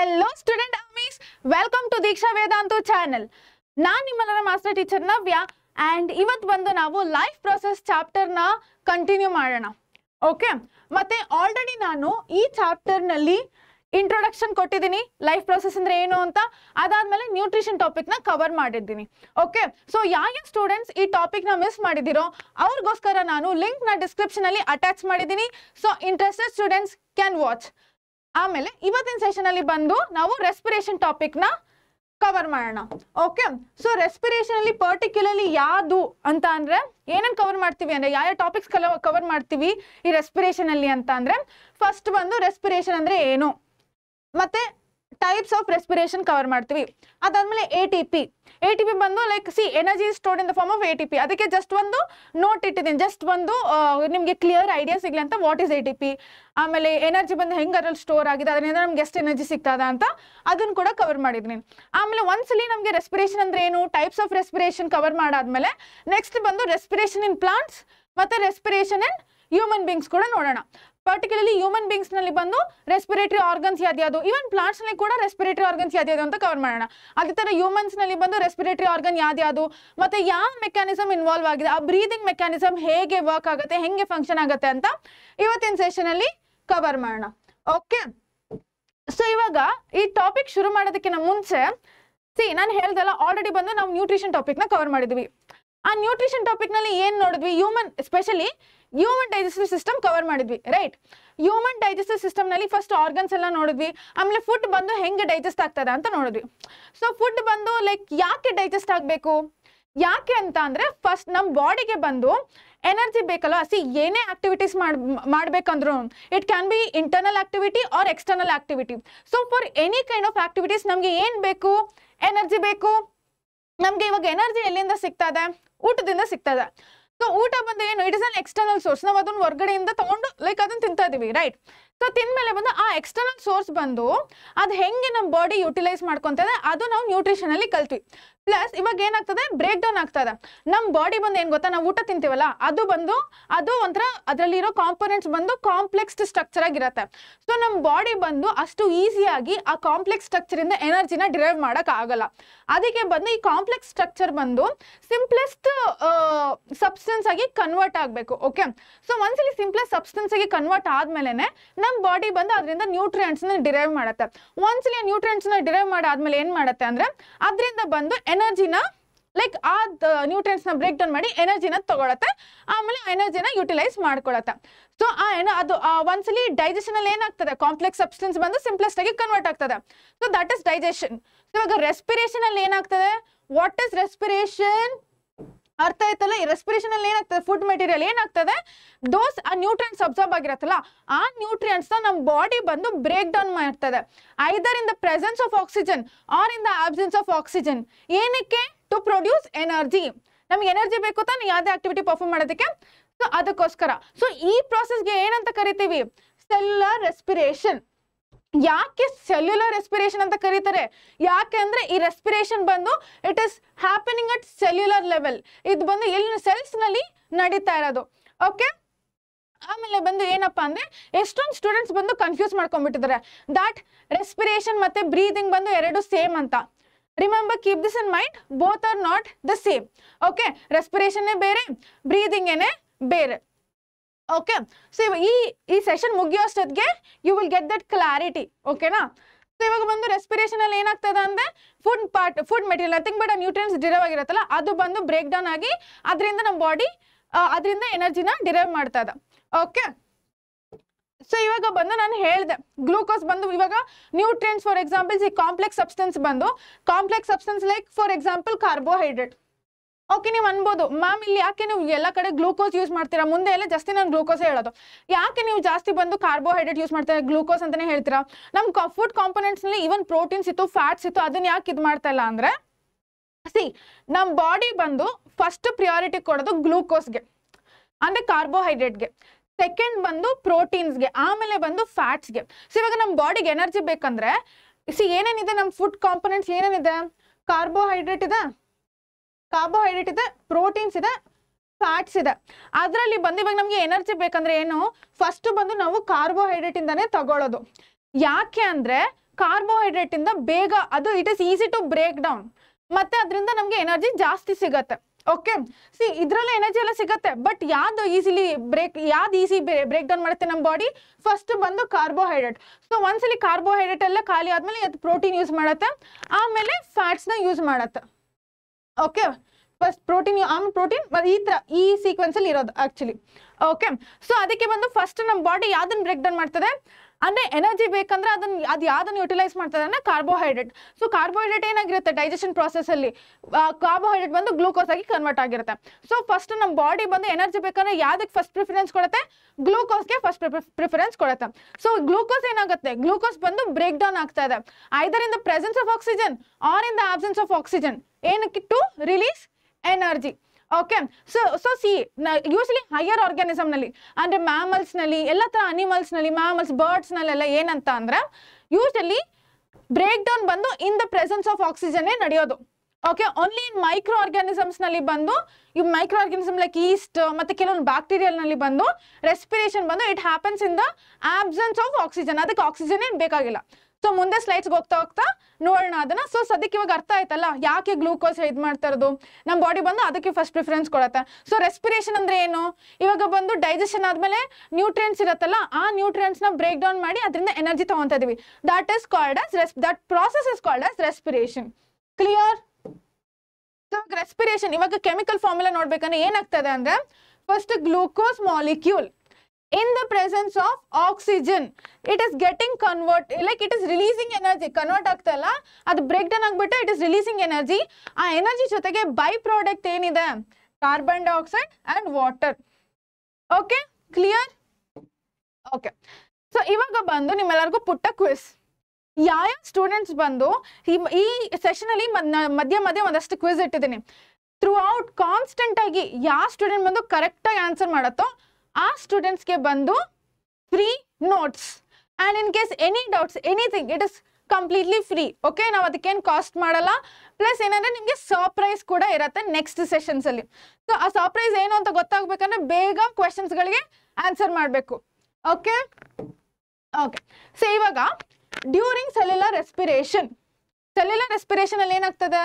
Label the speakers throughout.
Speaker 1: Hello student ಅಮೀಸ್ welcome to Diksha Vedantu channel ನಾನು ನಿಮ್ಮೆಲ್ಲರ ಮಾಸ್ಟರ್ ಟೀಚರ್ ನವ್ಯ ಅಂಡ್ ಇವತ್ತು ಬಂದು ನಾವು ಲೈಫ್ ಚಾಪ್ಟರ್ ನ ಕಂಟಿನ್ಯೂ ಮಾಡೋಣ ಓಕೆ ಮತ್ತೆ ಆಲ್ರೆಡಿ ನಾನು ಈ ನಲ್ಲಿ ಇಂಟ್ರೊಡಕ್ಷನ್ ಕೊಟ್ಟಿದ್ದೀನಿ ಲೈಫ್ ಪ್ರೊಸೆಸ್ ಅಂದ್ರೆ ಏನು ಅಂತ ಅದಾದ್ಮೇಲೆ ನ್ಯೂಟ್ರಿಷನ್ ನ ಕವರ್ ಮಾಡಿದ್ದೀನಿ ಓಕೆ ಸೊ ಯಾವ ಸ್ಟೂಡೆಂಟ್ಸ್ ಈ ನ ಮಿಸ್ ಮಾಡಿದಿರೋ ಅವ್ರಿಗೋಸ್ಕರ ನಾನು ಲಿಂಕ್ ನ ಡಿಸ್ಕ್ರಿಪ್ಷನ್ ಅಲ್ಲಿ ಅಟ್ಯಾಚ್ ಮಾಡಿದ್ದೀನಿ so interested students can watch ಆಮೇಲೆ ಇವತ್ತಿನ ಸೆಷನ್ ಅಲ್ಲಿ ಬಂದು ನಾವು ರೆಸ್ಪಿರೇಷನ್ ಟಾಪಿಕ್ ನ ಕವರ್ ಮಾಡೋಣ ಓಕೆ ಸೊ ರೆಸ್ಪಿರೇಷನ್ ಅಲ್ಲಿ ಪರ್ಟಿಕ್ಯುಲರ್ಲಿ ಯಾವುದು ಅಂತ ಅಂದ್ರೆ ಏನೇನು ಕವರ್ ಮಾಡ್ತೀವಿ ಅಂದ್ರೆ ಯಾವ ಟಾಪಿಕ್ಸ್ ಕವರ್ ಮಾಡ್ತೀವಿ ಈ ರೆಸ್ಪಿರೇಷನ್ ಅಲ್ಲಿ ಅಂತ ಅಂದ್ರೆ ಫಸ್ಟ್ ಬಂದು ರೆಸ್ಪಿರೇಷನ್ ಅಂದ್ರೆ ಏನು ಮತ್ತೆ ಟೈಪ್ಸ್ ಆಫ್ ರೆಸ್ಪಿರೇಷನ್ ಕವರ್ ಮಾಡ್ತೀವಿ ಅದಾದ್ಮೇಲೆ A T P A T P ಬಂದು like see energy stored in the form of A T P ಅದಕ್ಕೆ ಜಸ್ಟ್ ಒಂದು ನೋಟ್ ಇಟ್ಟಿದ್ದೀನಿ ಜಸ್ಟ್ ಒಂದು ನಿಮಗೆ ಕ್ಲಿಯರ್ ಐಡಿಯಾ ಸಿಗ್ಲಿ ಅಂತ what is A T P ಆಮೇಲೆ ಎನರ್ಜಿ ಬಂದು ಹೆಂಗೆ ಅದ್ರಲ್ಲಿ ಸ್ಟೋರ್ ಆಗಿದೆ ಅದರಿಂದ ನಮ್ಗೆ ಎಷ್ಟು ಎನರ್ಜಿ ಸಿಗ್ತದ ಅಂತ ಅದನ್ನು ಕೂಡ ಕವರ್ ಮಾಡಿದ್ದೀನಿ ಆಮೇಲೆ ಒಂದ್ಸಲಿ ನಮಗೆ ರೆಸ್ಪಿರೇಷನ್ ಅಂದ್ರೆ ಏನು ಟೈಪ್ಸ್ ಆಫ್ ರೆಸ್ಪಿರೇಷನ್ ಕವರ್ ಮಾಡಾದ್ಮೇಲೆ ನೆಕ್ಸ್ಟ್ ಬಂದು ರೆಸ್ಪಿರೇಷನ್ ಇನ್ ಪ್ಲಾಂಟ್ಸ್ ಮತ್ತೆ ರೆಸ್ಪಿರೇಷನ್ ಇನ್ ಹ್ಯೂಮನ್ ಬೀಂಗ್ಸ್ ಕೂಡ ನೋಡೋಣ ಪರ್ಟಿಕ್ಯುಲರ್ಲಿ ಹ್ಯೂಮನ್ ಬೀಂಗ್ಸ್ ನಲ್ಲಿ ಬಂದು ರೆಸ್ಪಿರೇಟರಿ ಆರ್ಗನ್ಸ್ ಯಾವ್ದು ಇವನ್ ಪ್ಲಾಂಟ್ಸ್ ನಲ್ಲಿ ಕೂಡ ರೆಸ್ಪಿರೇಟರಿ ಆರ್ಗನ್ಸ್ ಯಾವ್ದು ಅಂತ ಕವರ್ ಮಾಡೋಣ ಅದೇ ತರ ಹ್ಯೂಮನ್ಸ್ ನಲ್ಲಿ ಬಂದು ರೆಸ್ಪಿರೇಟರಿ ಆರ್ಗನ್ ಯಾವ್ದು ಮತ್ತೆ ಯಾವ ಮೆಕ್ಯಾನಿಸಮ್ ಇನ್ವಾಲ್ವ್ ಆಗಿದೆ ಆ ಬ್ರೀದಿಂಗ್ ಮೆಕ್ಯಾನಿಸಮ್ ಹೇಗೆ ವರ್ಕ್ ಆಗುತ್ತೆ ಹೆಂಗೆ ಫಂಕ್ಷನ್ ಆಗುತ್ತೆ ಅಂತ ಇವತ್ತಿನ ಸೆಷನ್ ಅಲ್ಲಿ ಕವರ್ ಮಾಡೋಣ ಓಕೆ ಸೊ ಇವಾಗ ಈ ಟಾಪಿಕ್ ಶುರು ಮಾಡೋದಕ್ಕಿಂತ ಮುಂಚೆ ಸಿ ನಾನು ಹೇಳ್ದಲ್ಲ ಆಲ್ರೆಡಿ ಬಂದು ನಾವು ನ್ಯೂಟ್ರಿಷನ್ ಟಾಪಿಕ್ನ ಕವರ್ ಮಾಡಿದ್ವಿ ಆ ನ್ಯೂಟ್ರಿಷನ್ ಟಾಪಿಕ್ನಲ್ಲಿ ಏನು ನೋಡಿದ್ವಿ human especially human digestive system cover ಮಾಡಿದ್ವಿ ರೈಟ್ ಹ್ಯೂಮನ್ ಡೈಜೆಸ್ಟಿವ್ ಸಿಸ್ಟಮ್ನಲ್ಲಿ ಫಸ್ಟ್ ಆರ್ಗನ್ಸ್ ಎಲ್ಲ ನೋಡಿದ್ವಿ ಆಮೇಲೆ ಫುಡ್ ಬಂದು ಹೆಂಗೆ ಡೈಜೆಸ್ಟ್ ಆಗ್ತದೆ ಅಂತ ನೋಡಿದ್ವಿ ಸೊ ಫುಡ್ ಬಂದು ಲೈಕ್ ಯಾಕೆ ಡೈಜೆಸ್ಟ್ ಆಗಬೇಕು ಯಾಕೆ ಅಂತ ಅಂದರೆ ಫಸ್ಟ್ ನಮ್ಮ ಬಾಡಿಗೆ ಬಂದು ಎನರ್ಜಿ ಬೇಕಲ್ಲ ಸಿ ಏನೇ ಆಕ್ಟಿವಿಟೀಸ್ ಮಾಡ್ ಮಾಡಬೇಕಂದ್ರೂ it can be internal activity or external activity so for any kind of activities ನಮಗೆ ಏನು ಬೇಕು ಎನರ್ಜಿ ಬೇಕು ನಮಗೆ ಇವಾಗ ಎನರ್ಜಿ ಎಲ್ಲಿಂದ ಸಿಗ್ತದೆ ಊಟದಿಂದ ಸಿಗ್ತದೆ ಸೊ ಊಟ ಬಂದು ಏನು it is an external source ನಾವು ಅದನ್ನ ಹೊರಗಡೆಯಿಂದ ತಗೊಂಡು ಲೈಕ್ ಅದನ್ನ ತಿಂತಾ ಇದೀವಿ ರೈಟ್ ಸೊ ತಿಂದ್ಮೇಲೆ ಬಂದು ಆ ಎಕ್ಸ್ಟರ್ನಲ್ ಸೋರ್ಸ್ ಬಂದು ಅದು ಹೆಂಗೆ ನಮ್ಮ ಬಾಡಿ ಯುಟಿಲೈಸ್ ಮಾಡ್ಕೊತದೆ ಅದು ನಾವು ನ್ಯೂಟ್ರಿಷನ್ ಅಲ್ಲಿ ಕಲ್ತ್ವಿ ಪ್ಲಸ್ ಇವಾಗ ಏನಾಗ್ತದೆ ಬ್ರೇಕ್ ಡೌನ್ ಆಗ್ತದೆ ನಮ್ಮ ಬಾಡಿ ಬಂದು ಏನು ಗೊತ್ತಾ ನಾವು ಊಟ ತಿಂತೀವಲ್ಲ ಅದು ಬಂದು ಅದು ಒಂಥರ ಅದರಲ್ಲಿರೋ ಕಾಂಪೊನೆಂಟ್ಸ್ ಬಂದು ಕಾಂಪ್ಲೆಕ್ಸ್ ಸ್ಟ್ರಕ್ಚರ್ ಆಗಿರುತ್ತೆ ಸೊ ನಮ್ಮ ಬಾಡಿ ಬಂದು ಅಷ್ಟು ಈಸಿಯಾಗಿ ಆ ಕಾಂಪ್ಲೆಕ್ಸ್ ಇಂದ ಎನರ್ಜಿನ ಡಿರೈವ್ ಆಗಲ್ಲ ಅದಕ್ಕೆ ಬಂದು ಈ ಕಾಂಪ್ಲೆಕ್ಸ್ ಸ್ಟ್ರಕ್ಚರ್ ಬಂದು ಸಿಂಪ್ಲೆಸ್ಟ್ ಸಬ್ಸ್ಟೆನ್ಸ್ ಆಗಿ ಕನ್ವರ್ಟ್ ಆಗಬೇಕು ಓಕೆ ಸೊ ಒಂದ್ಸಲಿ ಸಿಂಪ್ಲೆಸ್ಟ್ ಸಬ್ಸ್ಟೆನ್ಸ್ ಆಗಿ ಕನ್ವರ್ಟ್ ಆದ್ಮೇಲೆ ನಮ್ಮ ಬಾಡಿ ಬಂದು ಅದರಿಂದ ನ ಡಿರೈವ್ ಮಾಡುತ್ತೆ ಒಂದ್ಸಲಿ ನ ಡಿರೈವ್ ಮಾಡಾದ್ಮೇಲೆ ಏನು ಮಾಡುತ್ತೆ ಅಂದ್ರೆ ಅದರಿಂದ ಬಂದು ಎನರ್ಜಿನ ಲೈಕ್ ಆ ನ ಬ್ರೇಕ್ ಡೌನ್ ಮಾಡಿ ಎನರ್ಜಿನ ತಗೊಳತ್ತೆ ಆಮೇಲೆ ಎನರ್ಜಿನ ಯುಟಿಲೈಸ್ ಮಾಡ್ಕೊಳತ್ತೆ ಸೊ ಆ ಏನೋ ಅದು ಒಂದ್ಸಲಿ ಅಲ್ಲಿ ಏನಾಗ್ತದೆ ಕಾಂಪ್ಲೆಕ್ಸ್ ಸಬ್ಸ್ಟೆನ್ಸ್ ಬಂದು ಸಿಂಪ್ಲೆಸ್ಟ್ ಆಗಿ ಕನ್ವರ್ಟ್ ಆಗ್ತದೆ ಸೊ ದಟ್ ಇಸ್ ಡೈಜೆಷನ್ ಇವಾಗ ಅಲ್ಲಿ ಏನಾಗ್ತದೆ ವಾಟ್ ಇಸ್ ರೆಸ್ಪಿರೇಷನ್ ಅರ್ಥ ಆಯ್ತಲ್ಲ ಈ ರೆಸ್ಪಿರೇಷನ್ ಅಲ್ಲಿ ಏನಾಗ್ತದೆ ಫುಡ್ ಮೆಟೀರಿಯಲ್ ಏನಾಗ್ತದೆ ದೋಸ್ ಆ ನ್ಯೂಟ್ರಿಯನ್ಸ್ ಅಬ್ಸರ್ಬ್ ಆಗಿರತ್ತಲ್ಲ ಆ ನ್ಯೂಟ್ರಿಯೆಂಟ್ಸ್ ನಮ್ಮ ಬಾಡಿ ಬಂದು ಬ್ರೇಕ್ ಡೌನ್ ಮಾಡ್ತದೆ either in the presence of oxygen or in the absence of oxygen ಏನಕ್ಕೆ ಟು ಪ್ರೊಡ್ಯೂಸ್ ಎನರ್ಜಿ ನಮ್ಗೆ ಎನರ್ಜಿ ಬೇಕು ತಾನು ಯಾವುದೇ ಆಕ್ಟಿವಿಟಿ ಪರ್ಫಾರ್ಮ್ ಮಾಡೋದಕ್ಕೆ ಸೊ ಅದಕ್ಕೋಸ್ಕರ ಸೊ ಈ ಪ್ರೊಸೆಸ್ಗೆ ಏನಂತ ಕರಿತೀವಿ ಸೆಲ್ಲರ್ ರೆಸ್ಪಿರೇಷನ್ ಯಾಕೆ ಸೆಲ್ಯುಲರ್ ರೆಸ್ಪಿರೇಷನ್ ಅಂತ ಕರೀತಾರೆ ಯಾಕೆ ಅಂದ್ರೆ ಈ ರೆಸ್ಪಿರೇಷನ್ ಬಂದು it is happening at cellular level ಇದು ಬಂದು ಎಲ್ಲಿ ಸೆಲ್ಸ್ ನಲ್ಲಿ ನಡೀತಾ ಇರೋದು ಓಕೆ ಆಮೇಲೆ ಬಂದು ಏನಪ್ಪಾ ಅಂದ್ರೆ ಎಷ್ಟೊಂದು ಸ್ಟೂಡೆಂಟ್ಸ್ ಬಂದು ಕನ್ಫ್ಯೂಸ್ ಮಾಡ್ಕೊಂಡ್ಬಿಟ್ಟಿದ್ದಾರೆ ದಾಟ್ ರೆಸ್ಪಿರೇಷನ್ ಮತ್ತೆ ಬ್ರೀದಿಂಗ್ ಬಂದು ಎರಡು ಸೇಮ್ ಅಂತ remember keep this in mind both are not the same okay respiration ಬೇರೆ ಏನೇ ಬೇರೆ ಓಕೆ ಸೊ ಇವಾಗ ಈ ಈ ಸೆಷನ್ ಅಷ್ಟೊತ್ತಿಗೆ you will get that clarity ಓಕೆನಾ ಸೊ ಇವಾಗ ಬಂದು ರೆಸ್ಪಿರೇಷನ್ ಅಲ್ಲಿ ಏನಾಗ್ತದೆ ಅಂದ್ರೆ food part food material nothing but nutrients derive ಆಗಿರುತ್ತಲ್ಲ ಅದು ಬಂದು ಬ್ರೇಕ್ ಡೌನ್ ಆಗಿ ಅದರಿಂದ ನಮ್ಮ ಬಾಡಿ ಅದರಿಂದ ಎನರ್ಜಿನ ಡಿರೈವ್ ಇದೆ ಓಕೆ ಸೊ ಇವಾಗ ಬಂದು ನಾನು ಹೇಳಿದೆ ಗ್ಲೂಕೋಸ್ ಬಂದು ಇವಾಗ ನ್ಯೂಟ್ರಿಯನ್ಸ್ ಫಾರ್ ಎಕ್ಸಾಂಪಲ್ಸ್ ಈ ಕಾಂಪ್ಲೆಕ್ಸ್ ಸಬ್ಸ್ಟೆನ್ಸ್ ಬಂದು complex substance like for example carbohydrate okay ನೀವು ಅನ್ಬೋದು ಮ್ಯಾಮ್ ಇಲ್ಲಿ ಯಾಕೆ ನೀವು ಎಲ್ಲ ಕಡೆ ಗ್ಲೂಕೋಸ್ ಯೂಸ್ ಮಾಡ್ತೀರಾ ಮುಂದೆ ಎಲ್ಲ ಜಾಸ್ತಿ ನಾನು ಗ್ಲೂಕೋಸೇ ಹೇಳೋದು ಯಾಕೆ ನೀವು ಜಾಸ್ತಿ ಬಂದು ಕಾರ್ಬೋಹೈಡ್ರೇಟ್ ಯೂಸ್ ಮಾಡ್ತಾರೆ ಗ್ಲೂಕೋಸ್ ಅಂತಲೇ ಹೇಳ್ತೀರಾ ನಮ್ಮ ಫುಡ್ ಕಾಂಪೊನೆಂಟ್ಸ್ನಲ್ಲಿ ಈವನ್ ಪ್ರೋಟೀನ್ಸ್ ಇತ್ತು ಫ್ಯಾಟ್ಸ್ ಇತ್ತು ಅದನ್ನ ಯಾಕೆ ಇದು ಮಾಡ್ತಾ ಇಲ್ಲ ಅಂದರೆ ಸಿ ನಮ್ಮ ಬಾಡಿ ಬಂದು ಫಸ್ಟ್ ಪ್ರಿಯಾರಿಟಿ ಕೊಡೋದು ಗ್ಲೂಕೋಸ್ಗೆ ಅಂದರೆ ಕಾರ್ಬೋಹೈಡ್ರೇಟ್ಗೆ ಸೆಕೆಂಡ್ ಬಂದು ಪ್ರೋಟೀನ್ಸ್ಗೆ ಆಮೇಲೆ ಬಂದು ಫ್ಯಾಟ್ಸ್ಗೆ ಸೊ ಇವಾಗ ನಮ್ಮ ಬಾಡಿಗೆ ಎನರ್ಜಿ ಬೇಕಂದ್ರೆ ಸಿ ಏನೇನಿದೆ ನಮ್ಮ ಫುಡ್ ಕಾಂಪೊನೆಂಟ್ಸ್ ಏನೇನಿದೆ ಕಾರ್ಬೋಹೈಡ್ರೇಟ್ ಇದೆ ಕಾರ್ಬೋಹೈಡ್ರೇಟ್ ಇದೆ ಪ್ರೋಟೀನ್ಸ್ ಇದೆ ಫ್ಯಾಟ್ಸ್ ಇದೆ ಅದರಲ್ಲಿ ಬಂದು ಇವಾಗ ನಮಗೆ ಎನರ್ಜಿ ಬೇಕಂದ್ರೆ ಏನು ಫಸ್ಟ್ ಬಂದು ನಾವು ಕಾರ್ಬೋಹೈಡ್ರೇಟ್ ಇಂದಾನೆ ತಗೊಳ್ಳೋದು ಯಾಕೆ ಅಂದ್ರೆ ಕಾರ್ಬೋಹೈಡ್ರೇಟ್ ಇಂದ ಬೇಗ ಅದು it is easy to break down ಮತ್ತೆ ಅದರಿಂದ ನಮಗೆ ಎನರ್ಜಿ ಜಾಸ್ತಿ ಸಿಗತ್ತೆ ಓಕೆ ಸಿ ಇದ್ರಲ್ಲೇ ಎನರ್ಜಿ ಎಲ್ಲ ಸಿಗತ್ತೆ ಬಟ್ ಯಾವ್ದು ಈಸಿಲಿ ಬ್ರೇಕ್ ಯಾವ್ದು ಈಸಿ ಬ್ರೇಕ್ ಡೌನ್ ಮಾಡುತ್ತೆ ನಮ್ಮ ಬಾಡಿ ಫಸ್ಟ್ ಬಂದು ಕಾರ್ಬೋಹೈಡ್ರೇಟ್ ಸೊ ಒಂದ್ಸಲಿ ಕಾರ್ಬೋಹೈಡ್ರೇಟ್ ಎಲ್ಲ ಖಾಲಿ ಆದ್ಮೇಲೆ ಅದು ಪ್ರೋಟೀನ್ ಯೂಸ್ ಮಾಡತ್ತೆ ಆಮೇಲೆ ಫ್ಯಾಟ್ಸ್ನ ಯೂಸ್ ಮಾಡತ್ತೆ okay first protein um protein ಈ ತರ ಈ ಸೀಕ್ವೆನ್ಸ್ ಅಲ್ಲಿ ಇರೋದು ಆಕ್ಚುಲಿ ಓಕೆ ಸೊ ಅದಕ್ಕೆ ಬಂದು ಫಸ್ಟ್ ನಮ್ಮ ಬಾಡಿ ಯಾವ್ದನ್ನ ಬ್ರೇಕ್ ಡೌನ್ ಮಾಡ್ತದೆ ಅಂದರೆ ಎನರ್ಜಿ ಬೇಕಂದ್ರೆ ಅದನ್ನು ಅದು ಯಾವುದನ್ನು ಯುಟಿಲೈಸ್ ಮಾಡ್ತಾರೆ ಅಂದರೆ ಕಾರ್ಬೋಹೈಡ್ರೇಟ್ ಸೊ ಕಾರ್ಬೋಹೈಡ್ರೇಟ್ ಏನಾಗಿರುತ್ತೆ ಡೈಜೆಷನ್ ಪ್ರಾಸೆಸಲ್ಲಿ ಕಾರ್ಬೋಹೈಡ್ರೇಟ್ ಬಂದು ಗ್ಲೂಕೋಸ್ ಆಗಿ ಕನ್ವರ್ಟ್ ಆಗಿರುತ್ತೆ ಸೊ ಫಸ್ಟ್ ನಮ್ಮ ಬಾಡಿ ಬಂದು ಎನರ್ಜಿ ಬೇಕಂದ್ರೆ ಯಾವುದಕ್ಕೆ ಫಸ್ಟ್ ಪ್ರಿಫರೆನ್ಸ್ ಕೊಡುತ್ತೆ ಗ್ಲೂಕೋಸ್ಗೆ ಫಸ್ಟ್ ಪ್ರಿಫರೆನ್ಸ್ ಕೊಡುತ್ತೆ ಸೊ ಗ್ಲೂಕೋಸ್ ಏನಾಗುತ್ತೆ ಗ್ಲೂಕೋಸ್ ಬಂದು ಬ್ರೇಕ್ ಡೌನ್ ಆಗ್ತಾ ಇದೆ either in the presence of oxygen or in the absence of oxygen ಏನಕ್ಕೆ to release energy okay so so see usually higher ಆರ್ಗ್ಯಾನಿಸಮ್ನಲ್ಲಿ ಅಂದರೆ ಮ್ಯಾಮಲ್ಸ್ನಲ್ಲಿ ಎಲ್ಲ ಥರ ಅನಿಮಲ್ಸ್ನಲ್ಲಿ ಮ್ಯಾಮಲ್ಸ್ ಬರ್ಡ್ಸ್ನಲ್ಲೆಲ್ಲ ಏನಂತ ಅಂದರೆ ಯೂಶಲಿ ಬ್ರೇಕ್ ಡೌನ್ ಬಂದು ಇನ್ ದ ಪ್ರೆಸೆನ್ಸ್ ಆಫ್ ಆಕ್ಸಿಜನ್ನೇ ನಡೆಯೋದು ಓಕೆ ಓನ್ಲಿ ಇನ್ ಮೈಕ್ರೋ ಆರ್ಗ್ಯಾನಿಸಮ್ಸ್ನಲ್ಲಿ ಬಂದು ಈ ಮೈಕ್ರೋ ಆರ್ಗ್ಯಾನಿಸಮ್ ಲೈಕ್ ಈಸ್ಟ್ ಮತ್ತು ಕೆಲವೊಂದು ಬ್ಯಾಕ್ಟೀರಿಯಲ್ನಲ್ಲಿ ಬಂದು ರೆಸ್ಪಿರೇಷನ್ ಬಂದು it happens in the absence of oxygen ಅದಕ್ಕೆ ಆಕ್ಸಿಜನ್ ಏನು ಬೇಕಾಗಿಲ್ಲ ಸೊ ಮುಂದೆ ಸ್ಲೈಡ್ಸ್ ಹೋಗ್ತಾ ಹೋಗ್ತಾ ನೋಡೋಣ ಅದನ್ನ ಸೊ ಸದ್ಯಕ್ಕೆ ಇವಾಗ ಅರ್ಥ ಆಯ್ತಲ್ಲ ಯಾಕೆ ಗ್ಲೂಕೋಸ್ ಇದು ಮಾಡ್ತಾ ಇರೋದು ನಮ್ಮ ಬಾಡಿ ಬಂದು ಅದಕ್ಕೆ ಫಸ್ಟ್ ಪ್ರಿಫರೆನ್ಸ್ ಕೊಡತ್ತೆ ಸೊ ರೆಸ್ಪಿರೇಷನ್ ಅಂದ್ರೆ ಏನು ಇವಾಗ ಬಂದು ಡೈಜೆಷನ್ ಆದ್ಮೇಲೆ ನ್ಯೂಟ್ರಿಯೆಂಟ್ಸ್ ಇರುತ್ತಲ್ಲ ಆ ನ ಬ್ರೇಕ್ ಡೌನ್ ಮಾಡಿ ಅದರಿಂದ ಎನರ್ಜಿ ತಗೊತಾ ಇದೀವಿ that is called as res that process is called as respiration clear respiration ಇವಾಗ ಕೆಮಿಕಲ್ ಫಾರ್ಮುಲಾ ನೋಡ್ಬೇಕಂದ್ರೆ ಏನಾಗ್ತದೆ ಅಂದ್ರೆ first glucose molecule in the presence of oxygen it is getting convert like it is releasing energy convert ಆಗ್ತಲ್ಲ ಅದು break down ಆಗ್ಬಿಟ್ಟು it is releasing energy ಆ energy ಜೊತೆಗೆ by product ಏನಿದೆ carbon dioxide and water okay clear okay so ಇವಾಗ ಬಂದು ನಿಮ್ಮೆಲ್ಲರಿಗೂ ಪುಟ್ಟ ಕ್ವಿಸ್ ಯಾವ ಯಾವ ಸ್ಟೂಡೆಂಟ್ಸ್ ಬಂದು ಈ ಸೆಷನ್ ಅಲ್ಲಿ ಮಧ್ಯ ಮಧ್ಯ ಒಂದಷ್ಟು ಕ್ವಿಸ್ ಇಟ್ಟಿದ್ದೀನಿ ಥ್ರೂ ಔಟ್ ಕಾನ್ಸ್ಟೆಂಟ್ ಆಗಿ ಯಾವ ಸ್ಟೂಡೆಂಟ್ ಬಂದು ಕರೆಕ್ಟಾಗಿ ಆನ್ಸರ್ ಮಾಡತ್ತೋ ಆ ಸ್ಟೂಡೆಂಟ್ಸ್ಗೆ ಬಂದು free notes and in case any doubts anything it is completely free okay ನಾವು ಅದಕ್ಕೇನು ಕಾಸ್ಟ್ ಮಾಡಲ್ಲ ಪ್ಲಸ್ ಏನಂದರೆ ನಿಮಗೆ ಸರ್ಪ್ರೈಸ್ ಕೂಡ ಇರುತ್ತೆ ನೆಕ್ಸ್ಟ್ ಸೆಷನ್ಸಲ್ಲಿ ಸೊ ಆ ಸರ್ಪ್ರೈಸ್ ಏನು ಅಂತ ಗೊತ್ತಾಗಬೇಕಂದ್ರೆ ಬೇಗ ಕ್ವೆಶನ್ಸ್ಗಳಿಗೆ ಆನ್ಸರ್ ಮಾಡಬೇಕು ಓಕೆ ಓಕೆ ಸೊ ಇವಾಗ during cellular respiration cellular respiration ಅಲ್ಲಿ ಏನಾಗ್ತದೆ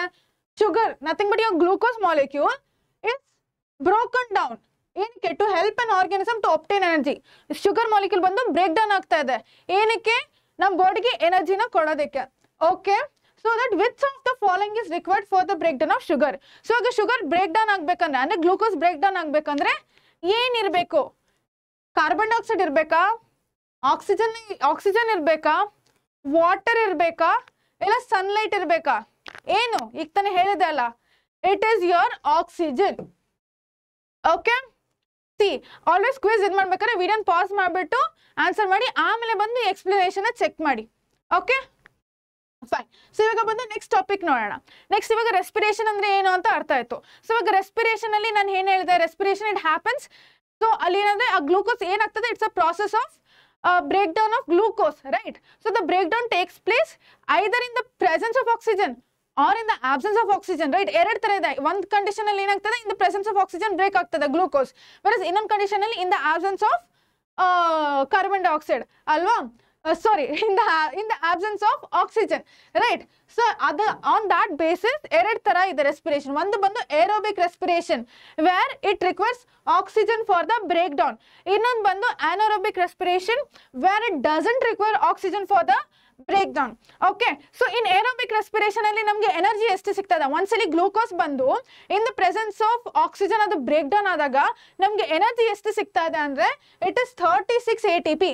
Speaker 1: sugar nothing but your glucose molecule it's broken down ಏನಕ್ಕೆ to help an organism to obtain energy sugar molecule ಬಂದು ಬ್ರೇಕ್ ಡೌನ್ ಆಗ್ತಾ ಇದೆ ಏನಕ್ಕೆ ನಮ್ಮ ಬಾಡಿಗೆ ಎನರ್ಜಿನ ಕೊಡೋದಕ್ಕೆ okay so that which of the following is required for the break down of sugar so ಈಗ ಶುಗರ್ ಬ್ರೇಕ್ ಡೌನ್ ಆಗ್ಬೇಕಂದ್ರೆ ಅಂದ್ರೆ ಗ್ಲೂಕೋಸ್ ಬ್ರೇಕ್ ಡೌನ್ ಆಗಬೇಕಂದ್ರೆ ಏನಿರಬೇಕು ಕಾರ್ಬನ್ ಡೈಆಕ್ಸೈಡ್ ಇರಬೇಕಾ ಆಕ್ಸಿಜನ್ ಆಕ್ಸಿಜನ್ ಇರಬೇಕಾ ವಾಟರ್ ಇರಬೇಕಾ ಇಲ್ಲ ಸನ್ಲೈಟ್ ಇರಬೇಕಾ ಏನು ಈಗ ತಾನೇ ಹೇಳಿದೆ ಅಲ್ಲ it is your oxygen okay see always quiz ಇದು ಮಾಡ್ಬೇಕಾದ್ರೆ ವಿಡಿಯೋನ ಪಾಸ್ ಮಾಡಿಬಿಟ್ಟು ಆನ್ಸರ್ ಮಾಡಿ ಆಮೇಲೆ ಬಂದು ಎಕ್ಸ್ಪ್ಲನೇಷನ್ ಚೆಕ್ ಮಾಡಿ ಓಕೆ ಫೈನ್ ಸೊ ಇವಾಗ ಬಂದು ನೆಕ್ಸ್ಟ್ ಟಾಪಿಕ್ ನೋಡೋಣ ನೆಕ್ಸ್ಟ್ ಇವಾಗ ರೆಸ್ಪಿರೇಷನ್ ಅಂದ್ರೆ ಏನು ಅಂತ ಅರ್ಥ ಆಯ್ತು ಸೊ ಇವಾಗ ರೆಸ್ಪಿರೇಷನ್ ಅಲ್ಲಿ ನಾನು ಏನು ಹೇಳಿದೆ ರೆಸ್ಪಿರೇಷನ್ ಇಟ್ ಹ್ಯಾಪನ್ಸ್ ಸೊ ಅಲ್ಲಿ ಏನಂದ್ರೆ ಆ ಗ್ಲೂಕೋಸ್ ಏನಾಗ್ತದೆ it's a process of break down of glucose right so the break down takes place either in the presence of oxygen or in the absence of oxygen right ಎರಡು ತರ ಇದೆ ಒಂದು condition ಅಲ್ಲಿ ಏನಾಗ್ತದೆ in the presence of oxygen break ಆಗ್ತದೆ glucose versus ಇನ್ನೊಂದು condition ಅಲ್ಲಿ in the absence of carbon dioxide ಅಲ್ವಾ sorry in the in the absence of oxygen right so ಅದು ಆನ್ ದಾಟ್ ಬೇಸಿಸ್ ಎರಡು ತರ ಇದೆ ರೆಸ್ಪಿರೇಷನ್ ಒಂದು ಬಂದು aerobic respiration where it requires oxygen for the break down ಇನ್ನೊಂದು ಬಂದು anaerobic respiration where it doesn't require oxygen for the break down okay so in aerobic respiration ಅಲ್ಲಿ ನಮಗೆ ಎನರ್ಜಿ ಎಷ್ಟು ಸಿಗ್ತದ ಒಂದ್ಸಲಿ ಗ್ಲೂಕೋಸ್ ಬಂದು in the presence of oxygen ಅದು break down ಆದಾಗ ನಮಗೆ ಎನರ್ಜಿ ಎಷ್ಟು ಸಿಗ್ತಾ ಇದೆ ಅಂದ್ರೆ it is thirty six A T P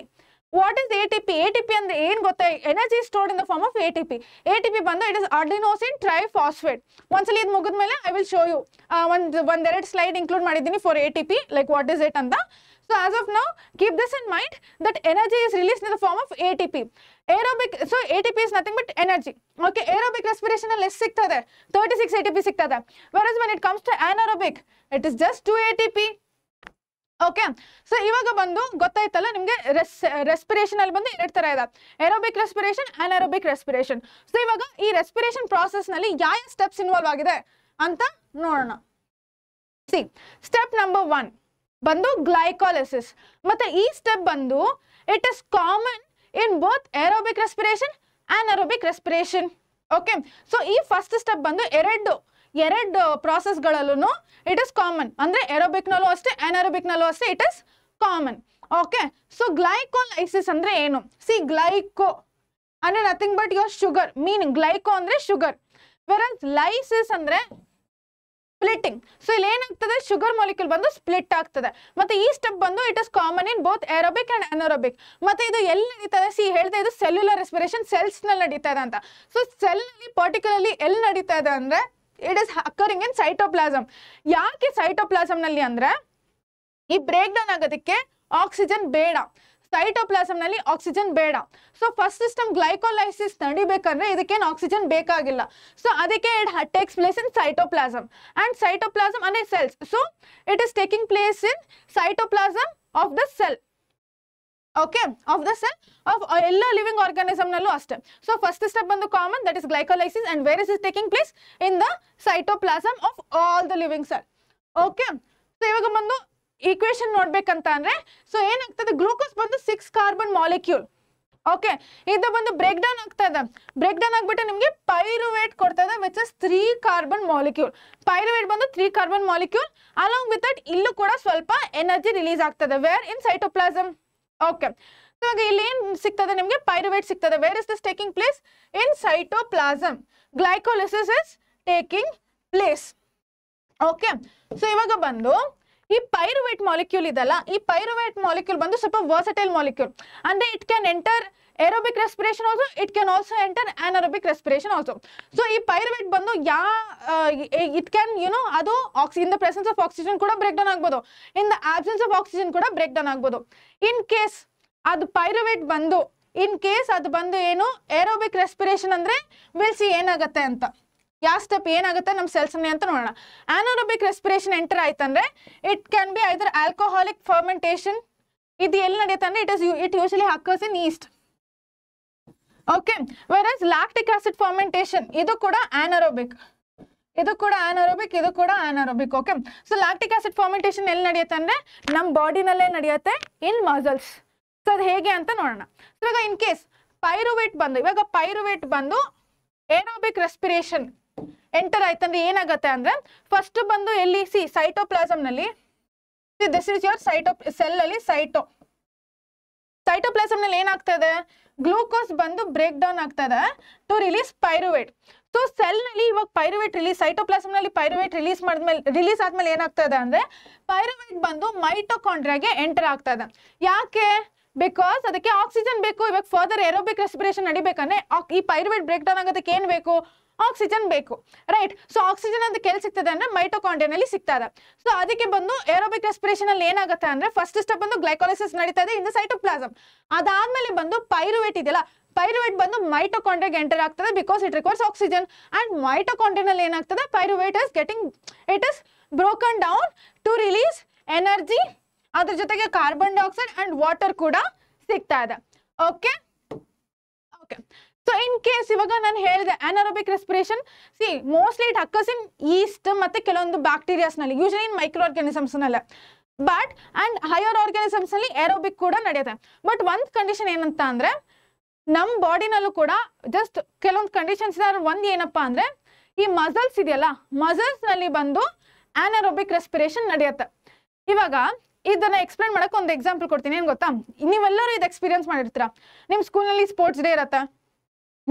Speaker 1: what is A T P A T P ಅಂದ್ರೆ ಏನು ಗೊತ್ತಾ energy stored in the form of A T P A T P ಬಂದು it is adenosine triphosphate ಒಂದ್ಸಲಿ ಇದು ಮುಗಿದ್ಮೇಲೆ I will show you ಒಂದು ಒಂದೆರಡು slide include ಮಾಡಿದ್ದೀನಿ for A T P like what is it ಅಂತ So as of now, keep this in mind that energy is released in the form of ATP. Aerobic, so ATP is nothing but energy. Okay, aerobic respiration is 36 ATP siktade. Whereas when it comes to anaerobic, it is just 2 ATP. Okay so ಇವಾಗ ಬಂದು ಗೊತ್ತಾಯ್ತಲ್ಲ ನಿಮಗೆ ರೆಸ್ respiration ಅಲ್ಲಿ ಬಂದು ಎರಡು ತರ ಇದೆ aerobic respiration anaerobic respiration so ಇವಾಗ ಈ ರೆಸ್ಪಿರೇಷನ್ ಪ್ರಾಸೆಸ್ ನಲ್ಲಿ ಯಾವ ಸ್ಟೆಪ್ಸ್ ಇನ್ವಾಲ್ವ್ ಆಗಿದೆ ಅಂತ ನೋಡೋಣ ಸಿ ಸ್ಟೆಪ್ ನಂಬರ್ ಒನ್ ಬಂದು ಗ್ಲೈಕಾಲಿಸಿಸ್ ಮತ್ತೆ ಈ ಸ್ಟೆಪ್ ಬಂದು it is common in both aerobic respiration anaerobic respiration okay so ಈ ಫಸ್ಟ್ ಸ್ಟೆಪ್ ಬಂದು ಎರಡು ಎರಡು ಪ್ರಾಸೆಸ್ಗಳಲ್ಲೂ ಇಟ್ ಇಸ್ ಕಾಮನ್ ಅಂದರೆ ಏರೋಬಿಕ್ನಲ್ಲೂ ಅಷ್ಟೇ ಅನರೋಬಿಕ್ನಲ್ಲೂ ಅಷ್ಟೇ it is common okay so glycolysis ಅಂದರೆ ಏನು ಸಿ ಗ್ಲೈಕೋ ಅಂದರೆ nothing but your sugar meaning glyco ಅಂದರೆ ಶುಗರ್ ವೆರ್ ಲೈಸಿಸ್ ಅಂದರೆ ಸ್ಪ್ಲಿಟ್ಟಿಂಗ್ ಸೊ ಇಲ್ಲಿ ಏನಾಗ್ತದೆ ಶುಗರ್ ಮೊಲಿಕ್ಯೂಲ್ ಬಂದು ಸ್ಪ್ಲಿಟ್ ಆಗ್ತದೆ ಮತ್ತೆ ಈ ಸ್ಟೆಪ್ ಬಂದು it is common in both aerobic and anaerobic ಮತ್ತೆ ಇದು ಎಲ್ಲಿ ನಡೀತದೆ ಸಿ ಹೇಳ್ತಾ ಇದು ಸೆಲ್ಯುಲರ್ ರೆಸ್ಪಿರೇಷನ್ ಸೆಲ್ಸ್ ನಲ್ಲಿ ನಡೀತಾ ಇದೆ ಅಂತ ಸೊ ಸೆಲ್ ನಲ್ಲಿ ಪರ್ಟಿಕ್ಯುಲರ್ಲಿ ಎಲ್ಲಿ ನಡೀತಾ ಇದೆ ಅಂದ್ರೆ it is occurring in cytoplasm ಯಾಕೆ ಸೈಟೋಪ್ಲಾಸಮ್ ನಲ್ಲಿ ಅಂದ್ರೆ ಈ ಬ್ರೇಕ್ ಡೌನ್ ಆಗೋದಕ್ಕೆ ಆಕ್ಸಿಜನ್ ಬೇಡ ಸೈಟೋಪ್ಲಾಸಮ್ ನಲ್ಲಿ ಆಕ್ಸಿಜನ್ ಬೇಡ ಸೊ ಫಸ್ಟ್ ಸಿಸ್ಟಮ್ ಗ್ಲೈಕೋಲೈಸಿಸ್ ನಡಿಬೇಕಂದ್ರೆ ಇದಕ್ಕೇನು ಆಕ್ಸಿಜನ್ ಬೇಕಾಗಿಲ್ಲ ಸೊ ಅದಕ್ಕೆ it takes place in cytoplasm and cytoplasm ಅನೇ cells so it is taking place in cytoplasm of the cell okay of the cell of ಎಲ್ಲ living organism ನಲ್ಲೂ ಅಷ್ಟೇ so first step ಬಂದು common that is glycolysis and where is is taking place in the cytoplasm of all the living cell okay so ಇವಾಗ ಬಂದು equation ನೋಡ್ಬೇಕಂತ ಅಂದ್ರೆ so ಏನಾಗ್ತದೆ glucose ಬಂದು six carbon molecule okay ಇದು ಬಂದು ಬ್ರೇಕ್ ಡೌನ್ ಆಗ್ತಾ ಇದೆ ಬ್ರೇಕ್ ಡೌನ್ ಆಗ್ಬಿಟ್ಟು ನಿಮಗೆ ಪೈರುವೇಟ್ ಕೊಡ್ತಾ ಇದೆ which is three carbon molecule pyruvate ಬಂದು three carbon molecule along with that ಇಲ್ಲೂ ಕೂಡ ಸ್ವಲ್ಪ ಎನರ್ಜಿ ರಿಲೀಸ್ ಆಗ್ತದೆ ವೇರ್ ಇನ್ ಸೈಟೋಪ್ಲಾಸಮ್ ಓಕೆ ಇವಾಗ ಇಲ್ಲಿ ಏನ್ ಸಿಗ್ತದೆ ನಿಮಗೆ ಪೈರುವೇಟ್ ಸಿಗ್ತದೆ where is this taking place in cytoplasm glycolysis is taking place okay so ಇವಾಗ ಬಂದು ಈ ಪೈರುವೇಟ್ ಮಾಲಿಕ್ಯೂಲ್ ಇದಲ್ಲ ಈ ಪೈರುವೇಟ್ ಮಾಲಿಕ್ಯೂಲ್ ಬಂದು ಸ್ವಲ್ಪ ವರ್ಸಟೈಲ್ ಮಾಲಿಕ್ಯೂಲ್ ಅಂದ್ರೆ it can enter aerobic respiration also it can also enter anaerobic respiration also so ಈ pyruvate ಬಂದು ಯಾ ಇಟ್ ಕ್ಯಾನ್ ಯುನೋ ಅದು ಆಕ್ಸಿ in the presence of oxygen ಕೂಡ ಬ್ರೇಕ್ ಡೌನ್ ಆಗ್ಬೋದು in the absence of oxygen ಕೂಡ break down ಆಗ್ಬೋದು in case ಅದು pyruvate ಬಂದು ಇನ್ ಕೇಸ್ ಅದು ಬಂದು ಏನು ಏರೋಬಿಕ್ ರೆಸ್ಪಿರೇಷನ್ ಅಂದರೆ ವಿಲ್ ಸಿ ಏನಾಗುತ್ತೆ ಅಂತ ಯಾವ ಸ್ಟೆಪ್ ಏನಾಗುತ್ತೆ ನಮ್ಮ ಸೆಲ್ಸ್ನೇ ಅಂತ ನೋಡೋಣ ಆನೋರೋಬಿಕ್ ರೆಸ್ಪಿರೇಷನ್ ಎಂಟರ್ ಆಯ್ತಂದ್ರೆ it can be either alcoholic fermentation ಇದು ಎಲ್ಲಿ ನಡೆಯುತ್ತೆ ಅಂದ್ರೆ it is it usually occurs in yeast okay versus lactic acid fermentation ಇದು ಕೂಡ ಆನರೋಬಿಕ್ ಇದು ಕೂಡ ಆನರೋಬಿಕ್ ಇದು ಕೂಡ anaerobic okay so lactic acid fermentation ಎಲ್ಲಿ ನಡೆಯುತ್ತೆ ಅಂದ್ರೆ ನಮ್ಮ ಬಾಡಿನಲ್ಲೇ ನಡೆಯುತ್ತೆ ಇನ್ ಮಸಲ್ಸ್ ಸೊ ಅದು ಹೇಗೆ ಅಂತ ನೋಡೋಣ ಇವಾಗ ಇನ್ ಕೇಸ್ ಪೈರುವೇಟ್ ಬಂದು ಇವಾಗ ಪೈರುವೇಟ್ ಬಂದು ಏರೋಬಿಕ್ ರೆಸ್ಪಿರೇಷನ್ ಎಂಟರ್ ಆಯ್ತಂದ್ರೆ ಏನಾಗತ್ತೆ ಅಂದ್ರೆ ಫಸ್ಟ್ ಬಂದು ಎಲ್ಲಿ ಸಿ ಸೈಟೋಪ್ಲಾಸಮ್ ನಲ್ಲಿ this is your cyto cell ಅಲ್ಲಿ ಸೈಟೋ ಸೈಟೋಪ್ಲಾಸಮ್ ನಲ್ಲಿ ಏನಾಗ್ತಾ ಇದೆ ಗ್ಲೂಕೋಸ್ ಬಂದು ಬ್ರೇಕ್ ಡೌನ್ ಆಗ್ತಾ ಇದೆ to release pyruvate so cell ನಲ್ಲಿ ಇವಾಗ ಪೈರುವೇಟ್ ರಿಲೀಸ್ ಸೈಟೋಪ್ಲಾಸಮ್ ನಲ್ಲಿ ಪೈರುವೇಟ್ ರಿಲೀಸ್ ಮಾಡಿದ್ಮೇಲೆ ರಿಲೀಸ್ ಆದ್ಮೇಲೆ ಏನಾಗ್ತಾ ಇದೆ ಅಂದ್ರೆ ಪೈರುವೇಟ್ ಬಂದು ಮೈಟೋಕಾಂಡ್ರಿಯಾಗೆ ಎಂಟರ್ ಆಗ್ತಾ ಇದೆ ಯಾಕೆ ಬಿಕಾಸ್ ಅದಕ್ಕೆ ಆಕ್ಸಿಜನ್ ಬೇಕು ಇವಾಗ ಫರ್ದರ್ ಏರೋಬಿಕ್ ರೆಸ್ಪಿರೇಷನ್ ನಡಿಬೇಕಂದ್ರೆ ಈ ಪೈರುವೇಟ್ ಬ್ರೇಕ್ ಡೌನ್ ಆಗೋದಕ್ಕೆ ಏನ್ ಬೇಕು ಆಕ್ಸಿಜನ್ ಬೇಕು ರೈಟ್ ಸೊ ಆಕ್ಸಿಜನ್ ಅಂತ ಕೆಲ್ ಸಿಗ್ತದೆ ಅಂದ್ರೆ ಅಲ್ಲಿ ಸಿಗ್ತದೆ ಸೊ ಅದಕ್ಕೆ ಬಂದು ಏರೋಬಿಕ್ ರೆಸ್ಪಿರೇಷನ್ ಅಲ್ಲಿ ಏನಾಗುತ್ತೆ ಅಂದ್ರೆ ಫಸ್ಟ್ ಸ್ಟೆಪ್ ಬಂದು ಗ್ಲೈಕೋಲಿಸಿಸ್ ನಡೀತಾ ಇದೆ ಇಂದ ಸೈಟೋಪ್ಲಾಸಮ್ ಅದಾದ್ಮೇಲೆ ಬಂದು ಪೈರುವೇಟ್ ಇದೆಯಲ್ಲ ಪೈರುವೇಟ್ ಬಂದು ಮೈಟೋಕಾಂಡ್ರಿಗೆ ಎಂಟರ್ ಆಗ್ತದೆ because it requires oxygen and ಅಲ್ಲಿ ಏನಾಗ್ತದೆ pyruvate is getting it is broken down to release energy ಅದ್ರ ಜೊತೆಗೆ ಕಾರ್ಬನ್ ಡೈಆಕ್ಸೈಡ್ ಅಂಡ್ ವಾಟರ್ ಕೂಡ ಸಿಗ್ತಾ ಇದೆ okay okay so in case ಇವಾಗ ನಾನು ಹೇಳಿದೆ anaerobic respiration see mostly it occurs in yeast ಮತ್ತೆ ಕೆಲವೊಂದು ಬ್ಯಾಕ್ಟೀರಿಯಾಸ್ನಲ್ಲಿ ಯೂಶಲಿ ಇನ್ ಮೈಕ್ರೋ ನಲ್ಲಿ ಬಟ್ ಆ್ಯಂಡ್ ಹೈಯರ್ ನಲ್ಲಿ ಏರೋಬಿಕ್ ಕೂಡ ನಡೆಯುತ್ತೆ ಬಟ್ ಒಂದು ಕಂಡೀಷನ್ ಏನಂತ ಅಂದ್ರೆ ನಮ್ಮ ಬಾಡಿನಲ್ಲೂ ಕೂಡ ಜಸ್ಟ್ ಕೆಲವೊಂದು ಕಂಡೀಷನ್ಸ್ ಇದೆ ಒಂದು ಏನಪ್ಪ ಅಂದ್ರೆ ಈ ಮಸಲ್ಸ್ ಇದೆಯಲ್ಲ ಮಸಲ್ಸ್ನಲ್ಲಿ ಬಂದು ಆನರೋಬಿಕ್ ರೆಸ್ಪಿರೇಷನ್ ನಡೆಯುತ್ತೆ ಇವಾಗ ಇದನ್ನ ಎಕ್ಸ್ಪ್ಲೇನ್ ಮಾಡೋಕೆ ಒಂದು ಎಕ್ಸಾಂಪಲ್ ಕೊಡ್ತೀನಿ ಏನ್ ಗೊತ್ತಾ ನೀವೆಲ್ಲರೂ ಇದು ಎಕ್ಸ್ಪೀರಿಯನ್ಸ್ ಮಾಡಿರ್ತೀರ ನಿಮ್ಮ ನಲ್ಲಿ ಸ್ಪೋರ್ಟ್ಸ್ ಡೇ ಇರತ್ತೆ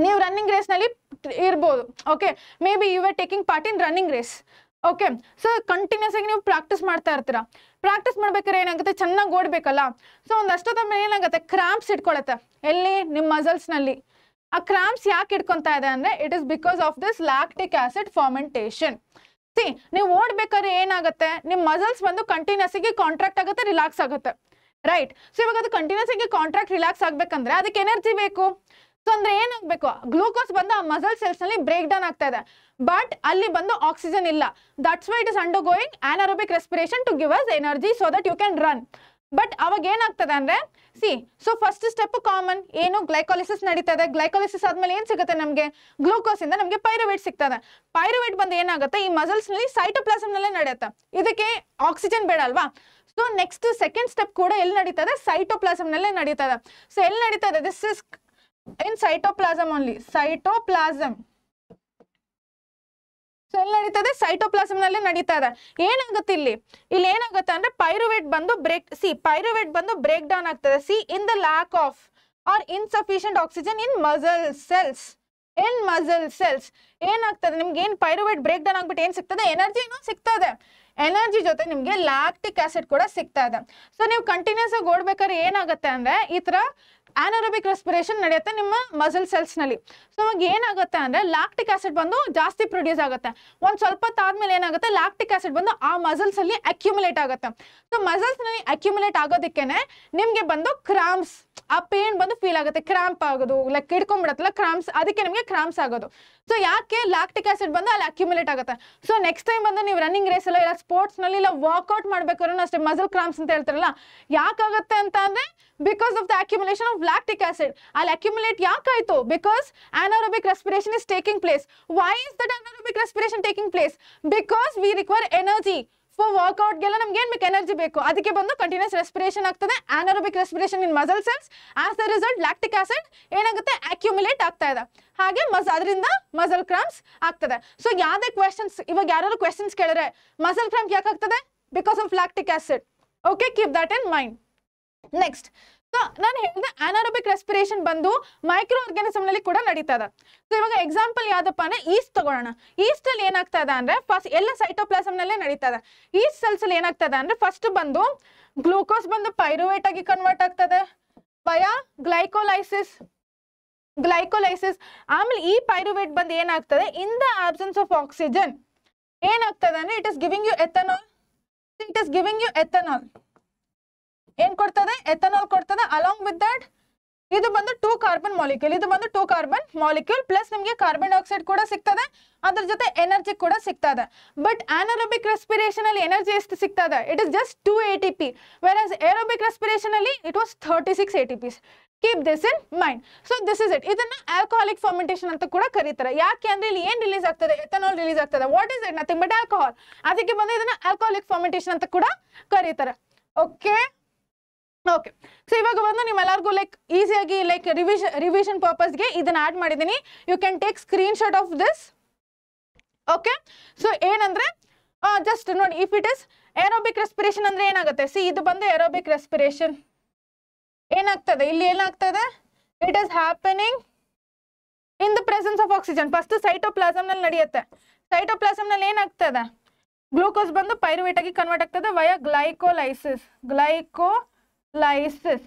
Speaker 1: ನೀವು ರನ್ನಿಂಗ್ ರೇಸ್ನಲ್ಲಿ ಇರ್ಬೋದು okay may be you are taking part in running race okay so continuous ಆಗಿ ನೀವು ಪ್ರಾಕ್ಟೀಸ್ ಮಾಡ್ತಾ ಇರ್ತೀರ ಪ್ರಾಕ್ಟೀಸ್ ಮಾಡ್ಬೇಕಾದ್ರೆ ಏನಾಗುತ್ತೆ ಚೆನ್ನಾಗಿ ಓಡಬೇಕಲ್ಲ ಸೊ ಒಂದಷ್ಟೊತ್ತ ಮೇಲೆ ಏನಾಗುತ್ತೆ ಕ್ರಾಂಪ್ಸ್ ಇಟ್ಕೊಳತ್ತೆ ಎಲ್ಲಿ ನಿಮ್ಮ ಮಸಲ್ಸ್ನಲ್ಲಿ ಆ ಕ್ರಾಂಪ್ಸ್ ಯಾಕೆ ಇಟ್ಕೊತಾ ಇದೆ ಅಂದ್ರೆ it is because of this lactic acid fermentation see ನೀವು ಓಡ್ಬೇಕಾದ್ರೆ ಏನಾಗುತ್ತೆ ನಿಮ್ಮ ಮಸಲ್ಸ್ ಬಂದು ಕಂಟಿನ್ಯೂಸ್ ಆಗಿ ಕಾಂಟ್ರಾಕ್ಟ್ ಆಗುತ್ತೆ ರಿಲ್ಯಾಕ್ಸ್ ಆಗುತ್ತೆ ರೈಟ್ ಸೊ ಇವಾಗ ಅದು ಕಂಟಿನ್ಯೂಸ್ ಆಗಿ ಕಾಂಟ್ರಾಕ್ಟ್ ರಿಲ್ಯಾಕ್ಸ್ ಆಗಬೇಕಂದ್ರೆ ಅದಕ್ಕೆ ಎನರ್ಜಿ ಬೇಕು ಸೊ ಅಂದ್ರೆ ಏನಾಗ್ಬೇಕು ಗ್ಲೂಕೋಸ್ ಬಂದು ಆ ಮಸಲ್ ಸೆಲ್ಸ್ ನಲ್ಲಿ ಬ್ರೇಕ್ ಡೌನ್ ಆಗ್ತಾ ಇದೆ ಬಟ್ ಅಲ್ಲಿ ಬಂದು ಆಕ್ಸಿಜನ್ ಇಲ್ಲ that's why it is undergoing anaerobic respiration to give us energy so that you can run but ಅವಾಗ ಏನಾಗ್ತದೆ ಅಂದ್ರೆ see so first step common ಏನು ಗ್ಲೈಕಾಲಿಸಿಸ್ ನಡೀತದೆ ಗ್ಲೈಕಾಲಿಸಿಸ್ ಆದ್ಮೇಲೆ ಏನ್ ಸಿಗುತ್ತೆ ನಮಗೆ ಗ್ಲೂಕೋಸ್ ಇಂದ ನಮಗೆ ಪೈರೋವೇಟ್ ಸಿಗ್ತದೆ ಪೈರೋವೇಟ್ ಬಂದು ಏನಾಗುತ್ತೆ ಈ ಮಸಲ್ಸ್ ನಲ್ಲಿ ಸೈಟೋಪ್ಲಾಸಮ್ ನಲ್ಲೇ ನಡೆಯುತ್ತೆ ಇದಕ್ಕೆ ಆಕ್ಸಿಜನ್ ಬೇಡ ಅಲ್ವಾ ಸೊ ನೆಕ್ಸ್ಟ್ ಸೆಕೆಂಡ್ ಸ್ಟೆಪ್ ಕೂಡ ಎಲ್ಲಿ ನಡೀತದೆ ಸೈಟೋಪ್ಲಾಸಮ್ ನಲ್ಲೇ ನಡೀತದೆ ಸೊ ಎಲ್ಲಿ ನಡೀತದೆ this is in cytoplasm only cytoplasm so ಎಲ್ಲಿ ನಡೀತದೆ ಸೈಟೋಪ್ಲಾಸಮ್ ನಲ್ಲಿ ನಡೀತಾ ಇದೆ ಏನಾಗುತ್ತೆ ಇಲ್ಲಿ ಇಲ್ಲಿ ಏನಾಗುತ್ತೆ ಅಂದ್ರೆ ಪೈರುವೇಟ್ ಬಂದು ಬ್ರೇಕ್ ಸಿ ಪೈರುವೇಟ್ ಬಂದು ಬ್ರೇಕ್ ಡೌನ್ ಆಗ್ತದೆ see in the lack of or insufficient oxygen in muscle cells in muscle cells ಏನಾಗ್ತದೆ ನಿಮ್ಗೆ ಏನ್ ಪೈರುವೇಟ್ ಬ್ರೇಕ್ ಡೌನ್ ಆಗ್ಬಿಟ್ಟು ಏನ್ ಸಿಗ್ತದೆ ಎನರ್ಜಿ ಸಿಗ್ತದೆ ಎನರ್ಜಿ ಜೊತೆ ನಿಮ್ಗೆ ಲ್ಯಾಕ್ಟಿಕ್ ಆಸಿಡ್ ಕೂಡ ಸಿಗ್ತಾ ಇದೆ ಸೊ ನೀವು ಕಂಟಿನ್ಯೂಸ್ ಆಗಿ ಓಡ್ಬೇಕಾದ್ರೆ ಏನಾಗುತ್ತೆ ಅಂದ್ರೆ ಈ ತರ ಆನರಬಿಕ್ ರೆಸ್ಪಿರೇಷನ್ ನಡೆಯುತ್ತೆ ನಿಮ್ಮ ಮಸಲ್ ಸೆಲ್ಸ್ ನಲ್ಲಿ ಸೊ ಅವಾಗ ಏನಾಗುತ್ತೆ ಅಂದ್ರೆ ಲ್ಯಾಕ್ಟಿಕ್ ಆಸಿಡ್ ಬಂದು ಜಾಸ್ತಿ ಪ್ರೊಡ್ಯೂಸ್ ಆಗುತ್ತೆ ಒಂದ್ ಸ್ವಲ್ಪ ತಾದ್ಮೇಲೆ ಏನಾಗುತ್ತೆ ಲ್ಯಾಕ್ಟಿಕ್ ಆಸಿಡ್ ಬಂದು ಆ ಮಸಲ್ಸ್ ಅಲ್ಲಿ ಅಕ್ಯುಮುಲೇಟ್ ಆಗುತ್ತೆ ಸೊ ಮಸಲ್ಸ್ ನಲ್ಲಿ ಅಕ್ಯುಮುಲೇಟ್ ಆಗೋದಿಕ್ಕೆ ನಿಮ್ಗೆ ಬಂದು ಕ್ರಾಮ್ಸ್ ಆ ಪೇನ್ ಬಂದು ಫೀಲ್ ಆಗುತ್ತೆ ಕ್ರಾಂಪ್ ಆಗೋದು ಲೈಕ್ ಕಿಡ್ಕೊಂಡ್ಬಿಡತ್ತಲ್ಲ ಕ್ರಾಂಪ್ಸ್ ಅದಕ್ಕೆ ನಿಮಗೆ ಕ್ರಾಂಪ್ಸ್ ಆಗೋದು ಸೊ ಯಾಕೆ ಲ್ಯಾಕ್ಟಿಕ್ ಆಸಿಡ್ ಬಂದು ಅಲ್ಲಿ ಅಕ್ಯುಮುಲೇಟ್ ಆಗುತ್ತೆ ಸೊ ನೆಕ್ಸ್ಟ್ ಟೈಮ್ ಬಂದು ನೀವು ರನ್ನಿಂಗ್ ರೇಸ್ ಎಲ್ಲ ಇಲ್ಲ ನಲ್ಲಿ ಇಲ್ಲ ವಾಕ್ಔಟ್ ಅನ್ನೋ ಅಷ್ಟೇ ಮಸಲ್ ಕ್ರಾಂಪ್ಸ್ ಅಂತ ಹೇಳ್ತಾರಲ್ಲ ಯಾಕಾಗುತ್ತೆ ಅಂತ ಅಂದರೆ because of the accumulation of lactic acid ಅಲ್ಲಿ ಅಕ್ಯುಮುಲೇಟ್ ಯಾಕಾಯಿತು because anaerobic respiration is taking place why is that anaerobic respiration taking place because we require energy for workout ಗೆಲ್ಲ ನಮ್ಗೆ ಏನ್ ಎನರ್ಜಿ ಬೇಕು ಅದಕ್ಕೆ ಬಂದು ಕಂಟಿನ್ಯೂಸ್ ರೆಸ್ಪಿರೇಷನ್ ಆಗ್ತದೆ anaerobic respiration in muscle cells as the result lactic acid ಏನಾಗುತ್ತೆ accumulate ಆಗ್ತಾ ಇದೆ ಹಾಗೆ ಮಸ್ ಅದರಿಂದ ಮಸಲ್ ಕ್ರಾಂಪ್ಸ್ ಆಗ್ತದೆ ಸೊ ಯಾವುದೇ ಕ್ವೆಶನ್ಸ್ ಇವಾಗ ಯಾರು ಕ್ವೆಶನ್ಸ್ ಕೇಳಿದ್ರೆ ಮಸಲ್ ಕ್ರಾಂಪ್ ಯಾಕೆ ಆಗ್ತದೆ because of lactic acid okay keep that in mind next ನಾನು ಹೇಳಿದ ಅನಾರೋಬಿಕ್ ರೆಸ್ಪಿರೇಷನ್ ಬಂದು ಮೈಕ್ರೋ ಆರ್ಗಾನಿಸಮ್ ನಲ್ಲಿ ಕೂಡ ನಡೀತದೆ ಸೊ ಇವಾಗ ಎಕ್ಸಾಂಪಲ್ ಯಾವ್ದಪ್ಪ ಅಂದ್ರೆ ಈಸ್ಟ್ ತಗೊಳ್ಳೋಣ ಈಸ್ಟ್ ಅಲ್ಲಿ ಏನಾಗ್ತಾ ಇದೆ ಅಂದ್ರೆ ಫಸ್ಟ್ ಎಲ್ಲ ಸೈಟೋಪ್ಲಾಸಮ್ ನಲ್ಲೇ ಈಸ್ಟ್ ಸೆಲ್ಸ್ ಅಲ್ಲಿ ಏನಾಗ್ತಾ ಅಂದ್ರೆ ಫಸ್ಟ್ ಬಂದು ಗ್ಲೂಕೋಸ್ ಬಂದು ಪೈರುವೇಟ್ ಆಗಿ ಕನ್ವರ್ಟ್ ಆಗ್ತದೆ ಪಯಾ ಗ್ಲೈಕೋಲೈಸಿಸ್ ಗ್ಲೈಕೋಲೈಸಿಸ್ ಆಮೇಲೆ ಈ ಪೈರೋವೇಟ್ ಬಂದು ಏನಾಗ್ತದೆ in the absence of oxygen ಏನಾಗ್ತದೆ ಅಂದ್ರೆ it is giving you ethanol it is giving you ethanol ಏನ್ ಕೊಡ್ತದೆ ಎಥನಾಲ್ ಕೊಡ್ತದೆ ಅಲಾಂಗ್ ವಿತ್ ದಟ್ ಇದು ಬಂದು ಟೂ ಕಾರ್ಬನ್ ಮಾಲಿಕ್ಯೂಲ್ ಇದು ಬಂದು ಟೂ ಕಾರ್ಬನ್ ಮಾಲಿಕ್ಯೂಲ್ ಪ್ಲಸ್ ನಿಮಗೆ ಕಾರ್ಬನ್ ಡೈಆಕ್ಸೈಡ್ ಕೂಡ ಸಿಗ್ತದೆ ಅದ್ರ ಜೊತೆ ಎನರ್ಜಿ ಕೂಡ ಸಿಗ್ತದೆ ಬಟ್ ಆನರೋಬಿಕ್ ರೆಸ್ಪಿರೇಷನ್ ಅಲ್ಲಿ ಎನರ್ಜಿ ಎಷ್ಟು ಸಿಗ್ತದೆ it is just two A T P as aerobic respiration ಅಲ್ಲಿ it was thirty six A T Ps keep this in mind so this is it ಇದನ್ನ ಆಲ್ಕೋಹಾಲಿಕ್ ಫರ್ಮೆಂಟೇಷನ್ ಅಂತ ಕೂಡ ಕರೀತಾರೆ ಯಾಕೆ ಅಂದ್ರೆ ಇಲ್ಲಿ ಏನು ರಿಲೀಸ್ ಆಗ್ತದೆ ಎಥನಾಲ್ ರಿಲೀಸ್ ಆಗ್ತದೆ what is it nothing but alcohol ಅದಕ್ಕೆ ಬಂದು ಇದನ್ನ ಆಲ್ಕೋಹಾಲಿಕ್ ಫರ್ಮೆಂಟೇಷನ್ ಅಂತ ಕೂಡ ಕರೀತಾರೆ ಓಕೆ ಓಕೆ ಸೊ ಇವಾಗ ಬಂದು ನಿಮ್ಮೆಲ್ಲರಿಗೂ ಲೈಕ್ ಈಸಿಯಾಗಿ ಲೈಕ್ ರಿವಿಷನ್ ರಿವಿಷನ್ ಪರ್ಪಸ್ಗೆ ಇದನ್ನ ಆ್ಯಡ್ ಮಾಡಿದ್ದೀನಿ you can take screenshot of this okay so ಏನಂದರೆ ಜಸ್ಟ್ ನೋಡಿ if it is aerobic respiration ಅಂದರೆ ಏನಾಗುತ್ತೆ ಸಿ ಇದು ಬಂದು ಏರೋಬಿಕ್ ರೆಸ್ಪಿರೇಷನ್ ಏನಾಗ್ತದೆ ಇಲ್ಲಿ ಏನಾಗ್ತದೆ it is happening in the presence of oxygen first ಸೈಟೋಪ್ಲಾಸಮ್ನಲ್ಲಿ ನಡೆಯುತ್ತೆ ಸೈಟೋಪ್ಲಾಸಮ್ನಲ್ಲಿ ಏನಾಗ್ತದೆ ಗ್ಲೂಕೋಸ್ ಬಂದು ಪೈರುವೇಟಾಗಿ ಕನ್ವರ್ಟ್ ಆಗ್ತದೆ ವಯ ಗ್ಲೈಕೋಲೈಸಿಸ್ ಗ್ಲೈಕೋ ಲೈಸಿಸ್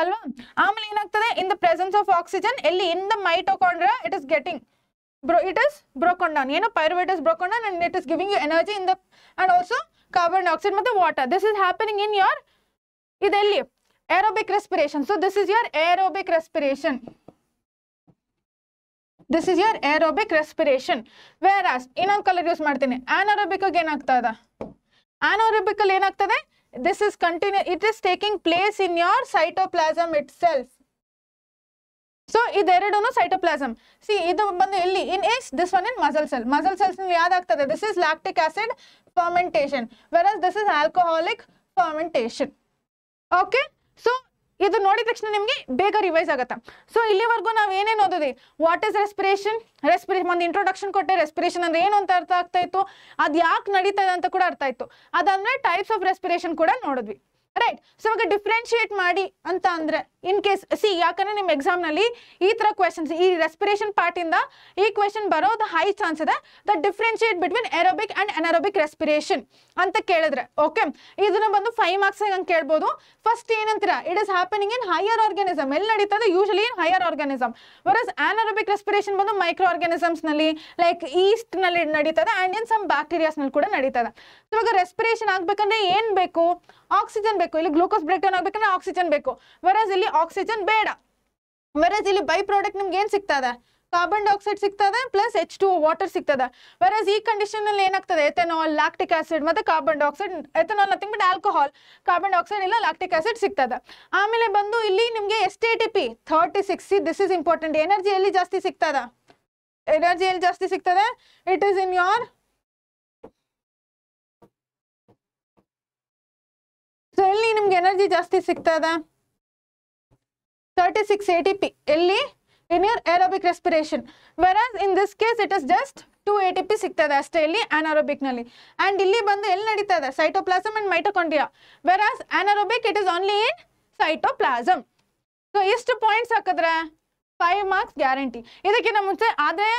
Speaker 1: ಅಲ್ವಾ ಆಮೇಲೆ ಏನಾಗ್ತದೆ in the presence of oxygen ಎಲ್ಲಿ in the mitochondria it is getting bro it is broken down ಏನೋ pyruvate is broken down and it is giving you energy in the and also carbon dioxide ಮತ್ತು water this is happening in your ಇದೆಲ್ಲಿ aerobic respiration so this is your aerobic respiration this is your aerobic respiration whereas ಇನ್ನೊಂದು colour use ಮಾಡ್ತೀನಿ anaerobic ಏನಾಗ್ತದ ಆನೋರೋಬಿಕಲ್ ಏನಾಗ್ತದೆ this is continue it is taking place in your cytoplasm itself so there is no cytoplasm see in is this one in muscle cell muscle cells this is lactic acid fermentation whereas this is alcoholic fermentation okay so ಇದು ನೋಡಿದ ತಕ್ಷಣ ನಿಮಗೆ ಬೇಗ revise ಆಗುತ್ತೆ so ಇಲ್ಲಿವರೆಗೂ ನಾವು ಏನೇನು ಓದೋದಿ ವಾಟ್ ಇಸ್ ರೆಸ್ಪಿರೇಷನ್ ರೆಸ್ಪಿರೇಷನ್ ಒಂದು ಇಂಟ್ರೊಡಕ್ಷನ್ ಕೊಟ್ಟೆ ರೆಸ್ಪಿರೇಷನ್ ಅಂದ್ರೆ ಏನು ಅಂತ ಅರ್ಥ ಆಗ್ತಾ ಇತ್ತು ಅದ್ ಯಾಕೆ ನಡೀತದೆ ಅಂತ ಕೂಡ ಅರ್ಥ ಇತ್ತು ಅದಂದ್ರೆ ಟೈಪ್ಸ್ ಆಫ್ ರೆಸ್ಪಿರೇಷನ್ ಕೂಡ ನೋಡಿದ್ವಿ ರೈಟ್ ಸೊ ಇವಾಗ ಡಿಫ್ರೆನ್ಶಿಯೇಟ್ ಮಾಡಿ ಅಂತ ಅಂದ್ರೆ ಇನ್ ಕೇಸ್ ಸಿ ಯಾಕಂದ್ರೆ ನಿಮ್ಮ ಎಕ್ಸಾಮ್ ನಲ್ಲಿ ಈ ತರ ಕ್ವೆಶನ್ಸ್ ಈ ರೆಸ್ಪಿರೇಷನ್ ಪಾರ್ಟ್ ಇಂದ ಈ ಕ್ವೆಶನ್ ಬರೋದು ಹೈ ಚಾನ್ಸ್ ಇದೆ the differentiate between aerobic and anaerobic respiration ಅಂತ ಕೇಳಿದ್ರೆ ಓಕೆ ಇದನ್ನ ಬಂದು ಫೈವ್ ಮಾರ್ಕ್ಸ್ ಹಂಗೆ ಕೇಳ್ಬೋದು ಫಸ್ಟ್ ಏನಂತೀರಾ it is happening in higher organism ಎಲ್ಲಿ ನಡೀತದೆ usually in higher organism versus anaerobic respiration ಬಂದು ಮೈಕ್ರೋ ಆರ್ಗ್ಯಾನಿಸಮ್ಸ್ ನಲ್ಲಿ ಲೈಕ್ ಈಸ್ಟ್ ನಲ್ಲಿ ನಡೀತದೆ ಅಂಡ್ ಇನ್ ಸಮ್ ಬ್ಯಾಕ್ಟೀರಿಯಾಸ್ ನಲ್ಲಿ ಕೂಡ ನಡೀತದೆ ಇವಾಗ ರೆಸ್ಪಿರೇಷನ್ ಆಗ್ಬೇಕಂದ್ರೆ ಏನ್ ಬೇಕು ಆಕ್ಸಿಜನ್ ಬೇಕು ಇಲ್ಲಿ ಗ್ಲೂಕೋಸ್ ಬ್ರೇಕ್ ಡೌನ್ ಆಗಬೇಕಂದ್ರೆ ಆಕ್ಸಿಜನ್ ಬೇಕು ವೆರಸ್ ಇಲ್ಲಿ ಆಕ್ಸಿಜನ್ ಬೇಡ ವೆರಸ್ ಇಲ್ಲಿ ಬೈ ಪ್ರಾಡಕ್ಟ್ ನಿಮ್ಗೆ ಏನ್ ಸಿಗ್ತದೆ ಕಾರ್ಬನ್ ಡೈಆಕ್ಸೈಡ್ ಸಿಗ್ತದೆ ಪ್ಲಸ್ ಎಚ್ ಟು ವಾಟರ್ ಸಿಗ್ತದೆ ವೆರಸ್ ಈ ಕಂಡೀಷನ್ ನಲ್ಲಿ ಏನಾಗ್ತದೆ ಎಥೆನಾಲ್ ಲಾಕ್ಟಿಕ್ ಆಸಿಡ್ ಮತ್ತು carbon dioxide ethanol nothing but alcohol carbon dioxide ಇಲ್ಲ ಲಾಕ್ಟಿಕ್ ಆಸಿಡ್ ಸಿಗ್ತದೆ ಆಮೇಲೆ ಬಂದು ಇಲ್ಲಿ ನಿಮಗೆ S T T P thirty six this is important energy ಎಲ್ಲಿ ಜಾಸ್ತಿ ಸಿಗ್ತದೆ ಎನರ್ಜಿ ಎಲ್ಲಿ ಜಾಸ್ತಿ ಸಿಗ್ತದೆ it is in your so ಎಲ್ಲಿ ನಿಮ್ಗೆ ಎನರ್ಜಿ ಜಾಸ್ತಿ ಸಿಗ್ತದ ತರ್ಟಿ ಸಿಕ್ಸ್ ಟಿ ಪಿ ಎಲ್ಲಿ in your aerobic respiration as in this case it is just two A T P ಸಿಗ್ತದೆ ಅಷ್ಟೇ ಇಲ್ಲಿ ನಲ್ಲಿ ಅಂಡ್ ಇಲ್ಲಿ ಬಂದು ಎಲ್ಲಿ ನಡೀತಾ ಇದೆ and and whereas anaerobic it is only in cytoplasm so ಎಷ್ಟು ಪಾಯಿಂಟ್ಸ್ ಹಾಕಿದ್ರೆ ಫೈವ್ ಮಾರ್ಕ್ಸ್ ಗ್ಯಾರಂಟಿ ಇದಕ್ಕಿಂತ ಮುಂಚೆ ಆದರೆ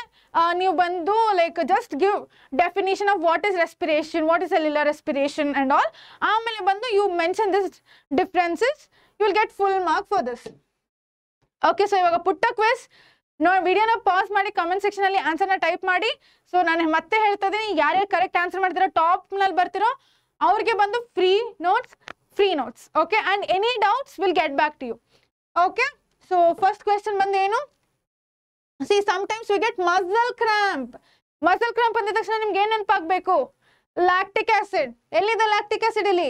Speaker 1: ನೀವು ಬಂದು like just give definition of what is respiration what is ಎಲ್ಲ ರೆಸ್ಪಿರೇಷನ್ ಆ್ಯಂಡ್ ಆಲ್ ಆಮೇಲೆ ಬಂದು you mention this differences you will get full mark for this okay so ಇವಾಗ ಪುಟ್ಟ ಕ್ವೆಸ್ ನೋ ವಿಡಿಯೋನ ಪಾಸ್ ಮಾಡಿ ಕಮೆಂಟ್ ಸೆಕ್ಷನಲ್ಲಿ ಆನ್ಸರ್ನ ಟೈಪ್ ಮಾಡಿ ಸೊ ನಾನು ಮತ್ತೆ ಹೇಳ್ತಾ ಇದ್ದೀನಿ ಯಾರ್ಯಾರು ಕರೆಕ್ಟ್ ಆನ್ಸರ್ ಮಾಡ್ತಿರೋ ಟಾಪ್ನಲ್ಲಿ ಬರ್ತಿರೋ ಅವ್ರಿಗೆ ಬಂದು free notes free notes okay and any doubts will get back to you okay so first question ಬಂದು ಏನು see times we get muscle cramp muscle cramp ಅಂದ ತಕ್ಷಣ ನಿಮ್ಗೆ ಏನ್ ನೆನಪಾಗಬೇಕು ಲ್ಯಾಕ್ಟಿಕ್ ಆಸಿಡ್ ಎಲ್ಲಿದೆ ಲ್ಯಾಕ್ಟಿಕ್ ಆಸಿಡ್ ಇಲ್ಲಿ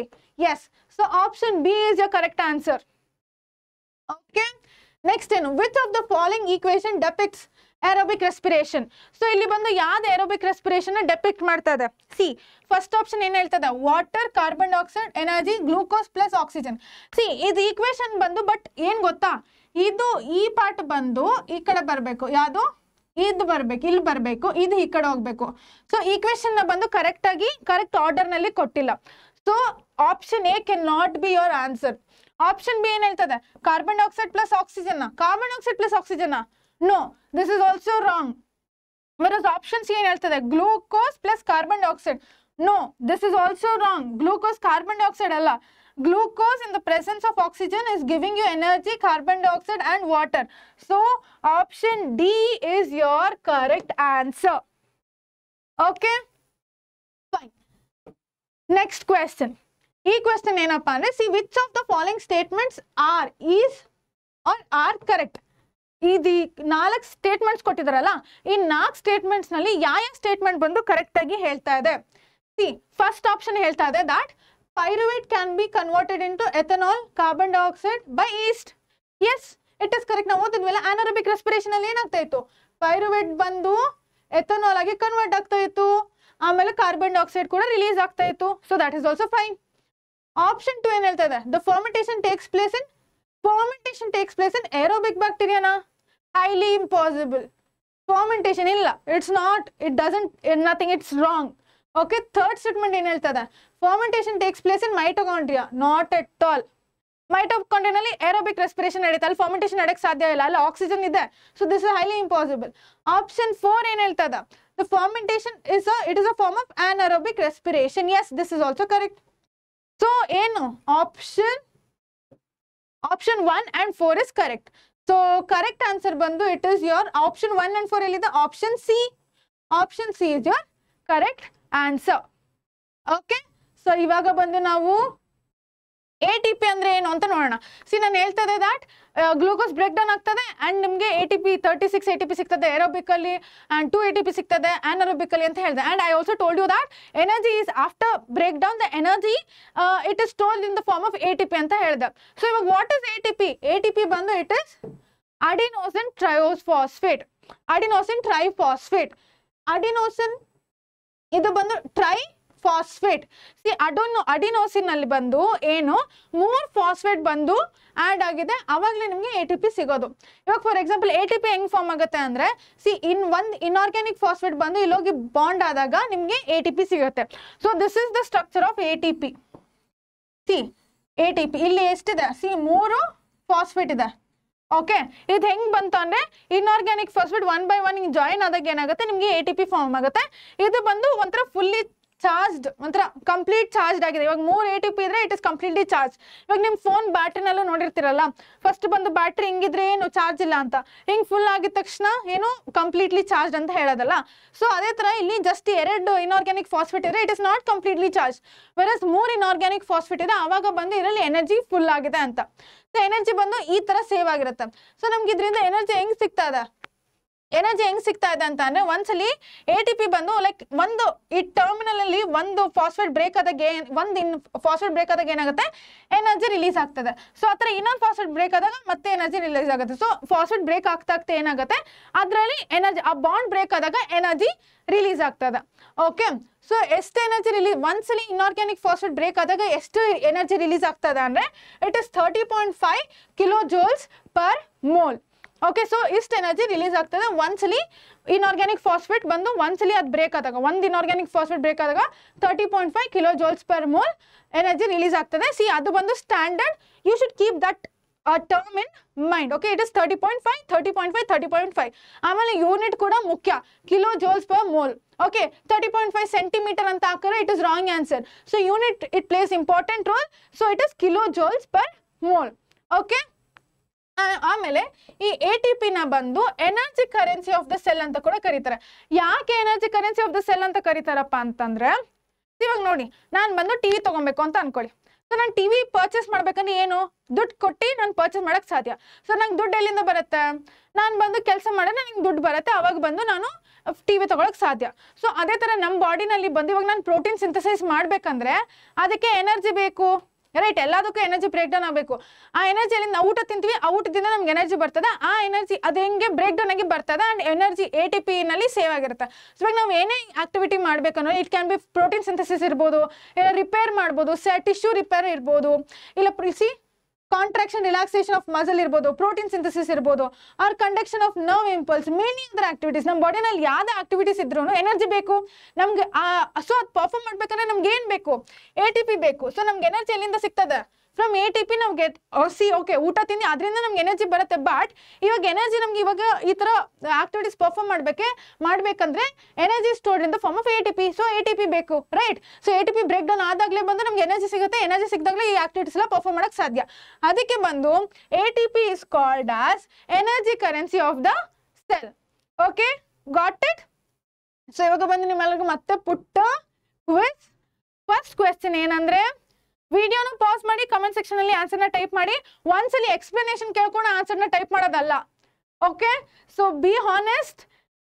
Speaker 1: yes so option B is your correct answer okay next ಏನು with of the following equation depicts aerobic respiration so ಇಲ್ಲಿ ಬಂದು ಯಾವ್ದು ಏರೋಬಿಕ್ ರೆಸ್ಪಿರೇಷನ್ ಡೆಪಿಕ್ಟ್ ಮಾಡ್ತಾ ಇದೆ ಸಿ ಫಸ್ಟ್ ಆಪ್ಷನ್ ಏನ್ ಹೇಳ್ತದೆ water carbon dioxide energy glucose plus oxygen see ಇದು equation ಬಂದು ಬಟ್ ಏನ್ ಗೊತ್ತಾ ಇದು ಈ ಪಾರ್ಟ್ ಬಂದು ಈ ಕಡೆ ಬರಬೇಕು ಯಾವುದು ಇದು ಬರ್ಬೇಕು ಇಲ್ಲಿ ಬರಬೇಕು ಇದು ಈ ಕಡೆ ಹೋಗ್ಬೇಕು ಸೊ ಈಕ್ವೇಶನ್ ನ ಬಂದು ಕರೆಕ್ಟ್ ಆಗಿ ಕರೆಕ್ಟ್ ಆರ್ಡರ್ ನಲ್ಲಿ ಕೊಟ್ಟಿಲ್ಲ so option A cannot be your answer option B ಏನ್ ಹೇಳ್ತದೆ carbon dioxide plus oxygen carbon dioxide plus oxygen no this is also wrong ಮರೋಸ್ ಆಪ್ಷನ್ಸ್ ಏನ್ ಹೇಳ್ತದೆ glucose plus carbon dioxide no this is also wrong glucose carbon dioxide ಅಲ್ಲ Glucose in the presence of oxygen is giving you energy, carbon dioxide and water. So, option D is your correct answer. Okay. Fine. Next question. e question nēna paanre? See, which of the following statements are, is or are correct? Īhi, the nalak statements ko tithar hala. Īhi nalak statements nalhi, yāya statement bundhu correct taghi heelta hai. See, first option heelta that. pyruvate can be converted into ethanol, carbon dioxide by yeast. Yes, it is correct. now what will anaerobic respiration ಅಲ್ಲಿ ಏನಾಗ್ತಾ ಇತ್ತು pyruvate ಬಂದು ethanol ಆಗಿ convert ಆಗ್ತಾ ಇತ್ತು ಆಮೇಲೆ carbon dioxide ಕೂಡ release ಆಗ್ತಾ ಇತ್ತು so that is also fine option two ಏನ್ ಹೇಳ್ತಾ ಇದೆ the fermentation takes place in fermentation takes place in aerobic ಬ್ಯಾಕ್ಟೀರಿಯಾನ ಹೈಲಿ ಇಂಪಾಸಿಬಲ್ ಫಾರ್ಮೆಂಟೇಷನ್ ಇಲ್ಲ it's not it doesn't nothing it's wrong okay third statement ಏನು ಹೇಳ್ತದೆ fermentation takes place in mitochondria not at all Mitochondria, mitochondrially aerobic respiration nadithalu fermentation nadak sadhya illa oxygen is there. so this is highly impossible option 4 en heltada the fermentation is a it is a form of anaerobic respiration yes this is also correct so in option option 1 and 4 is correct so correct answer bandu it is your option 1 and 4 The option c option c is your correct answer okay so ಇವಾಗ ಬಂದು ನಾವು A T P ಅಂದ್ರೆ ಏನು ಅಂತ ನೋಡೋಣ C ನಾನು ಹೇಳ್ತದೆ ಇದೆ ಗ್ಲೂಕೋಸ್ ಬ್ರೇಕ್ ಡೌನ್ ಆಗ್ತದೆ ಅಂಡ್ ನಿಮಗೆ A T P thirty six A T P ಸಿಗ್ತದೆ aerobically and two A T P ಸಿಗ್ತದೆ ಅನರೋಬಿಕಲಿ ಅಂತ ಹೇಳಿದೆ and I also told you that energy is after break down the energy it is stored in the form of A T P ಅಂತ ಹೇಳಿದೆ so ಇವಾಗ what is A T P A T P ಬಂದು it is adenosine phosphate adenosine phosphate adenosine ಇದು ಬಂದು triphosphate see ಅಡೋನು ಅಡಿನೋಸಿನಲ್ಲಿ ಬಂದು ಏನು ಮೂರು ಫಾಸ್ಫೇಟ್ ಬಂದು ಆ್ಯಡ್ ಆಗಿದೆ ಅವಾಗಲೇ ನಿಮಗೆ ಎ ಟಿ ಪಿ ಸಿಗೋದು ಇವಾಗ for example A T P ಹೆಂಗೆ ಫಾರ್ಮ್ ಆಗುತ್ತೆ ಅಂದರೆ ಸಿ ಇನ್ ಒಂದು ಇನ್ಆರ್ಗ್ಯಾನಿಕ್ ಫಾಸ್ಫೇಟ್ ಬಂದು ಇಲ್ಲೋಗಿ ಬಾಂಡ್ ಆದಾಗ ನಿಮಗೆ ಎ ಟಿ ಪಿ ಸಿಗುತ್ತೆ so this is the structure of A T P see A T P ಇಲ್ಲಿ ಎಷ್ಟಿದೆ ಸಿ ಮೂರು ಫಾಸ್ಫೇಟ್ ಇದೆ ಓಕೆ ಇದು ಹೆಂಗೆ ಬಂತು ಅಂದರೆ inorganic phosphate one by one ಹಿಂಗೆ ಜಾಯಿನ್ ಆದಾಗ ಏನಾಗುತ್ತೆ ನಿಮಗೆ ಎ ಟಿ ಪಿ ಫಾರ್ಮ್ ಆಗುತ್ತೆ ಇದು ಬಂದು ಒಂಥರ ಫುಲ್ಲಿ ಚಾರ್ಜ್ಡ್ ಒಂಥರ ಕಂಪ್ಲೀಟ್ ಚಾರ್ಜ್ಡ್ ಆಗಿದೆ ಇವಾಗ ಮೂರ್ ಏಟಿ ಪಿ ಇದ್ರೆ ಇಟ್ ಇಸ್ ಕಂಪ್ಲೀಟ್ಲಿ ಚಾರ್ಜ್ ಇವಾಗ ನಿಮ್ಮ ಫೋನ್ ಬ್ಯಾಟ್ರಿನಲ್ಲೂ ನೋಡಿರ್ತೀರಲ್ಲ ಫಸ್ಟ್ ಬಂದು ಬ್ಯಾಟ್ರಿ ಹಿಂಗಿದ್ರೆ ಏನು ಚಾರ್ಜ್ ಇಲ್ಲ ಅಂತ ಹಿಂಗೆ ಫುಲ್ ಆಗಿದ ತಕ್ಷಣ ಏನು ಕಂಪ್ಲೀಟ್ಲಿ ಚಾರ್ಜ್ ಅಂತ ಹೇಳೋದಲ್ಲ ಸೊ ಅದೇ ತರ ಇಲ್ಲಿ ಜಸ್ಟ್ ಎರಡು ಇನ್ಆರ್ಗ್ಯಾನಿಕ್ ಫಾಸ್ಫೇಟ್ ಇದ್ರೆ it is not completely charge versus ಮೂರ್ ಇನ್ಆರ್ಗ್ಯಾನಿಕ್ ಫಾಸ್ಫೇಟ್ ಇದೆ ಅವಾಗ ಬಂದು ಇದರಲ್ಲಿ ಎನರ್ಜಿ ಫುಲ್ ಆಗಿದೆ ಅಂತ ಸೊ ಎನರ್ಜಿ ಬಂದು ಈ ತರ ಸೇವ್ ಆಗಿರುತ್ತೆ ಸೊ ನಮ್ಗೆ ಇದರಿಂದ ಎನರ್ಜಿ ಹೆಂಗ್ ಸಿಗ್ತಾ ಎನರ್ಜಿ ಹೆಂಗ್ ಸಿಗ್ತಾ ಇದೆ ಅಂತ ಅಂದ್ರೆ ಒಂದ್ಸಲಿ ಎ ಟಿ ಪಿ ಬಂದು ಲೈಕ್ ಒಂದು ಈ ಟರ್ಮಿನಲ್ ಅಲ್ಲಿ ಒಂದು ಫಾಸ್ಫೇಟ್ ಬ್ರೇಕ್ ಆದಾಗ ಒಂದ್ ಒಂದು ಇನ್ ಫಾಸ್ಫೇಟ್ ಬ್ರೇಕ್ ಆದಾಗ ಏನಾಗುತ್ತೆ ಎನರ್ಜಿ ರಿಲೀಸ್ ಆಗ್ತದೆ ಸೊ ಆತರ ಇನ್ನೊಂದು ಫಾಸ್ಫೇಟ್ ಬ್ರೇಕ್ ಆದಾಗ ಮತ್ತೆ ಎನರ್ಜಿ ರಿಲೀಸ್ ಆಗುತ್ತೆ ಸೊ ಫಾಸ್ಫೇಟ್ ಬ್ರೇಕ್ ಆಗ್ತಾ ಆಗ್ತಾ ಏನಾಗುತ್ತೆ ಅದರಲ್ಲಿ ಎನರ್ಜಿ ಆ ಬಾಂಡ್ ಬ್ರೇಕ್ ಆದಾಗ ಎನರ್ಜಿ ರಿಲೀಸ್ ಆಗ್ತದೆ ಓಕೆ ಸೊ ಎಷ್ಟು ಎನರ್ಜಿ ರಿಲೀಸ್ ಒಂದ್ಸಲಿ ಇನ್ಆರ್ಗ್ಯಾನಿಕ್ ಫಾಸ್ಫೇಟ್ ಬ್ರೇಕ್ ಆದಾಗ ಎಷ್ಟು ಎನರ್ಜಿ ರಿಲೀಸ್ ಆಗ್ತದೆ ಅಂದರೆ it is thirty point five kilo joules per mole okay so इस्ट एनर्जी रिलीज आगत वनसली इनआर्गानिक फास्फेट बंद वनसली अब break inorganic phosphate break thirty point five kilo joules per mole energy release आगत अब standard you should keep that term in mind it is thirty point five thirty point five thirty point five um unit कख्य kilo per mole okay thirty point five centimeter अंत हाँ it is wrong answer so unit it plays important role so it is kilo joules per mole okay okay? ಆಮೇಲೆ ಈ A T ಪಿನ ನ ಬಂದು energy currency of the cell ಅಂತ ಕೂಡ ಕರೀತಾರೆ ಯಾಕೆ energy currency of the cell ಅಂತ ಕರೀತಾರಪ್ಪ ಅಂತಂದ್ರೆ ಇವಾಗ ನೋಡಿ ನಾನು ಬಂದು ಟಿವಿ ತಗೊಬೇಕು ಅಂತ ಅನ್ಕೊಳ್ಳಿ ಸೊ ನಾನು ಟಿವಿ ಪರ್ಚೇಸ್ ಮಾಡ್ಬೇಕಂದ್ರೆ ಏನು ದುಡ್ಡು ಕೊಟ್ಟು ನಾನು ಪರ್ಚೇಸ್ ಮಾಡಕ್ ಸಾಧ್ಯ ಸೊ ನಂಗೆ ದುಡ್ಡು ಎಲ್ಲಿಂದ ಬರುತ್ತೆ ನಾನು ಬಂದು ಕೆಲಸ ಮಾಡೋ ನನಗೆ ದುಡ್ಡು ಬರುತ್ತೆ ಅವಾಗ ಬಂದು ನಾನು ಟಿವಿ ತಗೊಳಕ್ ಸಾಧ್ಯ ಸೊ ಅದೇ ತರ ನಮ್ಮ ಬಾಡಿನಲ್ಲಿ ಬಂದು ಇವಾಗ ನಾನು ಪ್ರೋಟೀನ್ ಸಿಂಥಸೈಸ್ ಮಾಡ್ಬೇಕಂದ್ರೆ ಅದಕ್ಕೆ ಎನರ್ಜಿ ಬೇಕು ರೈಟ್ ಎಲ್ಲದಕ್ಕೂ ಎನರ್ಜಿ ಬ್ರೇಕ್ ಡೌನ್ ಆಗಬೇಕು ಆ ಎನರ್ಜಿಯಲ್ಲಿ ನಾವು ಊಟ ತಿಂತೀವಿ ಆ ಊಟದಿಂದ ನಮ್ಗೆ ಎನರ್ಜಿ ಬರ್ತದೆ ಆ ಎನರ್ಜಿ ಅದು ಹೆಂಗೆ ಬ್ರೇಕ್ ಡೌನ್ ಆಗಿ ಬರ್ತದೆ ಆ್ಯಂಡ್ ಎನರ್ಜಿ ಎ ಟಿ ಪಿನಲ್ಲಿ ಸೇವ್ ಆಗಿರುತ್ತೆ ಸೊ ಇವಾಗ ನಾವು ಏನೇ ಆಕ್ಟಿವಿಟಿ ಅನ್ನೋ it can be protein synthesis ಇರ್ಬೋದು ಇಲ್ಲ ರಿಪೇರ್ ಮಾಡ್ಬೋದು ಸ ಟಿಶ್ಯೂ ರಿಪೇರ್ ಇರ್ಬೋದು ಇಲ್ಲ ಪ್ರಿಸಿ ಕಾಂಟ್ರಾಕ್ಷನ್ ರಿಲ್ಯಾಕ್ಸೇಷನ್ ಆಫ್ ಮಸಲ್ ಇರ್ಬೋದು ಪ್ರೋಟೀನ್ ಸಿಂಥಸಿಸ್ ಇರ್ಬೋದು or conduction of nerve impulse many other activities ನಮ್ಮ ಬಾಡಿನಲ್ಲಿ ಯಾವುದೇ ಆಕ್ಟಿವಿಟೀಸ್ ಇದ್ರೂ ಎನರ್ಜಿ ಬೇಕು ನಮ್ಗೆ ಸೊ ಅದು ಪರ್ಫಾರ್ಮ್ ಮಾಡ್ಬೇಕಂದ್ರೆ ನಮ್ಗೆ ಏನು ಬೇಕು ಎ ಟಿ ಪಿ ಬೇಕು ಸೊ ನಮ್ಗೆ ಎನರ್ಜಿ ಎಲ್ಲಿಂದ ಸಿಗ್ತದೆ ಫ್ರಮ್ ಎ ಟಿ ಪಿ ನಮ್ಗೆ ಸಿ ಓಕೆ ಊಟ ತಿಂದು ಅದರಿಂದ ನಮ್ಗೆ ಎನರ್ಜಿ ಬರುತ್ತೆ ಬಟ್ ಇವಾಗ ಎನರ್ಜಿ ನಮ್ಗೆ ಇವಾಗ ಈ ಥರ ಆಕ್ಟಿವಿಟೀಸ್ ಪರ್ಫಾರ್ಮ್ ಮಾಡ್ಬೇಕೆ ಮಾಡಬೇಕಂದ್ರೆ ಎನರ್ಜಿ ಸ್ಟೋರ್ ಇಂದ form of A T P so A T P ಬೇಕು right so A T P break down ಆದಾಗಲೇ ಬಂದು ನಮ್ಗೆ ಎನರ್ಜಿ ಸಿಗುತ್ತೆ ಎನರ್ಜಿ ಸಿಕ್ಕಿದಾಗಲೇ ಈ ಆಕ್ಟಿವಿಟೀಸ್ ಎಲ್ಲ ಪರ್ಫಾರ್ಮ್ ಮಾಡಕ್ ಸಾಧ್ಯ ಅದಕ್ಕೆ ಬಂದು A T P is called as energy currency of the cell okay got it so ಇವಾಗ ಬಂದು ನಿಮ್ಮೆಲ್ಲರಿಗೂ ಮತ್ತೆ ಪುಟ್ಟ ಕ್ವಿಸ್ ಫಸ್ಟ್ ಕ್ವೆಶನ್ ಏನಂದ್ರೆ ವಿಡಿಯೋನ ಪಾಸ್ ಮಾಡಿ ಕಮೆಂಟ್ ಸೆಕ್ಷನ್ ಅಲ್ಲಿ ಆನ್ಸರ್ ನ ಟೈಪ್ ಮಾಡಿ ಒಂದ್ಸಲಿ ಎಕ್ಸ್ಪ್ಲನೇಷನ್ ಕೇಳ್ಕೊಂಡು ಆನ್ಸರ್ ನ ಟೈಪ್ ಮಾಡೋದಲ್ಲ okay so be honest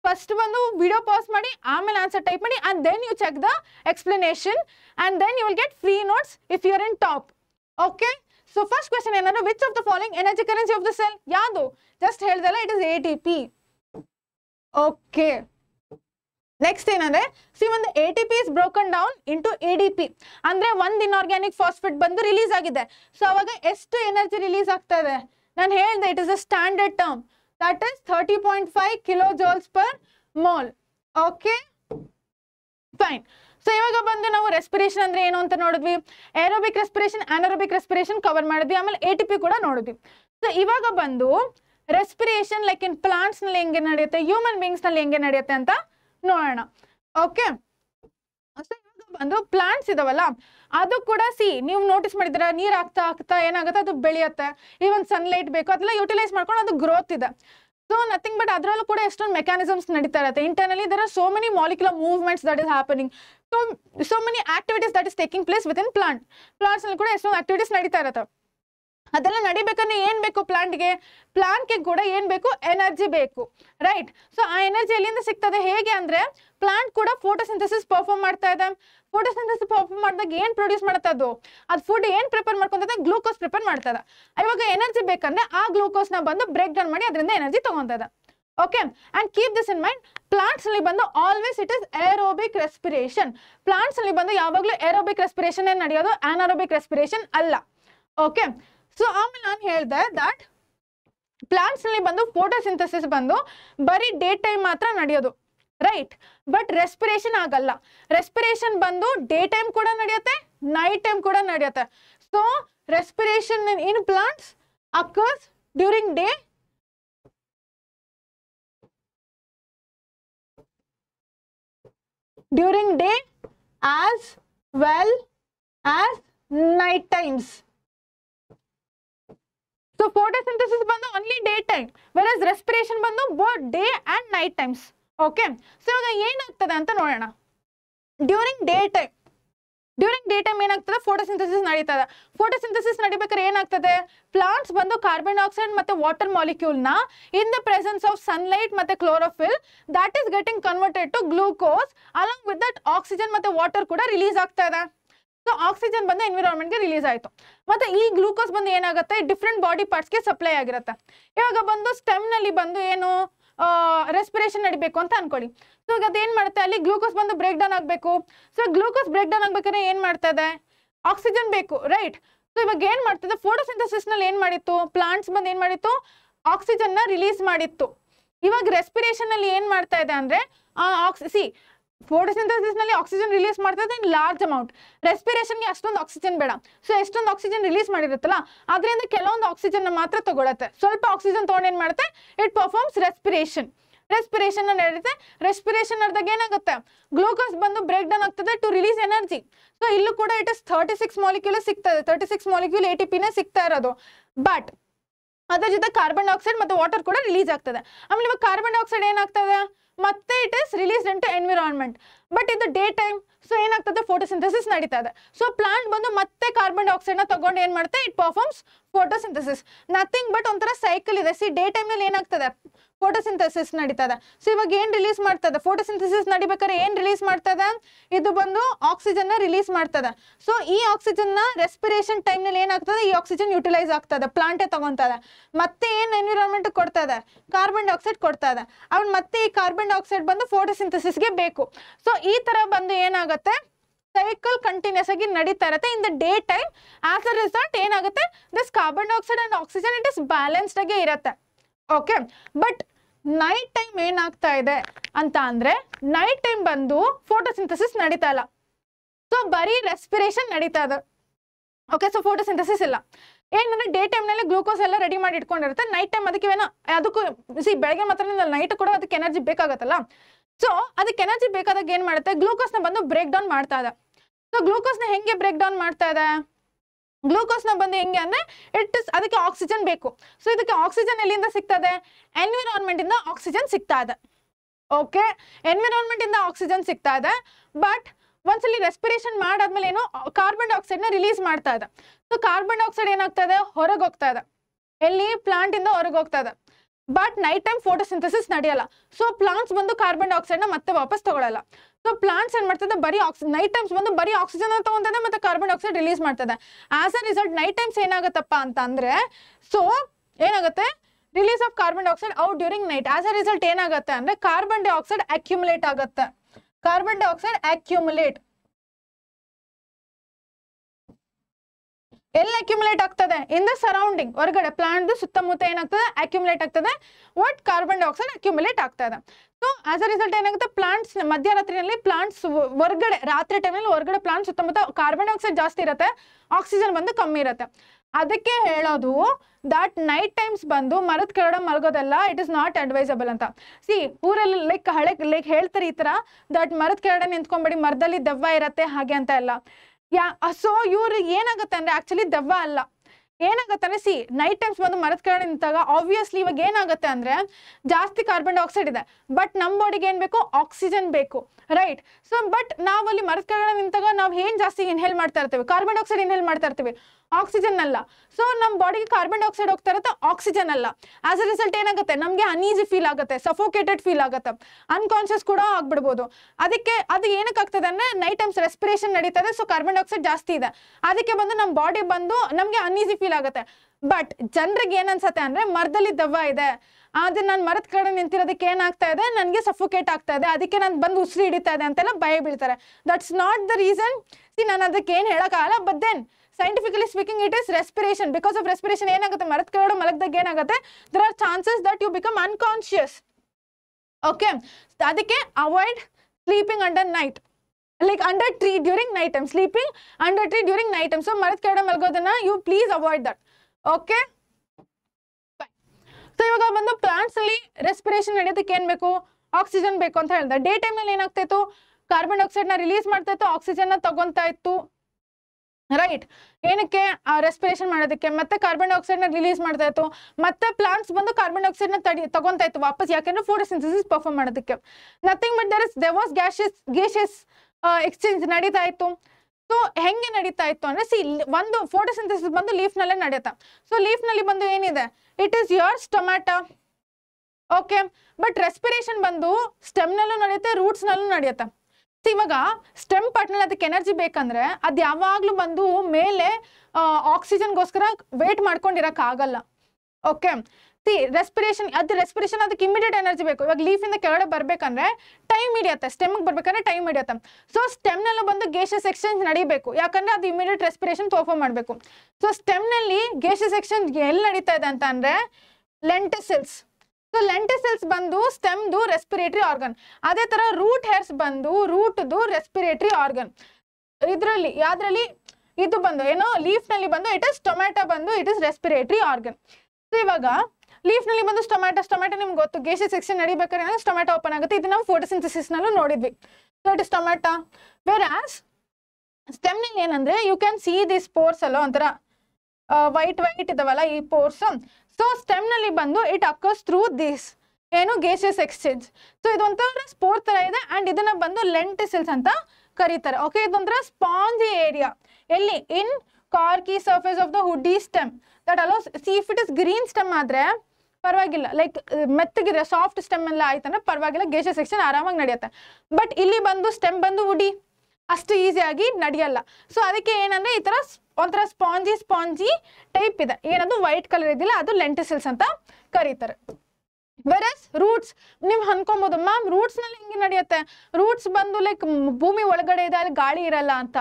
Speaker 1: first ಬಂದು ವಿಡಿಯೋ ಪಾಸ್ ಮಾಡಿ ಆಮೇಲೆ ಆನ್ಸರ್ ಟೈಪ್ ಮಾಡಿ and then you check the explanation and then you will get free notes if you are in top okay so first question ಏನಾದ್ರು which of the following energy currency of the cell ಯಾವುದು just ಹೇಳ್ದಲ್ಲ it is A T P okay next ಏನಂದ್ರೆ see ಒಂದು A T P is broken down into A D P ಅಂದ್ರೆ ಒಂದು inorganic phosphate ಬಂದು release ಆಗಿದೆ so ಅವಾಗ ಎಷ್ಟು ಎನರ್ಜಿ ರಿಲೀಸ್ ಆಗ್ತಾ ಇದೆ ನಾನು ಹೇಳಿದೆ it is a standard term that is thirty point five kilo joules per mole okay fine so ಇವಾಗ ಬಂದು ನಾವು ರೆಸ್ಪಿರೇಷನ್ ಅಂದ್ರೆ ಏನು ಅಂತ ನೋಡಿದ್ವಿ aerobic respiration anaerobic respiration cover ಮಾಡಿದ್ವಿ ಆಮೇಲೆ ಎ ಟಿ ಪಿ ಕೂಡ ನೋಡಿದ್ವಿ ಸೊ ಇವಾಗ ಬಂದು ರೆಸ್ಪಿರೇಷನ್ ಲೈಕ್ ಇನ್ ಪ್ಲಾಂಟ್ಸ್ ನಲ್ಲಿ ಹೆಂಗೆ ನಡೆಯುತ್ತೆ ಹ್ಯೂಮನ್ ಬೀಯಿಂಗ್ಸ್ ನಲ್ಲಿ ಹೆಂಗೆ ನಡೆಯುತ್ತೆ ಅಂತ ನೋಡೋಣ ಓಕೆ ಬಂದು ಪ್ಲಾಂಟ್ಸ್ ಇದಾವಲ್ಲ ಅದು ಕೂಡ ಸಿ ನೀವು ನೋಟಿಸ್ ಮಾಡಿದ್ರೆ ನೀರ್ ಹಾಕ್ತಾ ಆಗ್ತಾ ಏನಾಗುತ್ತೆ ಅದು ಬೆಳೆಯುತ್ತೆ ಈವನ್ ಸನ್ಲೈಟ್ ಬೇಕು ಅದೆಲ್ಲ ಯುಟಿಲೈಸ್ ಮಾಡ್ಕೊಂಡು ಅದು ಗ್ರೋತ್ ಇದೆ ಸೊ ನಥಿಂಗ್ ಬಟ್ ಅದರಲ್ಲೂ ಕೂಡ ಎಷ್ಟೊಂದು ಮೆಕ್ಯಾನಿಸಮ್ಸ್ ನಡೀತಾ ಇರುತ್ತೆ internally there are so many molecular movements that is happening so so many activities that is taking place with in plant plants ಅಲ್ಲಿ ಕೂಡ ಎಷ್ಟೊಂದು ಆಕ್ಟಿವಿಟೀಸ್ ನಡೀತಾ ಇರುತ್ತೆ ಅದೆಲ್ಲ ನಡಿಬೇಕಂದ್ರೆ ಏನ್ ಬೇಕು ಪ್ಲಾಂಟ್ಗೆ ಪ್ಲಾಂಟ್ಗೆ ಕೂಡ ಏನ್ ಬೇಕು ಎನರ್ಜಿ ಬೇಕು ರೈಟ್ ಸೊ ಆ ಎನರ್ಜಿ ಎಲ್ಲಿಂದ ಸಿಗ್ತದೆ ಹೇಗೆ ಅಂದ್ರೆ ಪ್ಲಾಂಟ್ ಕೂಡ ಫೋಟೋಸಿಂಥಸಿಸ್ ಪರ್ಫಾರ್ಮ್ ಮಾಡ್ತಾ ಇದೆ ಫೋಟೋಸಿಂಥಸಿಸ್ ಪರ್ಫಾರ್ಮ್ ಮಾಡಿದಾಗ ಏನ್ ಪ್ರೊಡ್ಯೂಸ್ ಮಾಡ್ತಾ ಅದು ಅದು ಫುಡ್ ಏನ್ ಪ್ರಿಪೇರ್ ಮಾಡ್ಕೊಂತದೆ ಗ್ಲೂಕೋಸ್ ಪ್ರಿಪೇರ್ ಮಾಡ್ತದೆ ಇವಾಗ ಎನರ್ಜಿ ಬೇಕಂದ್ರೆ ಆ ಗ್ಲೂಕೋಸ್ ನ ಬಂದು ಬ್ರೇಕ್ ಡೌನ್ ಮಾಡಿ ಅದರಿಂದ ಎನರ್ಜಿ ತಗೊಂತದ okay and keep this in mind plants ಅಲ್ಲಿ ಬಂದು always it is aerobic respiration plants ಅಲ್ಲಿ ಬಂದು ಯಾವಾಗಲೂ ಏರೋಬಿಕ್ ರೆಸ್ಪಿರೇಷನ್ ನಡೆಯೋದು ಅನಾರೋಬಿಕ್ ರೆಸ್ಪಿರೇಷನ್ ಅಲ್ಲ ಓಕೆ ಸೊ ಆಮೇಲೆ ನಾನು ಹೇಳಿದೆ ದಟ್ ಪ್ಲಾಂಟ್ಸ್ನಲ್ಲಿ ಬಂದು ಫೋಟೋಸಿಂಥಸಿಸ್ ಬಂದು ಬರೀ ಡೇ ಟೈಮ್ ಮಾತ್ರ ನಡೆಯೋದು ರೈಟ್ ಬಟ್ ರೆಸ್ಪಿರೇಷನ್ ಆಗಲ್ಲ ರೆಸ್ಪಿರೇಷನ್ ಬಂದು ಡೇ ಟೈಮ್ ಕೂಡ ನಡೆಯುತ್ತೆ ನೈಟ್ ಟೈಮ್ ಕೂಡ ನಡೆಯುತ್ತೆ so respiration in plants occurs during day during day as well as night times So photosynthesis ಬಂದು only daytime whereas respiration ಬಂದು both day and night times. Okay. So ಇವಾಗ ಏನಾಗ್ತದೆ ಅಂತ ನೋಡೋಣ during day time during day time ಏನಾಗ್ತದೆ photosynthesis ನಡೀತದೆ photosynthesis ನಡಿಬೇಕಾದ್ರೆ ಏನಾಗ್ತದೆ ಪ್ಲಾಂಟ್ಸ್ ಬಂದು ಕಾರ್ಬನ್ ಡೈಆಕ್ಸೈಡ್ ಮತ್ತು ವಾಟರ್ ಮಾಲಿಕ್ಯೂಲ್ನ in the presence of sunlight ಮತ್ತು chlorophyll that is getting converted to glucose along with that oxygen ಮತ್ತು ವಾಟರ್ ಕೂಡ ರಿಲೀಸ್ ಆಗ್ತಾ ಇದೆ ಸೊ ಆಕ್ಸಿಜನ್ ಬಂದು ಎನ್ವಿರಾನ್ಮೆಂಟ್ಗೆ ರಿಲೀಸ್ ಆಯಿತು ಮತ್ತು ಈ ಗ್ಲೂಕೋಸ್ ಬಂದು ಏನಾಗುತ್ತೆ ಡಿಫ್ರೆಂಟ್ ಬಾಡಿ ಪಾರ್ಟ್ಸ್ಗೆ ಸಪ್ಲೈ ಆಗಿರುತ್ತೆ ಇವಾಗ ಬಂದು ಸ್ಟೆಮ್ನಲ್ಲಿ ಬಂದು ಏನು ರೆಸ್ಪಿರೇಷನ್ ನಡಿಬೇಕು ಅಂತ ಅನ್ಕೊಳ್ಳಿ ಸೊ ಈಗ ಏನು ಮಾಡುತ್ತೆ ಅಲ್ಲಿ ಗ್ಲೂಕೋಸ್ ಬಂದು ಬ್ರೇಕ್ ಡೌನ್ ಆಗಬೇಕು ಸೊ ಗ್ಲೂಕೋಸ್ ಬ್ರೇಕ್ ಡೌನ್ ಆಗಬೇಕಾದ್ರೆ ಏನು ಮಾಡ್ತದೆ ಆಕ್ಸಿಜನ್ ಬೇಕು ರೈಟ್ ಸೊ ಇವಾಗ ಏನು ಮಾಡ್ತದೆ ಫೋಟೋಸಿಂಥಸಿಸ್ನಲ್ಲಿ ಏನು ಮಾಡಿತ್ತು ಪ್ಲಾಂಟ್ಸ್ ಬಂದು ಏನು ಮಾಡಿತ್ತು ಆಕ್ಸಿಜನ್ನ ರಿಲೀಸ್ ಮಾಡಿತ್ತು ಇವಾಗ ರೆಸ್ಪಿರೇಷನಲ್ಲಿ ಏನು ಮಾಡ್ತಾ ಇದೆ ಅಂದರೆ ಆಕ್ಸಿ ಸಿ ಫೋಟೋಸಿಂಥಸಿಸ್ ನಲ್ಲಿ ಆಕ್ಸಿಜನ್ ರಿಲೀಸ್ ಮಾಡ್ತದೆ ಲಾರ್ಜ್ ಅಮೌಂಟ್ ರೆಸ್ಪಿರೇಷನ್ಗೆ ಅಷ್ಟೊಂದು ಆಕ್ಸಿಜನ್ ಬೇಡ ಸೊ ಎಷ್ಟೊಂದು ಆಕ್ಸಿಜನ್ ರಿಲೀಸ್ ಮಾಡಿರುತ್ತಲ್ಲ ಅದರಿಂದ ಕೆಲವೊಂದು ಆಕ್ಸಿಜನ್ ಮಾತ್ರ ತಗೊಳತ್ತೆ ಸ್ವಲ್ಪ ಆಕ್ಸಿಜನ್ ತೊಗೊಂಡು ಏನ್ ಮಾಡುತ್ತೆ ಇಟ್ ಪರ್ಫಾರ್ಮ್ಸ್ ರೆಸ್ಪಿರೇಷನ್ ರೆಸ್ಪಿರೇಷನ್ ನಡೆಯುತ್ತೆ ರೆಸ್ಪಿರೇಷನ್ ಅರ್ಧಾಗ ಏನಾಗುತ್ತೆ ಗ್ಲೂಕೋಸ್ ಬಂದು ಬ್ರೇಕ್ ಡೌನ್ ಆಗ್ತದೆ ಟು ರಿಲೀಸ್ ಎನರ್ಜಿ ಸೊ ಇಲ್ಲೂ ಕೂಡ it is thirty six molecule ಸಿಗ್ತದೆ thirty six molecule A T ಪಿನೇ ಸಿಗ್ತಾ ಇರೋದು ಬಟ್ ಅದರ ಜೊತೆ ಕಾರ್ಬನ್ ಡೈಆಕ್ಸೈಡ್ ಮತ್ತು ವಾಟರ್ ಕೂಡ ರಿಲೀಸ್ ಆಗ್ತದೆ ಆಮೇಲೆ ಇವಾಗ ಕಾರ್ಬನ್ ಡೈಆಕ್ಸೈಡ್ ಏನಾಗ್ತದೆ ಮತ್ತೆ it is release into environment but ಇದು ಡೇ ಟೈಮ್ ಸೊ ಏನಾಗ್ತದೆ ಫೋಟೋಸಿಂಥಸಿಸ್ ನಡೀತದೆ ಸೊ ಪ್ಲಾಂಟ್ ಬಂದು ಮತ್ತೆ ಕಾರ್ಬನ್ ಡೈಆಕ್ಸೈಡ್ನ ತಗೊಂಡು ಏನು ಮಾಡುತ್ತೆ it performs photosynthesis nothing but ಒಂಥರ ಸೈಕಲ್ ಇದೆ ಸಿ ಡೇ ನಲ್ಲಿ ಏನಾಗ್ತದೆ ಫೋಟೋಸಿಂಥಸಿಸ್ ನಡೀತದ ಸೊ ಇವಾಗ ಏನ್ ರಿಲೀಸ್ ಮಾಡ್ತದ ಫೋಟೋಸಿಂಥಸಿಸ್ ನಡಿಬೇಕಾದ್ರೆ ಏನ್ ರಿಲೀಸ್ ಮಾಡ್ತದ ಇದು ಬಂದು ಆಕ್ಸಿಜನ್ ನ ರಿಲೀಸ್ ಮಾಡ್ತದ ಸೊ ಈ ಆಕ್ಸಿಜನ್ ನ ರೆಸ್ಪಿರೇಷನ್ ಟೈಮ್ ನಲ್ಲಿ ಏನಾಗ್ತದೆ ಈ ಆಕ್ಸಿಜನ್ ಯುಟಿಲೈಸ್ ಆಗ್ತದ ಪ್ಲಾಂಟೇ ತಗೊಂತದ ಮತ್ತೆ ಏನ್ ಎನ್ವಿರಾನ್ಮೆಂಟ್ ಕೊಡ್ತದ ಕಾರ್ಬನ್ ಡೈಆಕ್ಸೈಡ್ ಕೊಡ್ತದ ಅವ್ನ ಮತ್ತೆ ಈ ಕಾರ್ಬನ್ ಡೈಆಕ್ಸೈಡ್ ಬಂದು ಫೋಟೋಸಿಂಥಸಿಸ್ಗೆ ಬೇಕು ಸೊ ಈ ತರ ಬಂದು ಏನಾಗುತ್ತೆ ಸೈಕಲ್ ಕಂಟಿನ್ಯೂಸ್ ಆಗಿ ನಡೀತಾ ಇರುತ್ತೆ in the day time as a result ಏನಾಗುತ್ತೆ this carbon dioxide and oxygen it is balanced ಆಗಿ ಇರತ್ತೆ ಓಕೆ ಬಟ್ ನೈಟ್ ಟೈಮ್ ಏನಾಗ್ತಾ ಇದೆ ಅಂತ ಅಂದರೆ ನೈಟ್ ಟೈಮ್ ಬಂದು ಫೋಟೋಸಿಂಥಸಿಸ್ ನಡೀತಾ ಇಲ್ಲ ಸೊ ಬರೀ ರೆಸ್ಪಿರೇಷನ್ ನಡೀತಾ ಇದೆ ಓಕೆ ಸೊ ಫೋಟೋಸಿಂಥಸಿಸ್ ಇಲ್ಲ ಏನಂದ್ರೆ ಡೇ ನಲ್ಲಿ ಗ್ಲೂಕೋಸ್ ಎಲ್ಲ ರೆಡಿ ಮಾಡಿ ಇಟ್ಕೊಂಡಿರುತ್ತೆ ನೈಟ್ ಟೈಮ್ ಅದಕ್ಕೆ ಏನೋ ಅದಕ್ಕೂ ಸಿ ಬೆಳಗ್ಗೆ ಮಾತ್ರ ನೈಟ್ ಕೂಡ ಅದಕ್ಕೆ ಎನರ್ಜಿ ಬೇಕಾಗುತ್ತಲ್ಲ ಸೊ ಅದಕ್ಕೆ ಎನರ್ಜಿ ಬೇಕಾದಾಗ ಏನು ಮಾಡುತ್ತೆ ಗ್ಲೂಕೋಸ್ನ ಬಂದು ಬ್ರೇಕ್ ಡೌನ್ ಮಾಡ್ತಾ ಇದೆ ಸೊ ಗ್ಲೂಕೋಸ್ನ ಹೆಂಗೆ ಬ್ರೇಕ್ ಡೌನ್ ಮಾಡ್ತಾ ಇದೆ ಗ್ಲೂಕೋಸ್ನ ಬಂದು ಹೆಂಗೆ ಅಂದರೆ ಇಟ್ ಇಸ್ ಅದಕ್ಕೆ ಆಕ್ಸಿಜನ್ ಬೇಕು ಸೊ ಇದಕ್ಕೆ ಆಕ್ಸಿಜನ್ ಎಲ್ಲಿಂದ ಸಿಗ್ತದೆ ಎನ್ವಿರಾನ್ಮೆಂಟಿಂದ ಆಕ್ಸಿಜನ್ ಸಿಗ್ತಾ ಇದೆ ಓಕೆ ಎನ್ವಿರಾನ್ಮೆಂಟಿಂದ ಆಕ್ಸಿಜನ್ ಸಿಗ್ತಾ ಇದೆ ಬಟ್ ಒಂದ್ಸಲಿ ರೆಸ್ಪಿರೇಷನ್ ಮಾಡಾದ್ಮೇಲೆ ಏನು ಕಾರ್ಬನ್ ಡೈಆಕ್ಸೈಡ್ನ ರಿಲೀಸ್ ಮಾಡ್ತಾ ಇದೆ ಸೊ ಕಾರ್ಬನ್ ಡೈಆಕ್ಸೈಡ್ ಏನಾಗ್ತಾ ಇದೆ ಹೊರಗೆ ಹೋಗ್ತಾ ಇದೆ ಎಲ್ಲಿ ಪ್ಲಾಂಟಿಂದ ಹೊರಗೆ ಹೋಗ್ತಾ ಇದೆ but night time photosynthesis ನಡೆಯಲ್ಲ ಸೊ ಪ್ಲಾಂಟ್ಸ್ ಬಂದು ಕಾರ್ಬನ್ ಡೈಆಕ್ಸೈಡ್ನ ಮತ್ತೆ ವಾಪಸ್ ತಗೊಳ್ಳಲ್ಲ ಸೊ ಪ್ಲಾಂಟ್ಸ್ ಏನು ಮಾಡ್ತದೆ ಬರೀ ಆಕ್ಸಿ ನೈಟ್ ಟೈಮ್ಸ್ ಬಂದು ಬರೀ ಆಕ್ಸಿಜನ್ ತಗೊಂತದೆ ಮತ್ತೆ ಕಾರ್ಬನ್ ಡೈಆಕ್ಸೈಡ್ ರಿಲೀಸ್ ಮಾಡ್ತದೆ as a result night times ಏನಾಗುತ್ತಪ್ಪ ಅಂತ ಅಂದರೆ ಸೊ ಏನಾಗುತ್ತೆ release of carbon dioxide out during night as a result ಏನಾಗುತ್ತೆ ಅಂದ್ರೆ ಕಾರ್ಬನ್ ಡೈಆಕ್ಸೈಡ್ ಅಕ್ಯುಮುಲೇಟ್ ಆಗುತ್ತೆ ಕಾರ್ಬನ್ ಡೈಆಕ್ಸೈಡ್ ಅಕ್ಯುಮುಲೇಟ್ ಎಲ್ಲಿ ಅಕ್ಯುಮುಲೇಟ್ ಆಗ್ತದೆ ಇನ್ ದ ಸರೌಂಡಿಂಗ್ ಹೊರಗಡೆ ಪ್ಲಾಂಟ್ ಸುತ್ತಮುತ್ತ ಏನಾಗ್ತದೆ ಅಕ್ಯುಮುಲೇಟ್ ಆಗ್ತದೆ ಒಟ್ ಕಾರ್ಬನ್ ಡೈಆಕ್ಸೈಡ್ ಅಕ್ಯುಮುಲೇಟ್ ಆಗ್ತದೆ ಸೊ ಆಸ್ ಅ ರಿಸಲ್ಟ್ ಏನಾಗುತ್ತೆ ಪ್ಲಾಂಟ್ಸ್ ಮಧ್ಯರಾತ್ರಿಯಲ್ಲಿ ಪ್ಲಾಂಟ್ಸ್ ಹೊರಗಡೆ ರಾತ್ರಿ ಟೈಮಲ್ಲಿ ಹೊರಗಡೆ ಪ್ಲಾಂಟ್ ಸುತ್ತಮುತ್ತ ಕಾರ್ಬನ್ ಡೈಆಕ್ಸೈಡ್ ಜಾಸ್ತಿ ಇರುತ್ತೆ ಆಕ್ಸಿಜನ್ ಬಂದು ಕಮ್ಮಿ ಇರುತ್ತೆ ಅದಕ್ಕೆ ಹೇಳೋದು ದಟ್ ನೈಟ್ ಟೈಮ್ಸ್ ಬಂದು ಮರದ ಕೆಳಗಡೆ ಮಲಗೋದೆಲ್ಲ ಇಟ್ ಇಸ್ ನಾಟ್ ಅಡ್ವೈಸಬಲ್ ಅಂತ ಸಿ ಊರಲ್ಲಿ ಲೈಕ್ ಹಳೆ ಲೈಕ್ ಹೇಳ್ತಾರೆ ಈ ಥರ ದಟ್ ಮರದ ಕೆಳಗಡೆ ನಿಂತ್ಕೊಂಬೇಡಿ ಮರದಲ್ಲಿ ದೆವ್ವ ಇರುತ್ತೆ ಹಾಗೆ ಅಂತ ಎಲ್ಲ ಯಾ ಸೊ ಇವ್ರು ಏನಾಗುತ್ತೆ ಅಂದ್ರೆ ಆಕ್ಚುಲಿ ದೆವ್ವ ಅಲ್ಲ ಏನಾಗುತ್ತೆ ಅಂದ್ರೆ ಸಿ ನೈಟ್ ಟೈಮ್ಸ್ ಬಂದು ಮರದ ನಿಂತಾಗ ಆಬ್ವಿಯಸ್ಲಿ ಇವಾಗ ಏನಾಗುತ್ತೆ ಅಂದ್ರೆ ಜಾಸ್ತಿ ಕಾರ್ಬನ್ ಡೈಆಕ್ಸೈಡ್ ಇದೆ ಬಟ್ ನಮ್ಮ ಬಾಡಿಗೆ ಏನು ಬೇಕು ಆಕ್ಸಿಜನ್ ಬೇಕು ರೈಟ್ ಸೊ ಬಟ್ ನಾವಲ್ಲಿ ಅಲ್ಲಿ ಮರದ ನಿಂತಾಗ ನಾವು ಏನ್ ಜಾಸ್ತಿ ಇನ್ಹೇಲ್ ಮಾಡ್ತಾ ಇರ್ತೇವೆ ಕಾರ್ಬನ್ ಡೈಆಕ್ಸೈಡ್ ಇನ್ಹೇಲ್ ಮಾಡ್ತಾ ಇರ್ತೀವಿ ಆಕ್ಸಿಜನ್ ಅಲ್ಲ ಸೊ ನಮ್ಮ ಬಾಡಿಗೆ ಕಾರ್ಬನ್ ಡೈಆಕ್ಸೈಡ್ ಹೋಗ್ತಾ ಇರುತ್ತೆ ಆಕ್ಸಿಜನ್ ಅಲ್ಲ ಆಸ್ ಅ ರಿಸಲ್ಟ್ ಏನಾಗುತ್ತೆ ನಮಗೆ ಅನೀಸಿ ಫೀಲ್ ಆಗುತ್ತೆ ಸಫೋಕೇಟೆಡ್ ಫೀಲ್ ಆಗುತ್ತೆ ಅನ್ಕಾನ್ಷಿಯಸ್ ಕೂಡ ಆಗ್ಬಿಡ್ಬೋದು ಅದಕ್ಕೆ ಅದು ಏನಕ್ಕೆ ಆಗ್ತದೆ ಅಂದರೆ ನೈಟ್ ಟೈಮ್ಸ್ ರೆಸ್ಪಿರೇಷನ್ ನಡೀತದೆ ಸೊ ಕಾರ್ಬನ್ ಡೈಆಕ್ಸೈಡ್ ಜಾಸ್ತಿ ಇದೆ ಅದಕ್ಕೆ ಬಂದು ನಮ್ಮ ಬಾಡಿ ಬಂದು ನಮಗೆ ಅನ್ಈಸಿ ಫೀಲ್ ಆಗುತ್ತೆ ಬಟ್ ಜನರಿಗೆ ಏನು ಅನ್ಸುತ್ತೆ ಅಂದರೆ ಮರದಲ್ಲಿ ದವ್ವ ಇದೆ ಆದರೆ ನಾನು ಮರದ ಕಡೆ ನಿಂತಿರೋದಕ್ಕೆ ಏನಾಗ್ತಾ ಇದೆ ನನಗೆ ಸಫೋಕೇಟ್ ಆಗ್ತಾ ಇದೆ ಅದಕ್ಕೆ ನಾನು ಬಂದು ಉಸಿರಿ ಹಿಡಿತಾ ಇದೆ ಅಂತೆಲ್ಲ ಭಯ ಬೀಳ್ತಾರೆ ದಟ್ಸ್ ನಾಟ್ ದ ರೀಸನ್ ನಾನು ಅದಕ್ಕೆ ಏನು ಹೇಳೋಕ್ಕಾಗಲ್ಲ but then scientifically speaking it is respiration because of respiration ಏನಾಗುತ್ತೆ ಮರದ ಕೆಳಗಡೆ ಮಲಗದಾಗ ಏನಾಗುತ್ತೆ there are chances that you become unconscious okay ಅದಕ್ಕೆ avoid sleeping under night like under tree during night time sleeping under tree during night time so ಮರದ ಕೆಳಗಡೆ ಮಲಗೋದನ್ನ you please avoid that okay so ಇವಾಗ ಬಂದು plants ಅಲ್ಲಿ respiration ನಡೆಯೋದಕ್ಕೆ ಏನ್ ಬೇಕು oxygen ಬೇಕು ಅಂತ ಹೇಳ್ದೆ ಡೇ ಟೈಮ್ ಅಲ್ಲಿ ಏನಾಗ್ತಾ ಇತ್ತು ಕಾರ್ಬನ್ ಡೈಆಕ್ಸೈಡ್ ನ ರಿಲೀಸ್ ಮಾಡ್ತಾ ಇತ್ತು ಆಕ್ಸಿಜನ್ ನ ತಗೊಂತಾ ಇತ್ತು ರೈಟ್ ಏನಕ್ಕೆ ರೆಸ್ಪಿರೇಷನ್ ಮಾಡೋದಕ್ಕೆ ಮತ್ತೆ ಕಾರ್ಬನ್ ಡೈಆಕ್ಸೈಡ್ ನ ರಿಲೀಸ್ ಮಾಡ್ತಾ ಇತ್ತು ಮತ್ತೆ ಪ್ಲಾಂಟ್ಸ್ ಬಂದು ಕಾರ್ಬನ್ ಡೈಆಕ್ಸೈಡ್ ನ ತಡಿ ತಗೊಂತಾ ಇತ್ತು ವಾಪಸ್ ಯಾಕೆಂದ್ರೆ ಫೋಟೋಸಿಂಥಸಿಸ್ ಪರ್ಫಾರ್ಮ್ ಮಾಡೋದಕ್ಕೆ nothing but there is was gases gases exchange ನಡೀತಾ ಇತ್ತು ಸೊ ಹೆಂಗೆ ನಡೀತಾ ಇತ್ತು ಅಂದ್ರೆ ಸಿ ಒಂದು ಫೋಟೋಸಿಂಥಸಿಸ್ ಬಂದು ಲೀಫ್ ನಲ್ಲೇ ನಡೆಯುತ್ತೆ ಸೊ ಲೀಫ್ ನಲ್ಲಿ ಬಂದು ಏನಿದೆ it is your tomato okay but respiration ಬಂದು ಸ್ಟೆಮ್ನಲ್ಲೂ ನಡೆಯುತ್ತೆ ರೂಟ್ಸ್ನಲ್ಲೂ ನಡೆಯುತ್ತೆ ಇವಾಗ ಸ್ಟೆಮ್ ಪಟ್ನಲ್ಲಿ ಅದಕ್ಕೆ ಎನರ್ಜಿ ಬೇಕಂದ್ರೆ ಅದು ಯಾವಾಗಲೂ ಬಂದು ಮೇಲೆ ಆಕ್ಸಿಜನ್ಗೋಸ್ಕರ ವೇಟ್ ಆಗಲ್ಲ ಓಕೆ ಸಿ ರೆಸ್ಪಿರೇಷನ್ ಅದು ರೆಸ್ಪಿರೇಷನ್ ಅದಕ್ಕೆ ಇಮಿಡಿಯೇಟ್ ಎನರ್ಜಿ ಬೇಕು ಇವಾಗ ಲೀಫಿಂದ ಕೆಳಗಡೆ ಬರಬೇಕಂದ್ರೆ ಟೈಮ್ ಹಿಡಿಯುತ್ತೆ ಸ್ಟೆಮ್ಗೆ ಬರಬೇಕಂದ್ರೆ ಟೈಮ್ ಹಿಡಿಯುತ್ತೆ ಸೊ ಸ್ಟೆಮ್ನಲ್ಲೂ ಬಂದು ಗೇಷಸ್ ಎಕ್ಸ್ಚೇಂಜ್ ನಡೀಬೇಕು ಯಾಕಂದ್ರೆ ಅದು ಇಮಿಡಿಯೇಟ್ ರೆಸ್ಪಿರೇಷನ್ ಪರ್ಫಾರ್ಮ್ ಮಾಡಬೇಕು ಸೊ ಸ್ಟೆಮ್ನಲ್ಲಿ ಗೇಷಸ್ ಎಕ್ಸ್ಚೇಂಜ್ ಎಲ್ಲಿ ನಡೀತಾ ಇದೆ ಅಂತ ಅಂದರೆ ಲೆಂಟಸೆಲ್ಸ್ ಸೊ ಲೆಂಟಿಸೆಲ್ಸ್ ಬಂದು ಸ್ಟೆಮ್ದು ರೆಸ್ಪಿರೇಟರಿ ಆರ್ಗನ್ ಅದೇ ತರ ರೂಟ್ ಹೇರ್ಸ್ ಬಂದು ರೂಟ್ದು ರೆಸ್ಪಿರೇಟರಿ ಆರ್ಗನ್ ಇದರಲ್ಲಿ ಯಾವ್ದ್ರಲ್ಲಿ ಇದು ಬಂದು ಏನೋ ಲೀಫ್ ನಲ್ಲಿ ಬಂದು ಇಟ್ ಇಸ್ ಟೊಮ್ಯಾಟೊ ಬಂದು it is respiratory organ so ಇವಾಗ ನಲ್ಲಿ ಬಂದು ಟೊಮ್ಯಾಟೊ ಟೊಮ್ಯಾಟೊ ನಿಮ್ಗೆ ಗೊತ್ತು ಗೇಸಿ ಸೆಕ್ಷನ್ ನಡಿಬೇಕಾದ್ರೆ ಟೊಮ್ಯಾಟೊ ಓಪನ್ ಆಗುತ್ತೆ ಇದು ನಾವು ನಲ್ಲೂ ನೋಡಿದ್ವಿ so it is stomata whereas ನಲ್ಲಿ ಏನಂದ್ರೆ you can see this pores ಅಲ್ಲೋ ಒಂಥರ ವೈಟ್ ವೈಟ್ ಇದಾವಲ್ಲ ಈ ಪೋರ್ಸ್ ಸೊ ಸ್ಟೆಮ್ನಲ್ಲಿ ಬಂದು ಇಟ್ ಅಕರ್ಸ್ ಥ್ರೂ ದಿಸ್ ಏನು ಗೇಸಿಯಸ್ ಎಕ್ಸ್ಚೇಂಜ್ ಸೊ ಇದೊಂಥರ ಸ್ಪೋರ್ ತರ ಇದೆ ಅಂಡ್ ಇದನ್ನ ಬಂದು ಲೆಂಟಿಸಿಲ್ಸ್ ಅಂತ ಕರೀತಾರೆ ಓಕೆ ಇದೊಂಥರ ಸ್ಪಾಂಜಿ ಏರಿಯಾ ಎಲ್ಲಿ in corky surface of the woody stem that ಅಲೋ ಸೀಫ್ ಇಟ್ ಇಸ್ ಗ್ರೀನ್ ಸ್ಟೆಮ್ ಆದ್ರೆ ಪರವಾಗಿಲ್ಲ ಲೈಕ್ ಮೆತ್ತಗಿದ್ರೆ ಸಾಫ್ಟ್ ಸ್ಟೆಮ್ ಎಲ್ಲ ಆಯ್ತಂದ್ರೆ ಪರವಾಗಿಲ್ಲ ಗೇಷ ಸೆಕ್ಷನ್ ಆರಾಮಾಗಿ ನಡೆಯುತ್ತೆ ಬಟ್ ಇಲ್ಲಿ ಬಂದು ಸ್ಟೆಮ್ ಬಂದು ಹುಡಿ ಅಷ್ಟು ಈಸಿಯಾಗಿ ನಡೆಯಲ್ಲ ಸೊ ಅದಕ್ಕೆ ಏನಂದ್ರೆ ಈ ಥರ ಒಂಥರ ಸ್ಪಾಂಜಿ ಸ್ಪಾಂಜಿ ಟೈಪ್ ಇದೆ ಏನದು ವೈಟ್ ಕಲರ್ ಇದಿಲ್ಲ ಅದು ಲೆಂಟಿಸಿಲ್ಸ್ ಅಂತ ಕರೀತಾರೆ ವೆರಸ್ ರೂಟ್ಸ್ ನೀವು ಅನ್ಕೊಬೋದು ಮ್ಯಾಮ್ ರೂಟ್ಸ್ನಲ್ಲಿ ಹಿಂಗೆ ನಡೆಯುತ್ತೆ ರೂಟ್ಸ್ ಬಂದು ಲೈಕ್ ಭೂಮಿ ಒಳಗಡೆ ಇದೆ ಅಲ್ಲಿ ಗಾಳಿ ಇರಲ್ಲ ಅಂತ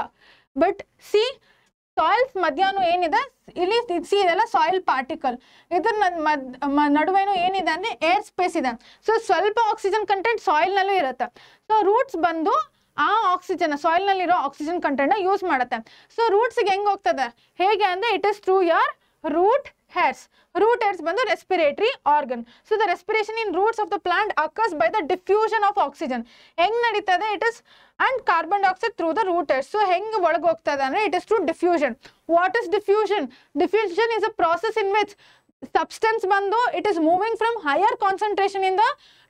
Speaker 1: ಬಟ್ ಸಿ ಸಾಯಿಲ್ಸ್ ಮಧ್ಯಾಹ್ನ ಏನಿದೆ ಇಲ್ಲಿ ಸಿ ಇದೆಲ್ಲ ಸಾಯಿಲ್ ಪಾರ್ಟಿಕಲ್ ಇದ್ರ ನಡುವೆನೂ ಏನಿದೆ ಅಂದರೆ ಏರ್ ಸ್ಪೇಸ್ ಇದೆ ಸೊ ಸ್ವಲ್ಪ ಆಕ್ಸಿಜನ್ ಕಂಟೆಂಟ್ ಸಾಯಿಲ್ನಲ್ಲೂ ಇರುತ್ತೆ ಸೊ ರೂಟ್ಸ್ ಬಂದು ಆ ಆಕ್ಸಿಜನ್ ಸಾಯಿಲ್ನಲ್ಲಿರೋ ಆಕ್ಸಿಜನ್ ಕಂಟೆಂಟ್ ಯೂಸ್ ಮಾಡುತ್ತೆ ಸೊ ರೂಟ್ಸ್ ಹೆಂಗೆ ಹೋಗ್ತದೆ ಹೇಗೆ ಅಂದ್ರೆ it is through your root hairs root hairs ಬಂದು respiratory organ so the respiration in roots of the plant occurs by the diffusion of oxygen ಹೆಂಗೆ ನಡೀತದೆ it is and carbon dioxide through the root hairs so ಹೋಗ್ತದೆ ಅಂದರೆ it is through diffusion what is diffusion diffusion is a process in which substance ಬಂದು it is moving from higher concentration in the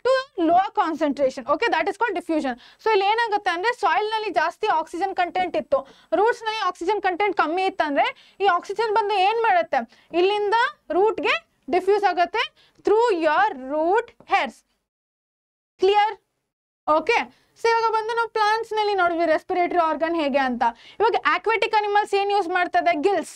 Speaker 1: to low concentration okay that is call diffusion so ಇಲ್ಲಿ ಏನಾಗುತ್ತೆ ಅಂದರೆ ಸಾಯಿಲ್ನಲ್ಲಿ ಜಾಸ್ತಿ oxygen content ಇತ್ತು ರೂಟ್ಸ್ನಲ್ಲಿ oxygen content ಕಮ್ಮಿ ಇತ್ತಂದರೆ ಈ oxygen ಬಂದು ಏನು ಮಾಡುತ್ತೆ ಇಲ್ಲಿಂದ ರೂಟ್ಗೆ ಡಿಫ್ಯೂಸ್ ಆಗುತ್ತೆ through your root hairs clear okay so ಇವಾಗ ಬಂದು ನಾವು ಪ್ಲಾಂಟ್ಸ್ನಲ್ಲಿ ನೋಡಿದ್ವಿ ರೆಸ್ಪಿರೇಟರಿ ಆರ್ಗನ್ ಹೇಗೆ ಅಂತ ಇವಾಗ ಆಕ್ವೆಟಿಕ್ ಅನಿಮಲ್ಸ್ ಏನು ಯೂಸ್ ಮಾಡ್ತದೆ ಗಿಲ್ಸ್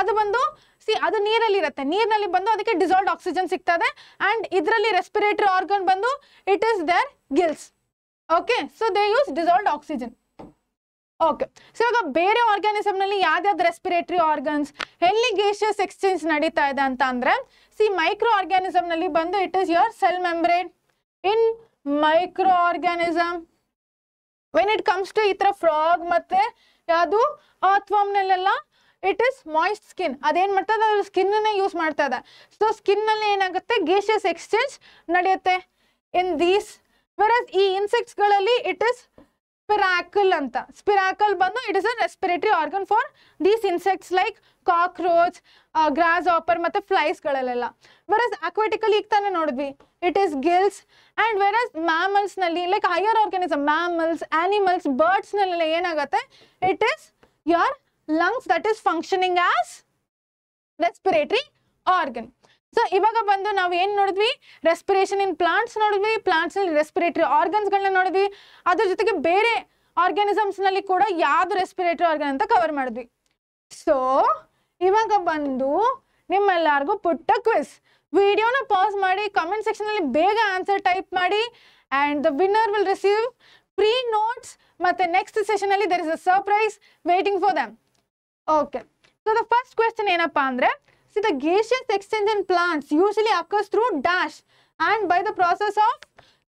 Speaker 1: ಅದು ಬಂದು ಸಿ ಅದು ನೀರಲ್ಲಿ ಇರುತ್ತೆ ನೀರಿನಲ್ಲಿ ಬಂದು ಅದಕ್ಕೆ ಡಿಸಾಲ್ಡ್ ಆಕ್ಸಿಜನ್ ಸಿಗ್ತದೆ ಅಂಡ್ ಇದರಲ್ಲಿ ರೆಸ್ಪಿರೇಟರಿ ಆರ್ಗನ್ ಬಂದು it is their gills okay so they use dissolved oxygen okay so ಇವಾಗ ಬೇರೆ ಆರ್ಗ್ಯಾನಿಸಮ್ನಲ್ಲಿ ಯಾವ್ದಾದ್ರು ರೆಸ್ಪಿರೇಟರಿ ಆರ್ಗನ್ಸ್ ಎಲ್ಲಿ ಗೇಷಿಯಸ್ ಎಕ್ಸ್ಚೇಂಜ್ ನಡೀತಾ ಇದೆ ಅಂತ ಅಂದ್ರೆ ಸಿ ಮೈಕ್ರೋ ಆರ್ಗ್ಯಾನಿಸಮ್ನಲ್ಲಿ ಬಂದು it is your cell membrane in microorganism when it comes to ಈ ಥರ ಫ್ರಾಗ್ ಮತ್ತೆ ಯಾವುದು ಅಥ್ವಾಮ್ನಲ್ಲೆಲ್ಲ ಇಟ್ ಇಸ್ ಮಾಯ್ಸ್ಟ್ ಸ್ಕಿನ್ ಅದೇನು ಮಾಡ್ತದೆ ಅದ್ರ ಸ್ಕಿನ್ನನ್ನೇ ಯೂಸ್ ಮಾಡ್ತಾ ಇದೆ ಸೊ ಸ್ಕಿನ್ನಲ್ಲಿ ಏನಾಗುತ್ತೆ ಗೇಷಿಯಸ್ ಎಕ್ಸ್ಚೇಂಜ್ ನಡೆಯುತ್ತೆ ಇನ್ ದೀಸ್ ವೆರಸ್ ಈ ಇನ್ಸೆಕ್ಟ್ಸ್ಗಳಲ್ಲಿ ಇಟ್ ಇಸ್ ಸ್ಪಿರಾಕಲ್ ಅಂತ ಸ್ಪಿರಾಕಲ್ ಬಂದು it is a respiratory organ for these insects like cockroach grasshopper ಮತ್ತು ಫ್ಲೈಸ್ಗಳಲ್ಲೆಲ್ಲ ವೆರಸ್ ಅಕ್ವೆಟಿಕಲ್ ಈಗ ತಾನೇ ನೋಡಿದ್ವಿ it is gills and whereas ನಲ್ಲಿ like higher organism mammals birds ಬರ್ಡ್ಸ್ನಲ್ಲೆಲ್ಲ ಏನಾಗುತ್ತೆ it is your lungs that is functioning as respiratory organ so ಇವಾಗ ಬಂದು ನಾವು ಏನು ನೋಡಿದ್ವಿ ರೆಸ್ಪಿರೇಷನ್ ಇನ್ ಪ್ಲಾಂಟ್ಸ್ ನೋಡಿದ್ವಿ ಪ್ಲಾಂಟ್ಸ್ನಲ್ಲಿ ರೆಸ್ಪಿರೇಟರಿ ಆರ್ಗನ್ಸ್ಗಳನ್ನ ನೋಡಿದ್ವಿ ಅದ್ರ ಜೊತೆಗೆ ಬೇರೆ ನಲ್ಲಿ ಕೂಡ ಯಾವ್ದು ರೆಸ್ಪಿರೇಟರಿ ಆರ್ಗನ್ ಅಂತ ಕವರ್ ಮಾಡಿದ್ವಿ ಸೊ ಇವಾಗ ಬಂದು ನಿಮ್ಮೆಲ್ಲರಿಗೂ ಪುಟ್ಟ ಕ್ವಿಸ್ ವಿಡಿಯೋನ ಪಾಸ್ ಮಾಡಿ ಕಮೆಂಟ್ ಸೆಕ್ಷನಲ್ಲಿ ಬೇಗ ಆನ್ಸರ್ ಟೈಪ್ ಮಾಡಿ and the winner will receive free notes ಮತ್ತು ನೆಕ್ಸ್ಟ್ ಸೆಷನಲ್ಲಿ there is a surprise waiting for them okay so the first question ಏನಪ್ಪಾ ಅಂದ್ರೆ see the gaseous exchange in plants usually occurs through dash and by the process of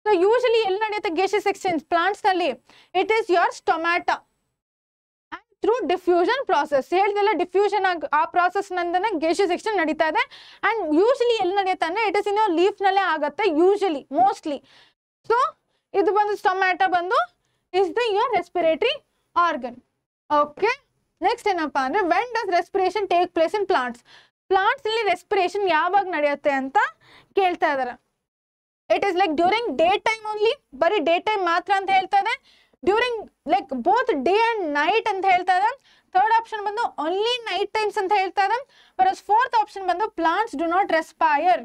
Speaker 1: so usually ಎಲ್ಲಿ ನಡೆಯುತ್ತೆ gaseous exchange plants ನಲ್ಲಿ it is your stomata through diffusion process ಹೇಳಿದೆಲ್ಲ diffusion ಆಗಿ ಆ process ನಂದನೇ gaseous exchange ನಡೀತಾ ಇದೆ and usually ಎಲ್ಲಿ ನಡೆಯುತ್ತೆ ಅಂದ್ರೆ ಇಟ್ ಇಸ್ ಇನ್ ಲೀಫ್ ನಲ್ಲೇ ಆಗುತ್ತೆ ಯೂಶಲಿ ಮೋಸ್ಟ್ಲಿ ಸೊ ಇದು ಬಂದು ಟೊಮ್ಯಾಟೊ ಬಂದು is the your respiratory organ okay next ಏನಪ್ಪಾ ಅಂದ್ರೆ when does respiration take place in plants plants ಇಲ್ಲಿ ರೆಸ್ಪಿರೇಷನ್ ಯಾವಾಗ ನಡೆಯುತ್ತೆ ಅಂತ ಕೇಳ್ತಾ ಇದಾರೆ it is like during day time only ಬರೀ ಡೇ ಟೈಮ್ ಮಾತ್ರ ಅಂತ ಹೇಳ್ತಾ ಇದೆ during like both day and night ಅಂತ ಹೇಳ್ತಾ ಇದೆ ಥರ್ಡ್ ಆಪ್ಷನ್ ಬಂದು ಓನ್ಲಿ ನೈಟ್ ಟೈಮ್ಸ್ ಅಂತ ಹೇಳ್ತಾ ಇದೆ ಬರೋಸ್ ಫೋರ್ತ್ ಆಪ್ಷನ್ ಬಂದು plants do not respire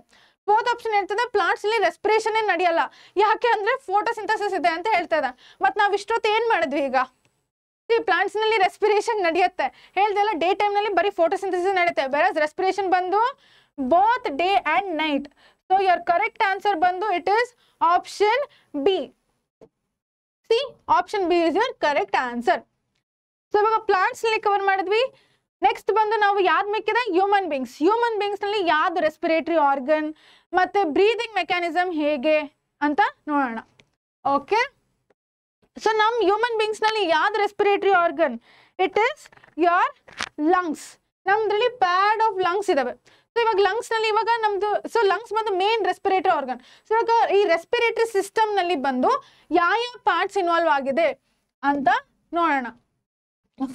Speaker 1: fourth option ಹೇಳ್ತದೆ ಪ್ಲಾಂಟ್ಸ್ ಇಲ್ಲಿ ರೆಸ್ಪಿರೇಷನ್ ನಡೆಯಲ್ಲ ಯಾಕೆ ಅಂದ್ರೆ ಸಿಂಥಸಿಸ್ ಇದೆ ಅಂತ ಹೇಳ್ತಾ ಇದೆ ಮತ್ತೆ ನಾವು ಇಷ್ಟೊತ್ತು ಏನು ಮಾಡಿದ್ವಿ ಈಗ ಪ್ಲಾಂಟ್ಸ್ ನಲ್ಲಿ ರೆಸ್ಪಿರೇಷನ್ ನಡೆಯುತ್ತೆ ಹೇಳ್ದಲ್ಲ ಡೇ ಟೈಮ್ ನಲ್ಲಿ ಬರೀ ಫೋಟೋಸಿಂಥಸಿಸ್ ನಡೆಯುತ್ತೆ ಬೇರೆ ರೆಸ್ಪಿರೇಷನ್ ಬಂದು both day and night so your correct answer ಬಂದು it is option B C option B is your correct answer so ಇವಾಗ ಪ್ಲಾಂಟ್ಸ್ ನಲ್ಲಿ ಕವರ್ ಮಾಡಿದ್ವಿ ನೆಕ್ಸ್ಟ್ ಬಂದು ನಾವು ಯಾವ್ದು ಮಿಕ್ಕಿದೆ ಹ್ಯೂಮನ್ ಬೀಂಗ್ಸ್ ಹ್ಯೂಮನ್ ಬೀಂಗ್ಸ್ ನಲ್ಲಿ ಯಾವ್ದು ರೆಸ್ಪಿರೇಟರಿ ಆರ್ಗನ್ ಮತ್ತೆ ಬ್ರೀದಿಂಗ್ ಮೆಕ್ಯಾನಿಸಮ್ ಹೇಗೆ ಅಂತ ನೋಡೋಣ ಓಕೆ ಸೊ ನಮ್ ಹ್ಯೂಮನ್ ಬೀಂಗ್ಸ್ ನಲ್ಲಿ ಯಾವ್ದು respiratory organ it is your lungs ನಮ್ದ್ರಲ್ಲಿ ಪ್ಯಾಡ್ ಆಫ್ ಲಂಗ್ಸ್ ಇದಾವೆ ಸೊ ಇವಾಗ ಲಂಗ್ಸ್ ನಲ್ಲಿ ಇವಾಗ ನಮ್ದು ಸೊ ಲಂಗ್ಸ್ ಬಂದು ಮೇನ್ ರೆಸ್ಪಿರೇಟರಿ ಆರ್ಗನ್ ಸೊ ಇವಾಗ ಈ ರೆಸ್ಪಿರೇಟರಿ ಸಿಸ್ಟಮ್ ನಲ್ಲಿ ಬಂದು ಯಾವ ಯಾವ ಪಾರ್ಟ್ಸ್ ಇನ್ವಾಲ್ವ್ ಆಗಿದೆ ಅಂತ ನೋಡೋಣ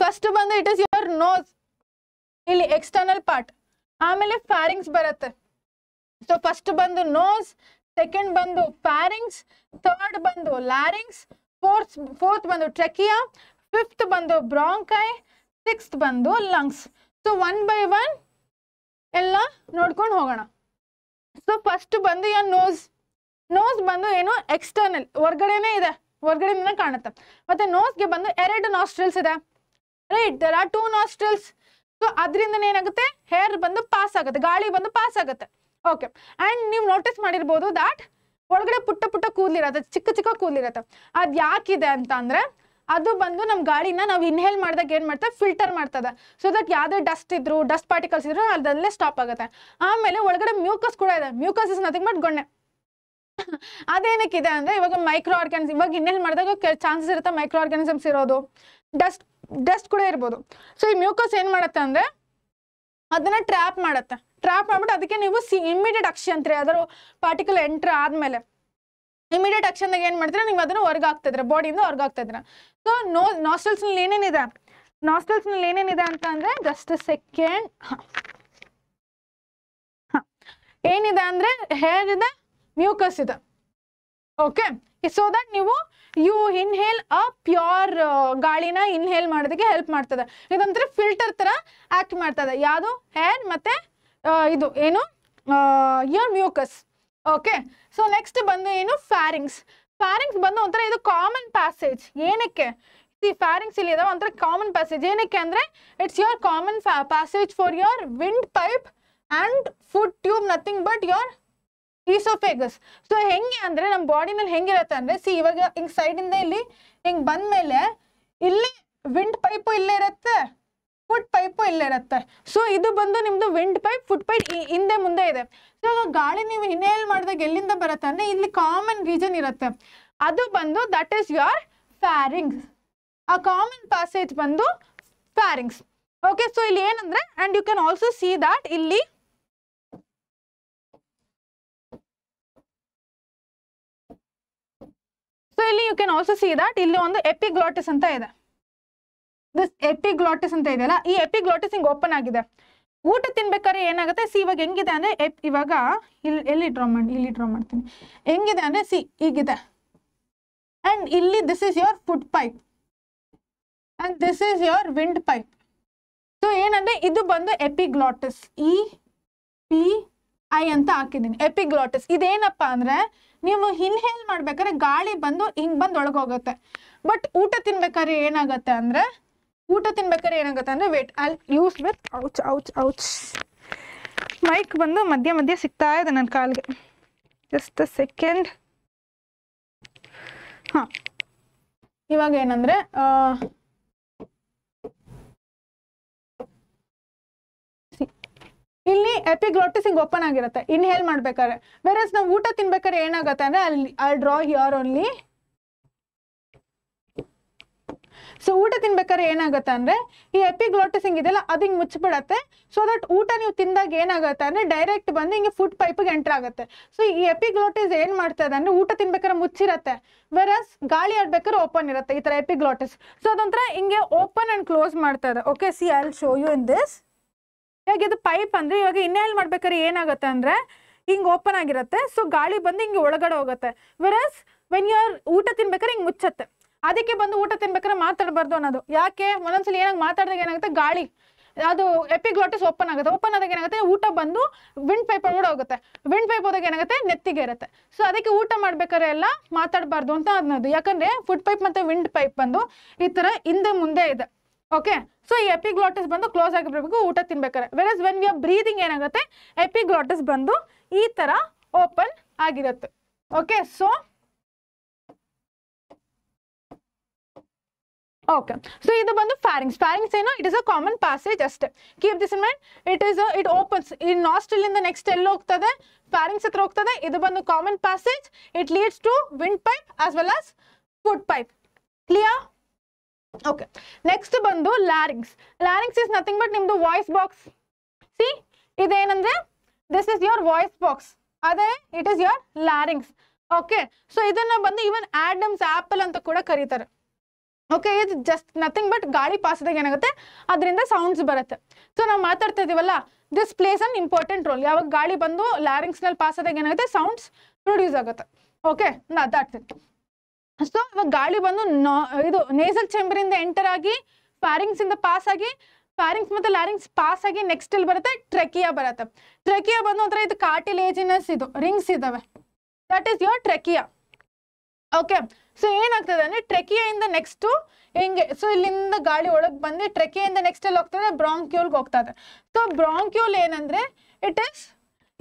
Speaker 1: ಫಸ್ಟ್ ಬಂದು ಇಟ್ ಇಸ್ ಯುವರ್ ನೋಸ್ ಇಲ್ಲಿ ಎಕ್ಸ್ಟರ್ನಲ್ ಪಾರ್ಟ್ ಆಮೇಲೆ ಫ್ಯಾರಿಂಗ್ಸ್ ಬರುತ್ತೆ ಸೊ ಫಸ್ಟ್ ಬಂದು ನೋಸ್ ಸೆಕೆಂಡ್ ಬಂದು ಫ್ಯಾರಿಂಗ್ಸ್ ಥರ್ಡ್ ಬಂದು ಲ್ಯಾರಿಂಗ್ಸ್ ಫೋರ್ತ್ ಫೋರ್ತ್ ಬಂದು ಟ್ರೆಕಿಯಾ ಫಿಫ್ತ್ ಬಂದು ಬ್ರಾಂಕೈ ಸಿಕ್ಸ್ತ್ ಬಂದು lungs so one by one ಎಲ್ಲ ನೋಡ್ಕೊಂಡು ಹೋಗೋಣ ಸೊ ಫಸ್ಟ್ ಬಂದು ಯಾ ನೋಸ್ ನೋಸ್ ಬಂದು ಏನು ಎಕ್ಸ್ಟರ್ನಲ್ ಹೊರ್ಗಡೆನೇ ಇದೆ ಹೊರ್ಗಡೆನೇ ಕಾಣುತ್ತೆ ಮತ್ತೆ ನೋಸ್ಗೆ ಬಂದು ಎರಡು ನಾಸ್ಟ್ರಿಲ್ಸ್ ಇದೆ right there are two nostrils so ಅದರಿಂದ ಏನಾಗುತ್ತೆ ಹೇರ್ ಬಂದು ಪಾಸ್ ಆಗುತ್ತೆ ಗಾಳಿ ಬಂದು ಪಾಸ್ ಆಗುತ್ತೆ ಓಕೆ ಆ್ಯಂಡ್ ನೀವು ನೋಟಿಸ್ ಮಾಡಿರ್ಬೋದು ದಾಟ್ ಒಳಗಡೆ ಪುಟ್ಟ ಪುಟ್ಟ ಕೂದಲಿರತ್ತೆ ಚಿಕ್ಕ ಚಿಕ್ಕ ಕೂದಲಿರತ್ತೆ ಅದು ಯಾಕಿದೆ ಅಂತ ಅಂದ್ರೆ ಅದು ಬಂದು ನಮ್ಮ ಗಾಡಿನ ನಾವು ಇನ್ಹೇಲ್ ಮಾಡಿದಾಗ ಏನು ಮಾಡ್ತದೆ ಫಿಲ್ಟರ್ ಮಾಡ್ತದೆ ಸೊ ದಟ್ ಯಾವುದೇ ಡಸ್ಟ್ ಇದ್ರು ಡಸ್ಟ್ ಪಾರ್ಟಿಕಲ್ಸ್ ಇದ್ರು ಅದಲ್ಲೇ ಸ್ಟಾಪ್ ಆಗುತ್ತೆ ಆಮೇಲೆ ಒಳಗಡೆ ಮ್ಯೂಕಸ್ ಕೂಡ ಇದೆ ಮ್ಯೂಕಸ್ ಇಸ್ ನಥಿಂಗ್ ಬಟ್ ಗೊಣ್ಣೆ ಅದೇನಕ್ಕಿದೆ ಅಂದ್ರೆ ಇವಾಗ ಮೈಕ್ರೋ ಆರ್ಗ್ಯಾನಿಸಮ್ ಇವಾಗ ಇನ್ಹೇಲ್ ಮಾಡಿದಾಗ ಚಾನ್ಸಸ್ ಇರುತ್ತೆ ಮೈಕ್ರೋ ಆರ್ಗ್ಯಾನಿಸಮ್ಸ್ ಇರೋದು ಡಸ್ಟ್ ಡಸ್ಟ್ ಕೂಡ ಇರ್ಬೋದು ಸೊ ಈ ಮ್ಯೂಕಸ್ ಏನು ಮಾಡುತ್ತೆ ಅಂದ್ರೆ ಅದನ್ನ ಟ್ರ್ಯಾಪ್ ಮಾಡುತ್ತೆ ಟ್ರ್ಯಾಪ್ ಮಾಡ್ಬಿಟ್ಟು ಅದಕ್ಕೆ ನೀವು ಸಿ ಇಮಿಡಿಯೇಟ್ ಅಕ್ಷಿ ಅಂತೀರಿ ಅದರ ಪಾರ್ಟಿಕಲ್ ಎಂಟ್ರ್ ಆದಮೇಲೆ ಇಮಿಡಿಯೇಟ್ ಅಕ್ಷನ್ದಾಗ ಏನು ಮಾಡ್ತೀರಾ ನೀವು ಅದನ್ನು ಹೊರಗಾಗ್ತಿದ್ರೆ ಬಾಡಿಯಿಂದ ಹೊರಗಾಗ್ತಿದ್ರೆ ಸೊ ನೋ ನಾಸ್ಟಲ್ಸ್ನಲ್ಲಿ ಏನೇನಿದೆ ನಾಸ್ಟಲ್ಸ್ನಲ್ಲಿ ಏನೇನಿದೆ ಅಂತ ಅಂದರೆ ಜಸ್ಟ್ ಸೆಕೆಂಡ್ ಏನಿದೆ ಅಂದರೆ ಹೇರ್ ಇದೆ ಮ್ಯೂಕಸ್ ಇದೆ ಓಕೆ ಸೊ ದಟ್ ನೀವು ಯು ಇನ್ಹೇಲ್ ಅ ಪ್ಯೂರ್ ಗಾಳಿನ ಇನ್ಹೇಲ್ ಮಾಡೋದಕ್ಕೆ ಹೆಲ್ಪ್ ಮಾಡ್ತದೆ ಇದೊಂಥರ ಫಿಲ್ಟರ್ ಥರ ಆ್ಯಕ್ಟ್ ಮಾಡ್ತದೆ ಯಾವುದು ಹೇರ್ ಮತ್ತು ಇದು ಏನು ಇಯರ್ ಮ್ಯೂಕಸ್ ಓಕೆ ಸೊ ನೆಕ್ಸ್ಟ್ ಬಂದು ಏನು ಫ್ಯಾರಿಂಗ್ಸ್ ಫ್ಯಾರಿಂಗ್ಸ್ ಬಂದು ಒಂಥರ ಇದು ಕಾಮನ್ ಪ್ಯಾಸೇಜ್ ಏನಕ್ಕೆ ಸಿ ಫ್ಯಾರಿಂಗ್ಸ್ ಇಲ್ಲಿ ಇದಾವೆ ಒಂಥರ ಕಾಮನ್ ಪ್ಯಾಸೇಜ್ ಏನಕ್ಕೆ ಅಂದರೆ it's your common passage for your windpipe and food tube nothing but your oesophagus so ಹೆಂಗೆ ಅಂದರೆ ನಮ್ಮ ಬಾಡಿನಲ್ಲಿ ಹೆಂಗಿರುತ್ತೆ ಅಂದರೆ ಸಿ ಇವಾಗ ಹಿಂಗೆ ಸೈಡಿಂದ ಇಲ್ಲಿ ಹಿಂಗೆ ಬಂದ ಮೇಲೆ ಇಲ್ಲಿ ವಿಂಡ್ ಪೈಪು ಇಲ್ಲೇ ಇರುತ್ತೆ ಫುಟ್ ಪೈಪು ಇಲ್ಲಿರುತ್ತೆ ಸೊ ಇದು ಬಂದು ನಿಮ್ಮದು ವಿಂಡ್ ಪೈಪ್ ಫುಟ್ ಪೈಪ್ ಹಿಂದೆ ಮುಂದೆ ಇದೆ ಸೊ ಗಾಳಿ ನೀವು ಇನ್ಹೇಲ್ ಮಾಡಿದಾಗ ಎಲ್ಲಿಂದ ಬರುತ್ತೆ ಅಂದ್ರೆ ಇಲ್ಲಿ ಕಾಮನ್ ರೀಜನ್ ಇರುತ್ತೆ ಅದು ಬಂದು ದಟ್ ಈಸ್ ಯುವರ್ ಫ್ಯಾರಿಂಗ್ಸ್ ಆ ಕಾಮನ್ ಪ್ಯಾಸೇಜ್ ಬಂದು ಫ್ಯಾರಿಂಗ್ಸ್ ಓಕೆ ಸೊ ಇಲ್ಲಿ ಏನಂದ್ರೆ and you can also see that ಇಲ್ಲಿ ಸೊ ಇಲ್ಲಿ you can also see that ಇಲ್ಲಿ ಒಂದು ಎಪಿಗ್ಲಾಟಿಸ್ ಅಂತ ಇದೆ ದಿಸ್ ಎಪಿಗ್ಲಾಟಿಸ್ ಅಂತ ಇದೆಯಲ್ಲ ಈ ಎಪಿಗ್ಲಾಟಿಸ್ ಹಿಂಗೆ ಓಪನ್ ಆಗಿದೆ ಊಟ ತಿನ್ಬೇಕಾದ್ರೆ ಏನಾಗುತ್ತೆ ಸಿ ಇವಾಗ ಹೆಂಗಿದೆ ಅಂದ್ರೆ ಎಪ್ ಇವಾಗ ಇಲ್ಲಿ ಎಲ್ಲಿ ಡ್ರಾ ಮಾಡಿ ಇಲ್ಲಿ ಡ್ರಾ ಮಾಡ್ತೀನಿ ಹೆಂಗಿದೆ ಅಂದ್ರೆ ಸಿ ಈಗಿದೆ ಅಂಡ್ ಇಲ್ಲಿ this is your food pipe and this is your windpipe so ಏನಂದ್ರೆ ಇದು ಬಂದು ಎಪಿಗ್ಲಾಟಿಸ್ ಇ ಪಿ ಐ ಅಂತ ಹಾಕಿದ್ದೀನಿ ಎಪಿಗ್ಲಾಟಿಸ್ ಇದೇನಪ್ಪ ಅಂದ್ರೆ ನೀವು ಇನ್ಹೇಲ್ ಮಾಡ್ಬೇಕಾದ್ರೆ ಗಾಳಿ ಬಂದು ಹಿಂಗೆ ಬಂದು ಒಳಗೋಗುತ್ತೆ ಬಟ್ ಊಟ ತಿನ್ಬೇಕಾದ್ರೆ ಏನಾಗುತ್ತೆ ಅಂದ್ರೆ ಊಟ ತಿನ್ಬೇಕಾದ್ರೆ ಏನಾಗುತ್ತೆ ಅಂದ್ರೆ ವೇಟ್ ಅಲ್ಲಿ use with ouch ouch ouch mic ಬಂದು ಮಧ್ಯ ಮಧ್ಯ ಸಿಗ್ತಾ ಇದೆ ನನ್ನ ಕಾಲಿಗೆ ಜಸ್ಟ್ ಸೆಕೆಂಡ್ ಹಾಂ ಇವಾಗ ಏನಂದ್ರೆ ಇಲ್ಲಿ ಎಪಿಗ್ಲೋಟಿಸ್ ಹಿಂಗೆ ಓಪನ್ ಆಗಿರುತ್ತೆ ಇನ್ಹೇಲ್ ಮಾಡ್ಬೇಕಾದ್ರೆ ವೆರಸ್ ನಾವು ಊಟ ತಿನ್ಬೇಕಾದ್ರೆ ಏನಾಗುತ್ತೆ ಅಂದರೆ ಅಲ್ಲಿ I draw here only so ಊಟ ತಿನ್ಬೇಕಾದ್ರೆ ಏನಾಗುತ್ತೆ ಅಂದರೆ ಈ ಎಪಿಗ್ಲೋಟಿಸ್ ಇದೆಲ್ಲ ಅದು ಹಿಂಗೆ ಮುಚ್ಚಿಬಿಡತ್ತೆ ಸೊ ದಟ್ ಊಟ ನೀವು ತಿಂದಾಗ ಏನಾಗುತ್ತೆ ಅಂದರೆ ಡೈರೆಕ್ಟ್ ಬಂದು ಹಿಂಗೆ ಫುಡ್ ಪೈಪಿಗೆ ಎಂಟರ್ ಆಗುತ್ತೆ ಸೊ ಈ ಎಪಿಗ್ಲೋಟಿಸ್ ಏನು ಮಾಡ್ತದೆ ಅಂದರೆ ಊಟ ತಿನ್ಬೇಕಾದ್ರೆ ಮುಚ್ಚಿರತ್ತೆ ವೆರಸ್ ಗಾಳಿ ಆಡ್ಬೇಕಾದ್ರೆ ಓಪನ್ ಇರುತ್ತೆ ಈ ಥರ ಎಪಿಗ್ಲೋಟಿಸ್ ಸೊ ಅದೊಂಥರ ಹಿಂಗೆ ಓಪನ್ ಆ್ಯಂಡ್ ಕ್ಲೋಸ್ ಮಾಡ್ತದೆ okay see I show you in this ಹೇಗೆ ಇದು ಪೈಪ್ ಅಂದರೆ ಇವಾಗ ಇನ್ನೇಲ್ ಮಾಡ್ಬೇಕಾದ್ರೆ ಏನಾಗುತ್ತೆ ಅಂದರೆ ಹಿಂಗೆ ಓಪನ್ ಆಗಿರುತ್ತೆ ಸೊ ಗಾಳಿ ಬಂದು ಹಿಂಗೆ ಒಳಗಡೆ ಹೋಗುತ್ತೆ ವೆರಸ್ ವೆನ್ ಯು ಆರ್ ಊಟ ತಿನ್ಬೇಕಾದ್ರೆ ಹಿಂಗೆ ಮುಚ್ಚತ್ತೆ ಅದಕ್ಕೆ ಬಂದು ಊಟ ತಿನ್ಬೇಕಾದ್ರೆ ಮಾತಾಡಬಾರ್ದು ಅನ್ನೋದು ಯಾಕೆ ಒಂದೊಂದ್ಸಲ ಏನಾಗ ಮಾತಾಡಿದಾಗ ಏನಾಗುತ್ತೆ ಗಾಳಿ ಅದು ಎಪಿಗ್ಲೋಟಿಸ್ ಓಪನ್ ಆಗುತ್ತೆ ಓಪನ್ ಆದಾಗ ಏನಾಗುತ್ತೆ ಊಟ ಬಂದು ವಿಂಡ್ ಪೈಪ್ ಕೂಡ ಹೋಗುತ್ತೆ ವಿಂಡ್ ಪೈಪ್ ಹೋದಾಗ ಏನಾಗುತ್ತೆ ನೆತ್ತಿಗೆ ಇರುತ್ತೆ ಸೊ ಅದಕ್ಕೆ ಊಟ ಮಾಡ್ಬೇಕಾದ್ರೆ ಎಲ್ಲ ಮಾತಾಡಬಾರ್ದು ಅಂತ ಅನ್ನೋದು ಯಾಕಂದ್ರೆ ಫುಡ್ ಪೈಪ್ ಮತ್ತೆ ವಿಂಡ್ ಪೈಪ್ ಬಂದು ಈ ತರ ಹಿಂದೆ ಮುಂದೆ ಇದೆ ಓಕೆ ಸೊ ಈ ಎಪಿಗ್ಲೋಟಿಸ್ ಬಂದು ಕ್ಲೋಸ್ ಆಗಿರ್ಬೇಕು ಊಟ ತಿನ್ಬೇಕಾರೆ whereas when we are breathing ಏನಾಗುತ್ತೆ ಎಪಿಗ್ಲೋಟಿಸ್ ಬಂದು ಈ ತರ ಓಪನ್ ಆಗಿರುತ್ತೆ ಓಕೆ ಸೊ ಓಕೆ ಸೊ ಇದು ಬಂದು ಫ್ಯಾರಿಂಗ್ಸ್ ಫ್ಯಾರಿಂಗ್ಸ್ ಏನೋ it is a common passage ಅಷ್ಟೇ keep this in mind it is it opens ಈ ನಾಸ್ಟಿಲ್ ಇಂದ ನೆಕ್ಸ್ಟ್ ಎಲ್ಲ ಹೋಗ್ತದೆ ಫ್ಯಾರಿಂಗ್ಸ್ ಹತ್ರ ಹೋಗ್ತದೆ ಇದು ಬಂದು common passage it leads to windpipe as well as food pipe clear okay next ಬಂದು larynx larynx is nothing but ನಿಮ್ದು ವಾಯ್ಸ್ ಬಾಕ್ಸ್ ಸಿ ಇದೇನಂದ್ರೆ this is your voice box ಅದೇ it is your larynx okay so ಇದನ್ನ ಬಂದು ಇವನ್ Adams apple ಅಂತ ಕೂಡ ಕರೀತಾರೆ okay ಇದು ಜಸ್ಟ್ ನಥಿಂಗ್ ಬಟ್ ಗಾಳಿ ಪಾಸದಾಗ ಏನಾಗುತ್ತೆ ಅದರಿಂದ ಸೌಂಡ್ಸ್ ಬರುತ್ತೆ ಸೊ ನಾವು ಮಾತಾಡ್ತಾ ಇದೀವಲ್ಲ this plays an important role ಯಾವಾಗ ಗಾಳಿ ಬಂದು ಲ್ಯಾರಿಂಗ್ಸ್ನಲ್ಲಿ ಪಾಸದಾಗ ಏನಾಗುತ್ತೆ ಸೌಂಡ್ಸ್ ಪ್ರೊಡ್ಯೂಸ್ ಆಗುತ್ತೆ ಓಕೆ ಮಾತಾಡ್ತೀನಿ ಸೊ ಇವಾಗ ಗಾಳಿ ಬಂದು ಇದು ನೇಸಲ್ ಚೆಂಬರಿಂದ ಎಂಟರ್ ಆಗಿ ಫ್ಯಾರಿಂಗ್ಸ್ ಇಂದ ಪಾಸ್ ಆಗಿ ಫ್ಯಾರಿಂಗ್ಸ್ ಮತ್ತು ಲ್ಯಾರಿಂಗ್ಸ್ ಪಾಸ್ ಆಗಿ ನೆಕ್ಸ್ಟ್ ಇಲ್ಲಿ ಬರುತ್ತೆ ಟ್ರೆಕಿಯಾ ಬರುತ್ತೆ ಟ್ರೆಕಿಯಾ ಬಂದು ಅಂದ್ರೆ ಇದು ಕಾರ್ಟಿಲೇಜಿನಸ್ ಇದು ರಿಂಗ್ಸ್ ಇದಾವೆ that is your trachea okay so ಏನಾಗ್ತದೆ ಅಂದ್ರೆ ಟ್ರೆಕಿಯಿಂದ ನೆಕ್ಸ್ಟ್ ಹಿಂಗೆ ಸೊ ಇಲ್ಲಿಂದ ಗಾಳಿ ಒಳಗೆ ಬಂದು ಟ್ರೆಕಿಯಿಂದ ನೆಕ್ಸ್ಟ್ ಎಲ್ಲಿ ಹೋಗ್ತದೆ ಬ್ರಾಂಕ್ಯೂಲ್ಗೆ ಹೋಗ್ತದೆ ಸೊ ಬ್ರಾಂಕ್ಯೂಲ್ ಏನಂದ್ರೆ ಇಟ್ ಇಸ್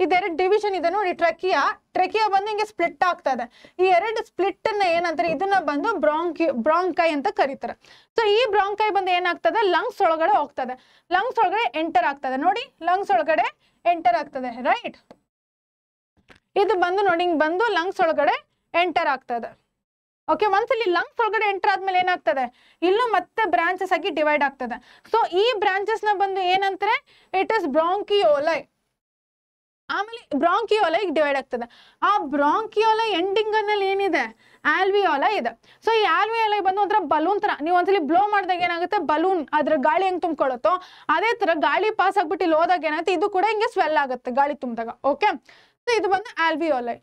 Speaker 1: ಇದೆರಡು ಡಿವಿಷನ್ ಇದೆ ನೋಡಿ ಟ್ರಕಿಯಾ ಟ್ರೆಕಿಯಾ ಬಂದು ಹಿಂಗೆ ಸ್ಪ್ಲಿಟ್ ಆಗ್ತದೆ ಈ ಎರಡು ಸ್ಪ್ಲಿಟ್ ಅನ್ನ ಏನಂತಾರೆ ಇದನ್ನ ಬಂದು ಬ್ರಾಂಕ್ಯೂ ಬ್ರಾಂಕೈ ಅಂತ ಕರೀತಾರೆ ಸೊ ಈ ಬ್ರಾಂಕೈ ಬಂದು ಏನಾಗ್ತದೆ ಲಂಗ್ಸ್ ಒಳಗಡೆ ಹೋಗ್ತದೆ ಲಂಗ್ಸ್ ಒಳಗಡೆ ಎಂಟರ್ ಆಗ್ತದೆ ನೋಡಿ ಲಂಗ್ಸ್ ಒಳಗಡೆ ಎಂಟರ್ ಆಗ್ತದೆ ರೈಟ್ ಇದು ಬಂದು ನೋಡಿ ಹಿಂಗೆ ಬಂದು ಲಂಗ್ಸ್ ಒಳಗಡೆ ಎಂಟರ್ ಆಗ್ತದೆ ಓಕೆ ಒಂದ್ಸಲಿ ಲಂಗ್ಸ್ ಒಳಗಡೆ ಎಂಟರ್ ಆದ್ಮೇಲೆ ಏನಾಗ್ತದೆ ಇಲ್ಲೂ ಮತ್ತೆ ಬ್ರಾಂಚಸ್ ಆಗಿ ಡಿವೈಡ್ ಆಗ್ತದೆ ಸೊ ಈ ಬ್ರಾಂಚಸ್ ನ ಬಂದು ಏನಂತಾರೆ ಇಟ್ ಇಸ್ ಬ್ರಾಂಕಿಯೋಲೈ ಆಮೇಲೆ ಬ್ರಾಂಕಿಯೋಲೈ ಡಿವೈಡ್ ಆಗ್ತದೆ ಆ ಬ್ರಾಂಕಿಯೋಲೈ ಎಂಡಿಂಗ್ ಅನ್ನಲ್ಲಿ ಏನಿದೆ ಆಲ್ವಿಯೋಲ ಇದೆ ಸೊ ಈ ಆಲ್ವಿಯೋಲ ಬಂದು ಒಂಥರ ಬಲೂನ್ ತರ ನೀವು ಒಂದ್ಸಲಿ ಬ್ಲೋ ಮಾಡಿದಾಗ ಏನಾಗುತ್ತೆ ಬಲೂನ್ ಅದ್ರ ಗಾಳಿ ಹೆಂಗ್ ತುಂಬಿಕೊಳ್ಳುತ್ತೋ ಅದೇ ತರ ಗಾಳಿ ಪಾಸ್ ಆಗ್ಬಿಟ್ಟು ಇಲ್ಲಿ ಹೋದಾಗ ಏನಾಗುತ್ತೆ ಇದು ಕೂಡ ಹಿಂಗೆ ಸ್ವೆಲ್ ಆಗುತ್ತೆ ಗಾಳಿ ತುಂಬಿದಾಗ ಓಕೆ ಸೊ ಇದು ಬಂದು ಆಲ್ವಿಯೋಲೈ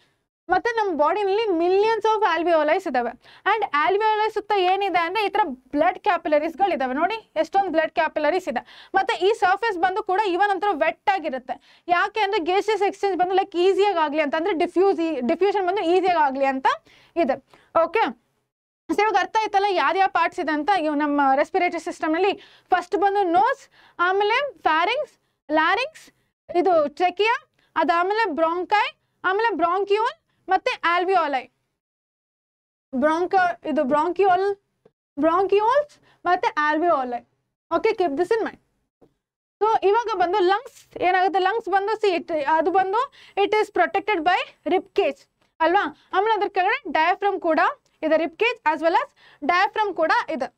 Speaker 1: ಮತ್ತೆ ನಮ್ಮ ಬಾಡಿನಲ್ಲಿ ಮಿಲಿಯನ್ಸ್ ಆಫ್ ಆಲ್ವಿಯೋಲೈಸ್ ಇದಾವೆ ಅಂಡ್ ಆಲ್ವಿಯೋಲೈಸ್ ಸುತ್ತ ಏನಿದೆ ಅಂದ್ರೆ ಈ ತರ ಬ್ಲಡ್ ಕ್ಯಾಪಿಲರೀಸ್ಗಳಿದ್ದಾವೆ ನೋಡಿ ಎಷ್ಟೊಂದು ಬ್ಲಡ್ ಕ್ಯಾಪಿಲರೀಸ್ ಇದೆ ಮತ್ತೆ ಈ ಸರ್ಫೇಸ್ ಬಂದು ಕೂಡ ಇವನ್ ಒಂಥರ ವೆಟ್ ಆಗಿರುತ್ತೆ ಯಾಕೆ ಅಂದ್ರೆ ಗೇಸಿಯಸ್ ಎಕ್ಸ್ಚೇಂಜ್ ಬಂದು ಲೈಕ್ ಈಸಿಯಾಗಿ ಆಗ್ಲಿ ಅಂತ ಅಂದ್ರೆ ಡಿಫ್ಯೂಸ್ ಡಿಫ್ಯೂಷನ್ ಬಂದು ಈಸಿಯಾಗಿ ಆಗ್ಲಿ ಅಂತ ಇದೆ ಓಕೆ ಸೊ ಇವಾಗ ಅರ್ಥ ಆಯ್ತಲ್ಲ ಯಾವ್ಯಾವ ಪಾರ್ಟ್ಸ್ ಇದೆ ಅಂತ ಇವು ನಮ್ಮ ರೆಸ್ಪಿರೇಟರಿ ನಲ್ಲಿ ಫಸ್ಟ್ ಬಂದು ನೋಸ್ ಆಮೇಲೆ ಫ್ಯಾರಿಂಗ್ಸ್ ಲಾರಿಂಗ್ಸ್ ಇದು ಚೆಕಿಯಾ ಅದಾದಮೇಲೆ ಬ್ರಾಂಕಾಯ್ ಆಮೇಲೆ ಬ್ರಾಂಕ್ಯೂನ್ ಮತ್ತೆ ಆಲ್ವಿಯೋಲೈ ಬ್ರಾಂಕ ಇದು ಬ್ರಾಂಕಿಯೋಲ್ ಬ್ರಾಂಕಿಯೋಲ್ಸ್ ಮತ್ತೆ alveoli okay keep this in mind so ಇವಾಗ ಬಂದು ಲಂಗ್ಸ್ ಏನಾಗುತ್ತೆ ಲಂಗ್ಸ್ ಬಂದು ಸಿ ಇಟ್ ಅದು ಬಂದು it is protected by rib cage ಅಲ್ವಾ ಆಮೇಲೆ ಅದ್ರ ಕೆಳಗಡೆ ಡಯಾಫ್ರಮ್ ಕೂಡ ಇದೆ rib cage as well as diaphragm ಕೂಡ ಇದೆ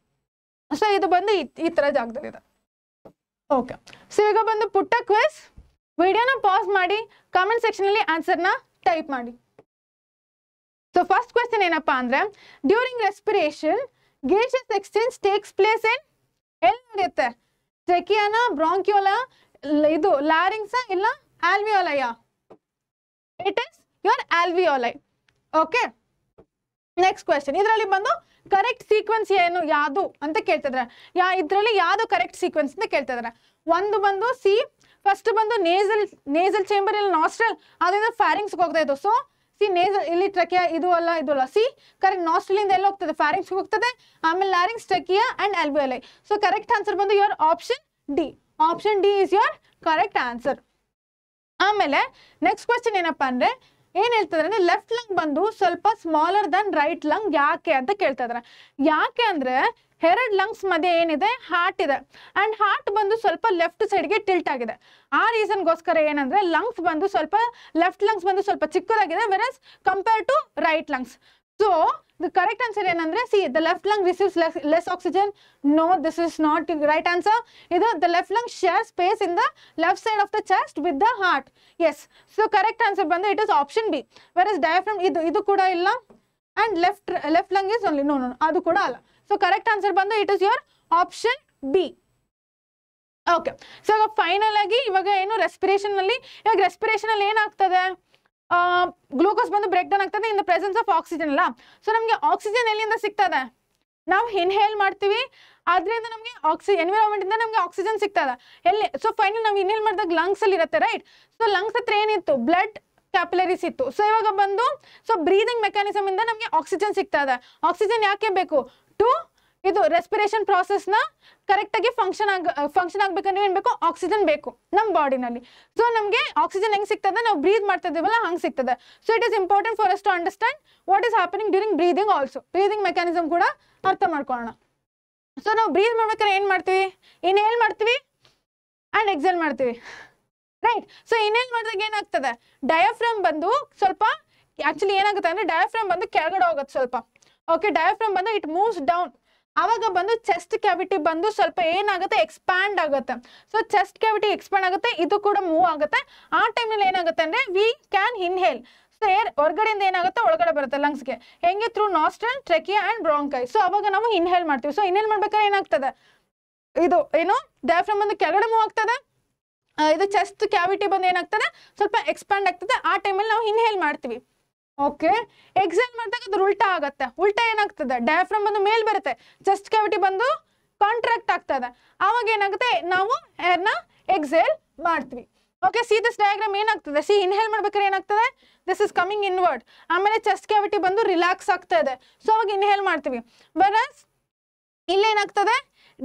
Speaker 1: ಸೊ ಇದು ಬಂದು ಈ ಥರ ಇದೆ ಓಕೆ ಸೊ ಈಗ ಬಂದು ಪುಟ್ಟ ಕ್ವೆಸ್ ವಿಡಿಯೋನ ಪಾಸ್ ಮಾಡಿ ಕಾಮೆಂಟ್ ಸೆಕ್ಷನಲ್ಲಿ ಆನ್ಸರ್ನ ಟೈಪ್ ಮಾಡಿ ಸೊ ಫಸ್ಟ್ ಕ್ವೆಶನ್ ಏನಪ್ಪಾ ಅಂದ್ರೆ during respiration gaseous exchange takes place in ಎಲ್ಲಿ ನಡೆಯುತ್ತೆ ಟ್ರೆಕಿಯಾನ ಬ್ರಾಂಕ್ಯೋಲ ಇದು ಲಾರಿಂಗ್ಸ ಇಲ್ಲ ಆಲ್ವಿಯೋಲಯ it is your alveoli okay next question ಇದರಲ್ಲಿ ಬಂದು ಕರೆಕ್ಟ್ ಸೀಕ್ವೆನ್ಸ್ ಏನು ಯಾವುದು ಅಂತ ಕೇಳ್ತಿದ್ರೆ ಯಾ ಇದರಲ್ಲಿ ಯಾವುದು ಕರೆಕ್ಟ್ ಸೀಕ್ವೆನ್ಸ್ ಅಂತ ಕೇಳ್ತಿದ್ರೆ ಒಂದು ಬಂದು ಸಿ ಫಸ್ಟ್ ಬಂದು ನೇಸಲ್ ನೇಸಲ್ ಚೇಂಬರ್ ಇಲ್ಲ ನಾಸ್ಟ್ರಲ್ ಅದರಿಂದ ಫ್ಯಾರಿಂಗ್ಸ್ಗೆ ಹೋಗ್ತಾ ಇದ್ದು ಸೊ ಸಿ ನೇಸಲ್ ಇಲ್ಲಿ ಟ್ರಕಿಯಾ ಇದು ಅಲ್ಲ ಇದು ಅಲ್ಲ ಸಿ ಕರೆಕ್ಟ್ ಇಂದ ಎಲ್ಲ ಹೋಗ್ತದೆ ಫ್ಯಾರಿಂಗ್ಸ್ ಹೋಗ್ತದೆ ಆಮೇಲೆ ಲಾರಿಂಗ್ ಟ್ರಕಿಯಾ ಆ್ಯಂಡ್ ಆಲ್ಬಿಯಲೈ ಸೊ ಕರೆಕ್ಟ್ ಆನ್ಸರ್ ಬಂದು your option D option D is your correct answer ಆಮೇಲೆ ನೆಕ್ಸ್ಟ್ ಕ್ವಶನ್ ಏನಪ್ಪ ಅಂದ್ರೆ ಏನ್ ಹೇಳ್ತಿದ್ರೆ ಅಂದ್ರೆ ಲೆಫ್ಟ್ ಲಂಗ್ ಬಂದು ಸ್ವಲ್ಪ ಸ್ಮಾಲರ್ ದನ್ ರೈಟ್ ಲಂಗ್ ಯಾಕೆ ಅಂತ ಕೇಳ್ತಾ ಇದಾರೆ ಯಾಕೆ ಅಂದ್ರೆ ಎರಡು ಲಂಗ್ಸ್ ಮಧ್ಯೆ ಏನಿದೆ ಹಾರ್ಟ್ ಇದೆ ಅಂಡ್ ಹಾರ್ಟ್ ಬಂದು ಸ್ವಲ್ಪ ಲೆಫ್ಟ್ ಸೈಡ್ಗೆ ಟಿಲ್ಟ್ ಆಗಿದೆ ಆ ರೀಸನ್ಗೋಸ್ಕರ ಏನಂದ್ರೆ ಲಂಗ್ಸ್ ಬಂದು ಸ್ವಲ್ಪ ಲೆಫ್ಟ್ ಲಂಗ್ಸ್ ಬಂದು ಸ್ವಲ್ಪ ಚಿಕ್ಕದಾಗಿದೆ whereas compare to right lungs so the correct answer ಏನಂದ್ರೆ see the left lung receives less less oxygen no this is not right answer ಇದು the left lung share space in the left side of the chest with the heart ಎಸ್ so correct answer ಬಂದು it is option B ವೆರ್ whereas diaphragm ಇದು ಇದು ಕೂಡ ಇಲ್ಲ and left left lung is only no no ಅದು ಕೂಡ ಅಲ್ಲ ಸೊ ಕರೆಕ್ಟ್ ಆನ್ಸರ್ ಬಂದು it is your option B okay so ಇವಾಗ ಫೈನಲ್ ಆಗಿ ಇವಾಗ ಏನು ರೆಸ್ಪಿರೇಷನ್ ಅಲ್ಲಿ ಇವಾಗ ರೆಸ್ಪಿರೇಷನ್ ಅಲ್ಲಿ ಏನಾಗ್ತದೆ ಗ್ಲೂಕೋಸ್ ಬಂದು ಬ್ರೇಕ್ ಡೌನ್ ಆಗ್ತದೆ in the presence of oxygen ಅಲ್ಲ ಸೊ ನಮಗೆ ಆಕ್ಸಿಜನ್ ಎಲ್ಲಿಂದ ಸಿಗ್ತದೆ ನಾವು ಇನ್ಹೇಲ್ ಮಾಡ್ತೀವಿ ಆದ್ರಿಂದ ನಮಗೆ ಆಕ್ಸಿ ಎನ್ವಿರಾನ್ಮೆಂಟ್ ಇಂದ ನಮಗೆ ಆಕ್ಸಿಜನ್ ಸಿಗ್ತದೆ ಎಲ್ಲಿ ಸೊ ಫೈನಲ್ ನಾವು ಇನ್ಹೇಲ್ ಮಾಡಿದಾಗ ಲಂಗ್ಸ್ ಅಲ್ಲಿ ಇರುತ್ತೆ ರೈಟ್ ಸೊ ಲಂಗ್ಸ್ ಹತ್ರ ಏನಿತ್ತು ಬ್ಲಡ್ ಕ್ಯಾಪ್ಯುಲರೀಸ್ ಇತ್ತು ಸೊ ಇವಾಗ ಬಂದು ಸೊ ಬ್ರೀದಿಂಗ್ ಮೆಕ್ಯಾನಿಸಮ್ ಇಂದ ನಮಗೆ ಆಕ್ಸಿಜನ್ ಸಿಗ್ತದೆ ಆಕ್ಸಿಜನ್ ಯಾಕೆ ಬೇಕು ಟು ಇದು ರೆಸ್ಪಿರೇಷನ್ ಪ್ರಾಸೆಸ್ನ ಕರೆಕ್ಟಾಗಿ ಫಂಕ್ಷನ್ ಆಗ ಫಂಕ್ಷನ್ ಆಗಬೇಕಂದ್ರೆ ಏನು ಬೇಕು ಆಕ್ಸಿಜನ್ ಬೇಕು ನಮ್ಮ ಬಾಡಿನಲ್ಲಿ ಸೊ ನಮಗೆ ಆಕ್ಸಿಜನ್ ಹೆಂಗೆ ಸಿಗ್ತದೆ ನಾವು ಬ್ರೀದ್ ಮಾಡ್ತಾ ಇದ್ದೀವಲ್ಲ ಹಂಗೆ ಸಿಗ್ತದೆ so it is important for us to understand what is happening during breathing also breathing mechanism ಕೂಡ ಅರ್ಥ ಮಾಡ್ಕೊಳ್ಳೋಣ ಸೊ ನಾವು ಬ್ರೀದ್ ಮಾಡ್ಬೇಕಾದ್ರೆ ಏನು ಮಾಡ್ತೀವಿ ಇನ್ಹೇಲ್ ಮಾಡ್ತೀವಿ ಆ್ಯಂಡ್ ಎಕ್ಸೆಲ್ ಮಾಡ್ತೀವಿ ರೈಟ್ ಸೊ ಇನ್ಹೇಲ್ ಮಾಡಿದಾಗ ಏನಾಗ್ತದೆ ಡಯಾಫ್ರಮ್ ಬಂದು ಸ್ವಲ್ಪ ಆ್ಯಕ್ಚುಲಿ ಏನಾಗುತ್ತೆ ಅಂದರೆ ಡಯಾಫ್ರಮ್ ಬಂದು ಕೆಳಗಡೆ ಹೋಗುತ್ತೆ ಸ್ವಲ್ಪ ಓಕೆ ಡಯಾಫ್ರಮ್ ಬಂದು ಇಟ್ ಮೂವ್ಸ್ ಡೌನ್ ಅವಾಗ ಬಂದು ಚೆಸ್ಟ್ ಕ್ಯಾವಿಟಿ ಬಂದು ಸ್ವಲ್ಪ ಏನಾಗುತ್ತೆ ಎಕ್ಸ್ಪ್ಯಾಂಡ್ ಆಗುತ್ತೆ ಸೊ ಚೆಸ್ಟ್ ಕ್ಯಾವಿಟಿ ಎಕ್ಸ್ಪ್ಯಾಂಡ್ ಆಗುತ್ತೆ ಇದು ಕೂಡ ಮೂವ್ ಆಗುತ್ತೆ ಆ ಟೈಮ್ನಲ್ಲಿ ಏನಾಗುತ್ತೆ ಅಂದರೆ we can inhale so air ಹೊರಗಡೆಯಿಂದ ಏನಾಗುತ್ತೆ ಒಳಗಡೆ ಬರುತ್ತೆ ಲಂಗ್ಸ್ಗೆ ಹೆಂಗೆ ಥ್ರೂ ನಾಸ್ಟ್ರಲ್ ಟ್ರೆಕಿ ಆ್ಯಂಡ್ ಕೈ ಸೊ ಅವಾಗ ನಾವು ಇನ್ಹೇಲ್ ಮಾಡ್ತೀವಿ ಸೊ ಇನ್ಹೇಲ್ ಮಾಡ್ಬೇಕಾದ್ರೆ ಏನಾಗ್ತದೆ ಇದು ಏನು ಡಯಾಫ್ರಮ್ ಬಂದು ಕೆಳಗಡೆ ಮೂವ್ ಆಗ್ತದೆ ಇದು ಚೆಸ್ಟ್ ಕ್ಯಾವಿಟಿ ಬಂದು ಏನಾಗ್ತದೆ ಸ್ವಲ್ಪ ಎಕ್ಸ್ಪ್ಯಾಂಡ್ ಆಗ್ತದೆ ಆ ಟೈಮಲ್ಲಿ ನಾವು ಇನ್ಹೇಲ್ ಮಾಡ್ತೀವಿ ಓಕೆ ಎಕ್ಸಾಮ್ ಮಾಡಿದಾಗ ಅದು ಉಲ್ಟಾ ಆಗತ್ತೆ ಉಲ್ಟಾ ಏನಾಗ್ತದೆ ಡಯಾಫ್ರಮ್ ಬಂದು ಮೇಲ್ ಬರುತ್ತೆ ಚೆಸ್ಟ್ ಕ್ಯಾವಿಟಿ ಬಂದು ಕಾಂಟ್ರಾಕ್ಟ್ ಆಗ್ತದೆ ಅವಾಗ ಏನಾಗುತ್ತೆ ನಾವು ಏರ್ನ ಎಕ್ಸೇಲ್ ಮಾಡ್ತೀವಿ ಓಕೆ ಸಿ ದಿಸ್ ಡಯಾಗ್ರಾಮ್ ಏನಾಗ್ತದೆ ಸಿ ಇನ್ಹೇಲ್ ಮಾಡ್ಬೇಕಾದ್ರೆ ಏನಾಗ್ತದೆ ದಿಸ್ ಇಸ್ ಕಮಿಂಗ್ ಇನ್ವರ್ಡ್ ಆಮೇಲೆ ಚೆಸ್ಟ್ ಕ್ಯಾವಿಟಿ ಬಂದು ರಿಲ್ಯಾಕ್ಸ್ ಆಗ್ತಾ ಇದೆ ಸೊ ಅವಾಗ ಇನ್ಹೇಲ್ ಮಾಡ್ತೀವಿ ಬರಸ್ ಇಲ್ಲೇನಾಗ್ತದೆ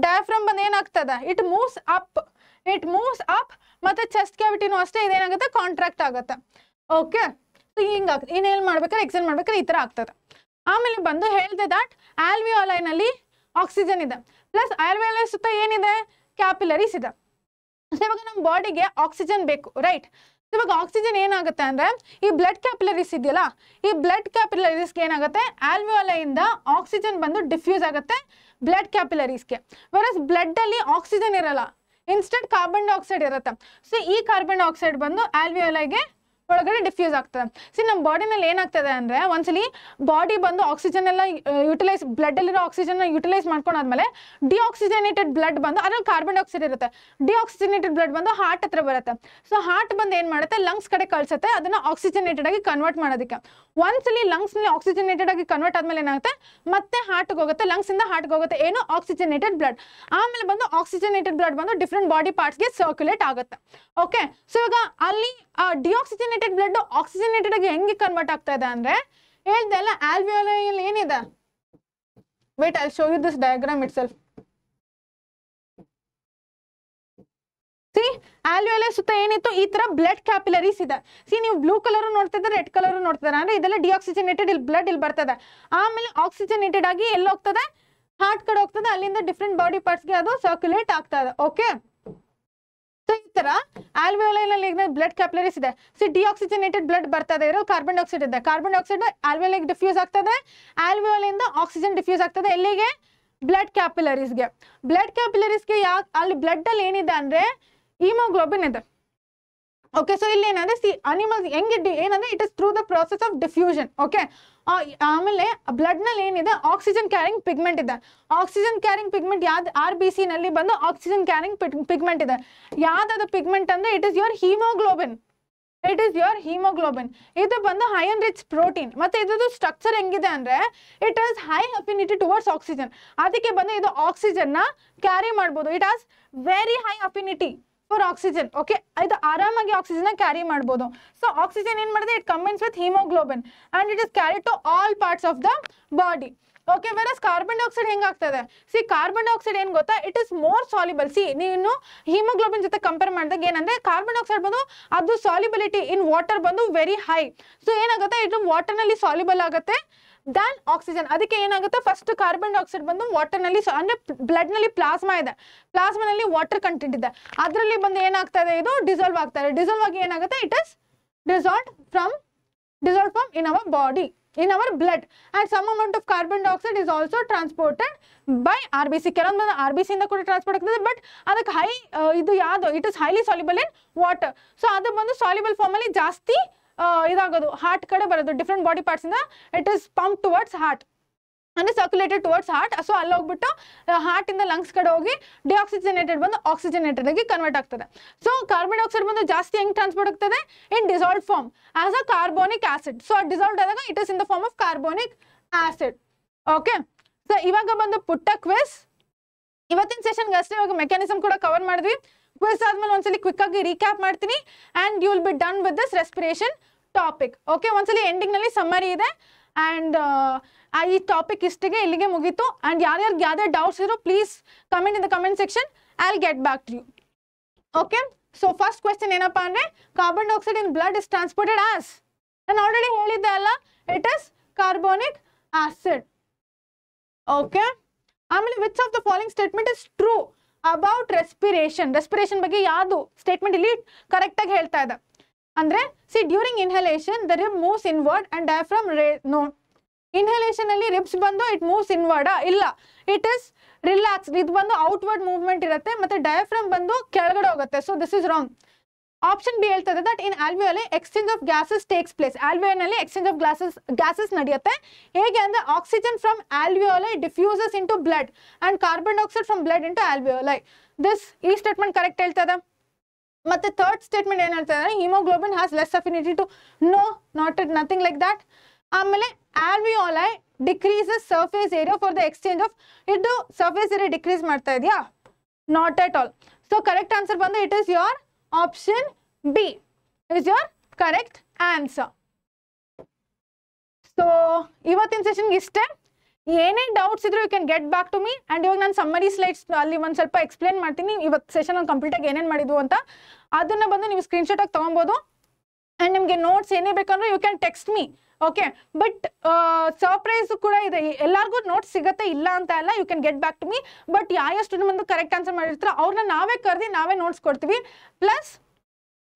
Speaker 1: ಡಯಾಫ್ರಮ್ ಬಂದು ಏನಾಗ್ತದೆ it moves up it moves up ಮತ್ತೆ ಚೆಸ್ಟ್ ಕ್ಯಾವಿಟಿನೂ ಅಷ್ಟೇ ಇದೇನಾಗುತ್ತೆ ಕಾಂಟ್ರಾಕ್ಟ್ ಆಗುತ್ತೆ ಓಕೆ ಇನ್ ಏನ್ ಮಾಡ್ಬೇಕಾದ್ರೆ ಎಕ್ಸೆಲ್ ಮಾಡ್ಬೇಕಾದ್ರೆ ಈ ತರ ಆಗ್ತದೆ ಆಮೇಲೆ ಬಂದು ಹೇಳಿದೆ ದಟ್ ಆಲ್ವಿಯೋಲೈನಲ್ಲಿ ಆಕ್ಸಿಜನ್ ಇದೆ ಪ್ಲಸ್ ಆಲ್ವಿಯೋಲೈ ಸುತ್ತ ಏನಿದೆ ಕ್ಯಾಪಿಲರೀಸ್ ಇದೆ ಸೊ ಇವಾಗ ನಮ್ಮ ಬಾಡಿಗೆ ಆಕ್ಸಿಜನ್ ಬೇಕು ರೈಟ್ ಇವಾಗ ಆಕ್ಸಿಜನ್ ಏನಾಗುತ್ತೆ ಅಂದ್ರೆ ಈ ಬ್ಲಡ್ ಕ್ಯಾಪಿಲರೀಸ್ ಇದೆಯಲ್ಲ ಈ ಬ್ಲಡ್ ಕ್ಯಾಪಿಲರೀಸ್ಗೆ ಏನಾಗುತ್ತೆ ಆಲ್ವಿಯೋಲೈಯಿಂದ ಆಕ್ಸಿಜನ್ ಬಂದು ಡಿಫ್ಯೂಸ್ ಆಗುತ್ತೆ ಬ್ಲಡ್ ಕ್ಯಾಪಿಲರೀಸ್ಗೆ ವರಸ್ ಬ್ಲಡ್ಡಲ್ಲಿ ಆಕ್ಸಿಜನ್ ಇರಲ್ಲ ಇನ್ಸ್ಟೆಂಟ್ ಕಾರ್ಬನ್ ಡೈಆಕ್ಸೈಡ್ ಇರುತ್ತೆ ಸೊ ಈ ಕಾರ್ಬನ್ ಡೈಆಕ್ಸೈಡ್ ಬಂದು ಆಲ್ವಿಯೋಲೈಗೆ ಒಳಗಡೆ ಡಿಫ್ಯೂಸ್ ಆಗ್ತದೆ ಸಿ ನಮ್ಮ ಬಾಡಿನಲ್ಲಿ ಏನಾಗ್ತದೆ ಅಂದರೆ ಒಂದ್ಸಲಿ ಬಾಡಿ ಬಂದು ಆಕ್ಸಿಜನ್ ಎಲ್ಲ ಯುಟಿಲೈಸ್ ಬ್ಲಡ್ಡಲ್ಲಿರೋ ಆಕ್ಸಿಜನ್ನ ಯುಟಿಲೈಸ್ ಮಾಡ್ಕೊಂಡಾದ್ಮೇಲೆ ಡಿಆಕ್ಸಿಜನೇಟೆಡ್ ಬ್ಲಡ್ ಬಂದು ಅದ್ರಲ್ಲಿ ಕಾರ್ಬನ್ ಡೈಆಕ್ಸೈಡ್ ಇರುತ್ತೆ ಡಿಆಕ್ಸಿಜನೇಟೆಡ್ ಬ್ಲಡ್ ಬಂದು ಹಾರ್ಟ್ ಹತ್ರ ಬರುತ್ತೆ ಸೊ ಹಾರ್ಟ್ ಬಂದು ಏನು ಮಾಡುತ್ತೆ ಲಂಗ್ಸ್ ಕಡೆ ಕಳಿಸುತ್ತೆ ಅದನ್ನು ಆಕ್ಸಿಜನೇಟೆಡ್ ಆಗಿ ಕನ್ವರ್ಟ್ ಮಾಡೋದಕ್ಕೆ ಒಂದ್ಸಲಿ ಲಂಗ್ಸ್ನಲ್ಲಿ ಆಕ್ಸಿಜನೇಟೆಡ್ ಆಗಿ ಕನ್ವರ್ಟ್ ಆದ್ಮೇಲೆ ಏನಾಗುತ್ತೆ ಮತ್ತೆ ಹಾರ್ಟ್ಗೆ ಹೋಗುತ್ತೆ ಲಂಗ್ಸಿಂದ ಹಾರ್ಟ್ಗೆ ಹೋಗುತ್ತೆ ಏನು ಆಕ್ಸಿಜನೇಟೆಡ್ ಬ್ಲಡ್ ಆಮೇಲೆ ಬಂದು ಆಕ್ಸಿಜನೇಟೆಡ್ ಬ್ಲಡ್ ಬಂದು ಡಿಫ್ರೆಂಟ್ ಬಾಡಿ ಪಾರ್ಟ್ಸ್ಗೆ ಸರ್ಕ್ಯುಲೇಟ್ ಆಗುತ್ತೆ ಓಕೆ ಸೊ ಇವಾಗ ಅಲ್ಲಿ ಡಿಆಕ್ಸಿಜನೇಟೆಡ್ ಬ್ಲಡ್ ಬ್ಲಡ್ ಆಕ್ಸಿಜನೇಟೆಡ್ ಆಗಿ ಹೆಂಗೆ ಕನ್ವರ್ಟ್ ಆಗ್ತಾ ಇದೆ ಅಂದ್ರೆ ಹೇಳ್ದೆ ಅಲ್ಲ ಆಲ್ವಿಯೋಲ ಏನಿದೆ wait I show you this diagram it self C ಆಲ್ವಿಯೋಲೆ ಸುತ್ತ ಏನಿತ್ತು ಈ ತರ ಬ್ಲಡ್ ಕ್ಯಾಪಿಲರೀಸ್ ಇದೆ ಸಿ ನೀವು ಬ್ಲೂ ಕಲರ್ ನೋಡ್ತಿದ್ರೆ ರೆಡ್ ಕಲರ್ ನೋಡ್ತಿದ್ರೆ ಅಂದ್ರೆ ಇದೆಲ್ಲ ಡಿಆಕ್ಸಿಜನೇಟೆಡ್ ಇಲ್ಲಿ ಬ್ಲಡ್ ಇಲ್ಲಿ ಬರ್ತದೆ ಆಮೇಲೆ ಆಕ್ಸಿಜನೇಟೆಡ್ ಆಗಿ ಎಲ್ಲಿ ಹೋಗ್ತದೆ ಹಾರ್ಟ್ ಕಡೆ ಹೋಗ್ತದೆ ಅಲ್ಲಿಂದ ಡಿಫ್ರೆಂಟ್ ಬಾಡಿ ಪಾರ್ಟ್ಸ್ಗೆ ಅದು ಸರ್ಕ್ಯುಲೇಟ್ ಆಗ್ತದೆ ಓಕೆ ಸೊ ಈ ತರ ಆಲ್ವಿಯೋಲೈನಲ್ಲಿ ಬ್ಲಡ್ ಕ್ಯಾಪ್ಲರೀಸ್ ಇದೆ ಸೊ ಡಿಆಕ್ಸಿಜನೇಟೆಡ್ ಬ್ಲಡ್ ಬರ್ತಾ ಇದೆ ಕಾರ್ಬನ್ ಡೈಆಕ್ಸೈಡ್ ಇದೆ ಕಾರ್ಬನ್ ಡೈಆಕ್ಸೈಡ್ ಆಲ್ವಿಯೋಲಿಗೆ ಡಿಫ್ಯೂಸ್ ಆಗ್ತದೆ ಆಲ್ವಿಯೋಲಿಂದ ಆಕ್ಸಿಜನ್ ಡಿಫ್ಯೂಸ್ ಆಗ್ತದೆ ಎಲ್ಲಿಗೆ ಬ್ಲಡ್ ಕ್ಯಾಪ್ಯುಲರೀಸ್ಗೆ ಬ್ಲಡ್ ಕ್ಯಾಪಿಲರೀಸ್ಗೆ ಯಾ ಅಲ್ಲಿ ಬ್ಲಡ್ ಅಲ್ಲಿ ಏನಿದೆ ಅಂದ್ರೆ ಹಿಮೋಗ್ಲೋಬಿನ್ ಇದೆ ಓಕೆ ಸೊ ಇಲ್ಲಿ ಏನಂದ್ರೆ ಸಿ ಅನಿಮಲ್ಸ್ ಹೆಂಗೆ ಏನಂದ್ರೆ it is through the process of diffusion okay ಆಮೇಲೆ ಬ್ಲಡ್ ನಲ್ಲಿ ಏನಿದೆ ಆಕ್ಸಿಜನ್ ಕ್ಯಾರಿಂಗ್ ಪಿಗ್ಮೆಂಟ್ ಇದೆ ಆಕ್ಸಿಜನ್ ಕ್ಯಾರಿಂಗ್ ಪಿಗ್ಮೆಂಟ್ ಯಾವ್ದು ಆರ್ ಬಿ ಸಿ ನಲ್ಲಿ ಬಂದು ಆಕ್ಸಿಜನ್ ಕ್ಯಾರಿಂಗ್ ಪಿಗ್ಮೆಂಟ್ ಇದೆ ಯಾವ್ದಾದ ಪಿಗ್ಮೆಂಟ್ ಅಂದ್ರೆ it is your haemoglobin it is your haemoglobin ಇದು ಬಂದು ಹೈ ಅಂಡ್ ರಿಚ್ ಪ್ರೋಟೀನ್ ಮತ್ತೆ ಇದ್ರದ್ದು ಸ್ಟ್ರಕ್ಚರ್ ಹೆಂಗಿದೆ ಅಂದ್ರೆ it is high affinity towards oxygen ಅದಕ್ಕೆ ಬಂದು ಇದು ಆಕ್ಸಿಜನ್ನ ಕ್ಯಾರಿ ಮಾಡ್ಬೋದು it has very high affinity for oxygen okay ಇದು ಆರಾಮಾಗಿ ಆಕ್ಸಿಜನ್ ಕ್ಯಾರಿ ಮಾಡ್ಬೋದು ಸೊ ಆಕ್ಸಿಜನ್ ಏನು ಮಾಡಿದೆ it combines with haemoglobin and it is carry to all parts of the body okay versus carbon dioxide ಹೆಂಗಾಗ್ತದೆ see carbon dioxide ಏನು ಗೊತ್ತಾ it is more soluble see ನೀನು haemoglobin ಜೊತೆ compare ಮಾಡಿದಾಗ ಏನಂದ್ರೆ ಕಾರ್ಬನ್ ಡೈಆಕ್ಸೈಡ್ ಬಂದು ಅದು ಸಾಲಿಬಿಲಿಟಿ ಇನ್ ವಾಟರ್ ಬಂದು ವೆರಿ ಹೈ ಸೊ ಏನಾಗುತ್ತೆ ಇದು ವಾಟರ್ನಲ್ಲಿ ಸಾಲಿಬಲ್ ಆಗುತ್ತೆ ದನ್ ಆಕ್ಸಿಜನ್ ಅದಕ್ಕೆ ಏನಾಗುತ್ತೆ ಫಸ್ಟ್ ಕಾರ್ಬನ್ ಡೈಆಕ್ಸೈಡ್ ಬಂದು ವಾಟರ್ನಲ್ಲಿ ಅಂದರೆ ಬ್ಲಡ್ನಲ್ಲಿ ಪ್ಲಾಸ್ಮಾ ಇದೆ ಪ್ಲಾಸ್ಮಾನಲ್ಲಿ ವಾಟರ್ ಕಂಟೆಂಟ್ ಇದೆ ಅದರಲ್ಲಿ ಬಂದು ಏನಾಗ್ತಾ ಇದೆ ಇದು ಡಿಸಾಲ್ವ್ ಆಗ್ತಾ ಇದೆ ಡಿಸಾಲ್ವ್ ಆಗಿ ಏನಾಗುತ್ತೆ it is dissolve from dissolve from in our body in our blood and some amount of carbon dioxide is also transported by R B C ಕೆಲವೊಂದು ಆರ್ ಬಿ ಸಿಯಿಂದ ಕೂಡ ಟ್ರಾನ್ಸ್ಪೋರ್ಟ್ ಆಗ್ತದೆ ಬಟ್ ಅದಕ್ಕೆ high ಇದು ಯಾವುದು it is highly soluble in water so ಅದು ಬಂದು soluble ಫಾರ್ಮಲ್ಲಿ ಜಾಸ್ತಿ ಇದಾಗೋದು ಹಾರ್ಟ್ ಕಡೆ ಬರೋದು ಡಿಫ್ರೆಂಟ್ ಬಾಡಿ ಇಂದ it is pump towards heart ಅಂದರೆ ಸರ್ಕ್ಯುಲೇಟೆಡ್ ಟುವರ್ಡ್ಸ್ ಹಾರ್ಟ್ ಸೊ ಅಲ್ಲಿ ಹೋಗ್ಬಿಟ್ಟು ಹಾರ್ಟಿಂದ ಲಂಗ್ಸ್ ಕಡೆ ಹೋಗಿ ಡಿಆಕ್ಸಿಜನೇಟೆಡ್ ಬಂದು ಆಕ್ಸಿಜನೇಟೆಡ್ ಆಗಿ ಕನ್ವರ್ಟ್ ಆಗ್ತದೆ ಸೊ ಕಾರ್ಬನ್ ಡೈಆಕ್ಸೈಡ್ ಬಂದು ಜಾಸ್ತಿ ಹೆಂಗ್ ಟ್ರಾನ್ಸ್ಪೋರ್ಟ್ ಆಗ್ತದೆ in dissolve form as a carbonic acid so dissolve ಆದಾಗ it is in the form of carbonic acid okay so ಇವಾಗ ಬಂದು ಪುಟ್ಟ ಕ್ವಿಸ್ ಇವತ್ತಿನ ಸೆಷನ್ಗೆ ಅಷ್ಟೇ ಇವಾಗ ಮೆಕ್ಯಾನಿಸಮ್ ಕೂಡ ಕವರ್ ಮಾಡಿದ್ವಿ ಕ್ವಿಸ್ ಆದ್ಮೇಲೆ ಒಂದ್ಸಲಿ ಕ್ವಿಕ್ ಆಗಿ ರೀಕ್ಯಾಪ್ ಮಾಡ್ತೀನಿ and you will be done with this respiration topic okay ಒಂದ್ಸಲಿ ಎಂಡಿಂಗ್ನಲ್ಲಿ ಸಮ್ಮರಿ ಇದೆ uh, ಆ್ಯಂಡ್ ಈ ಟಾಪಿಕ್ ಇಷ್ಟಿಗೆ ಇಲ್ಲಿಗೆ ಮುಗೀತು ಆ್ಯಂಡ್ ಯಾರ್ಯಾರಿಗೆ ಯಾವುದೇ ಡೌಟ್ಸ್ ಇರೋ please comment in the comment section I will get back to you okay so first question ಏನಪ್ಪಾ ಅಂದರೆ carbon dioxide in blood is transported as ನಾನು ಆಲ್ರೆಡಿ ಹೇಳಿದ್ದೆ ಅಲ್ಲ it is carbonic acid okay ಆಮೇಲೆ which of the following statement is true about respiration respiration ಬಗ್ಗೆ ಯಾವುದು statement ಇಲ್ಲಿ ಕರೆಕ್ಟಾಗಿ ಹೇಳ್ತಾ ಇದೆ ಅಂದ್ರೆ see during inhalation the rib moves inward and diaphragm ರೇ ನೋ ಇನ್ಹಲೇಷನ್ ಅಲ್ಲಿ ರಿಬ್ಸ್ ಬಂದು ಇಟ್ ಮೂವ್ಸ್ ಇನ್ವರ್ಡ್ ಇಲ್ಲ ಇಟ್ ಇಸ್ ರಿಲ್ಯಾಕ್ಸ್ ಇದು ಬಂದು ಔಟ್ವರ್ಡ್ ಮೂವ್ಮೆಂಟ್ ಇರುತ್ತೆ ಮತ್ತೆ ಡಯಾಫ್ರಮ್ ಬಂದು ಕೆಳಗಡೆ ಹೋಗುತ್ತೆ so this is wrong option B ಹೇಳ್ತಿದಾಟ್ in alveoli exchange of gases takes place ಆಲ್ವಯೂಲ್ನಲ್ಲಿ ಎಕ್ಸ್ಚೇಂಜ್ ಆಫ್ ಗ್ಲಾಸಸ್ ಗ್ಯಾಸಸ್ ನಡೆಯುತ್ತೆ ಹೇಗೇ ಅಂದ್ರೆ oxygen from alveoli diffuses into blood and carbon dioxide from blood into alveoli this ಈ statement correct ಹೇಳ್ತಿದಾ ಮತ್ತೆ third statement ಏನ್ ಹೇಳ್ತಿದಾರೆ haemoglobin has less affinity to no not at nothing like that ಆಮೇಲೆ alveoli decreases surface area for the exchange of it do surface area decrease ಮಾಡ್ತಾ ಇದೆಯಾ not at all so correct answer ಬಂದೆ Option B is your correct answer so ಇವತ್ತಿನ session ಇಷ್ಟೇ ಏನೇ doubts ಇದ್ರೂ you can get back to me and ಇವಾಗ ನಾನು summary slides ಅಲ್ಲಿ ಒಂದು ಸ್ವಲ್ಪ ಎಕ್ಸ್ಪ್ಲೇನ್ ಮಾಡ್ತೀನಿ ಇವತ್ತು ಸೆಷನ್ ಕಂಪ್ಲೀಟ್ ಕಂಪ್ಲೀಟಾಗಿ ಏನೇನು ಮಾಡಿದ್ವು ಅಂತ ಅದನ್ನು ಬಂದು ನೀವು ಸ್ಕ್ರೀನ್ಶಾಟಾಗಿ ತೊಗೊಬೋದು ಆ್ಯಂಡ್ ನಿಮಗೆ ನೋಟ್ಸ್ ಏನೇ ಬೇಕಂದ್ರೆ you can text me okay but surprise ಕೂಡ ಇದೆ ಎಲ್ಲರಿಗೂ ನೋಟ್ಸ್ ಸಿಗತ್ತೆ ಇಲ್ಲ ಅಂತ ಅಲ್ಲ you can get back to me but ಯಾವ ಸ್ಟೂಡೆಂಟ್ ಬಂದು ಕರೆಕ್ಟ್ ಆನ್ಸರ್ ಮಾಡಿರ್ತಾರೋ ಅವ್ರನ್ನ ನಾವೇ ಕರೆದಿ ನಾವೇ ನೋಟ್ಸ್ ಕೊಡ್ತೀವಿ ಪ್ಲಸ್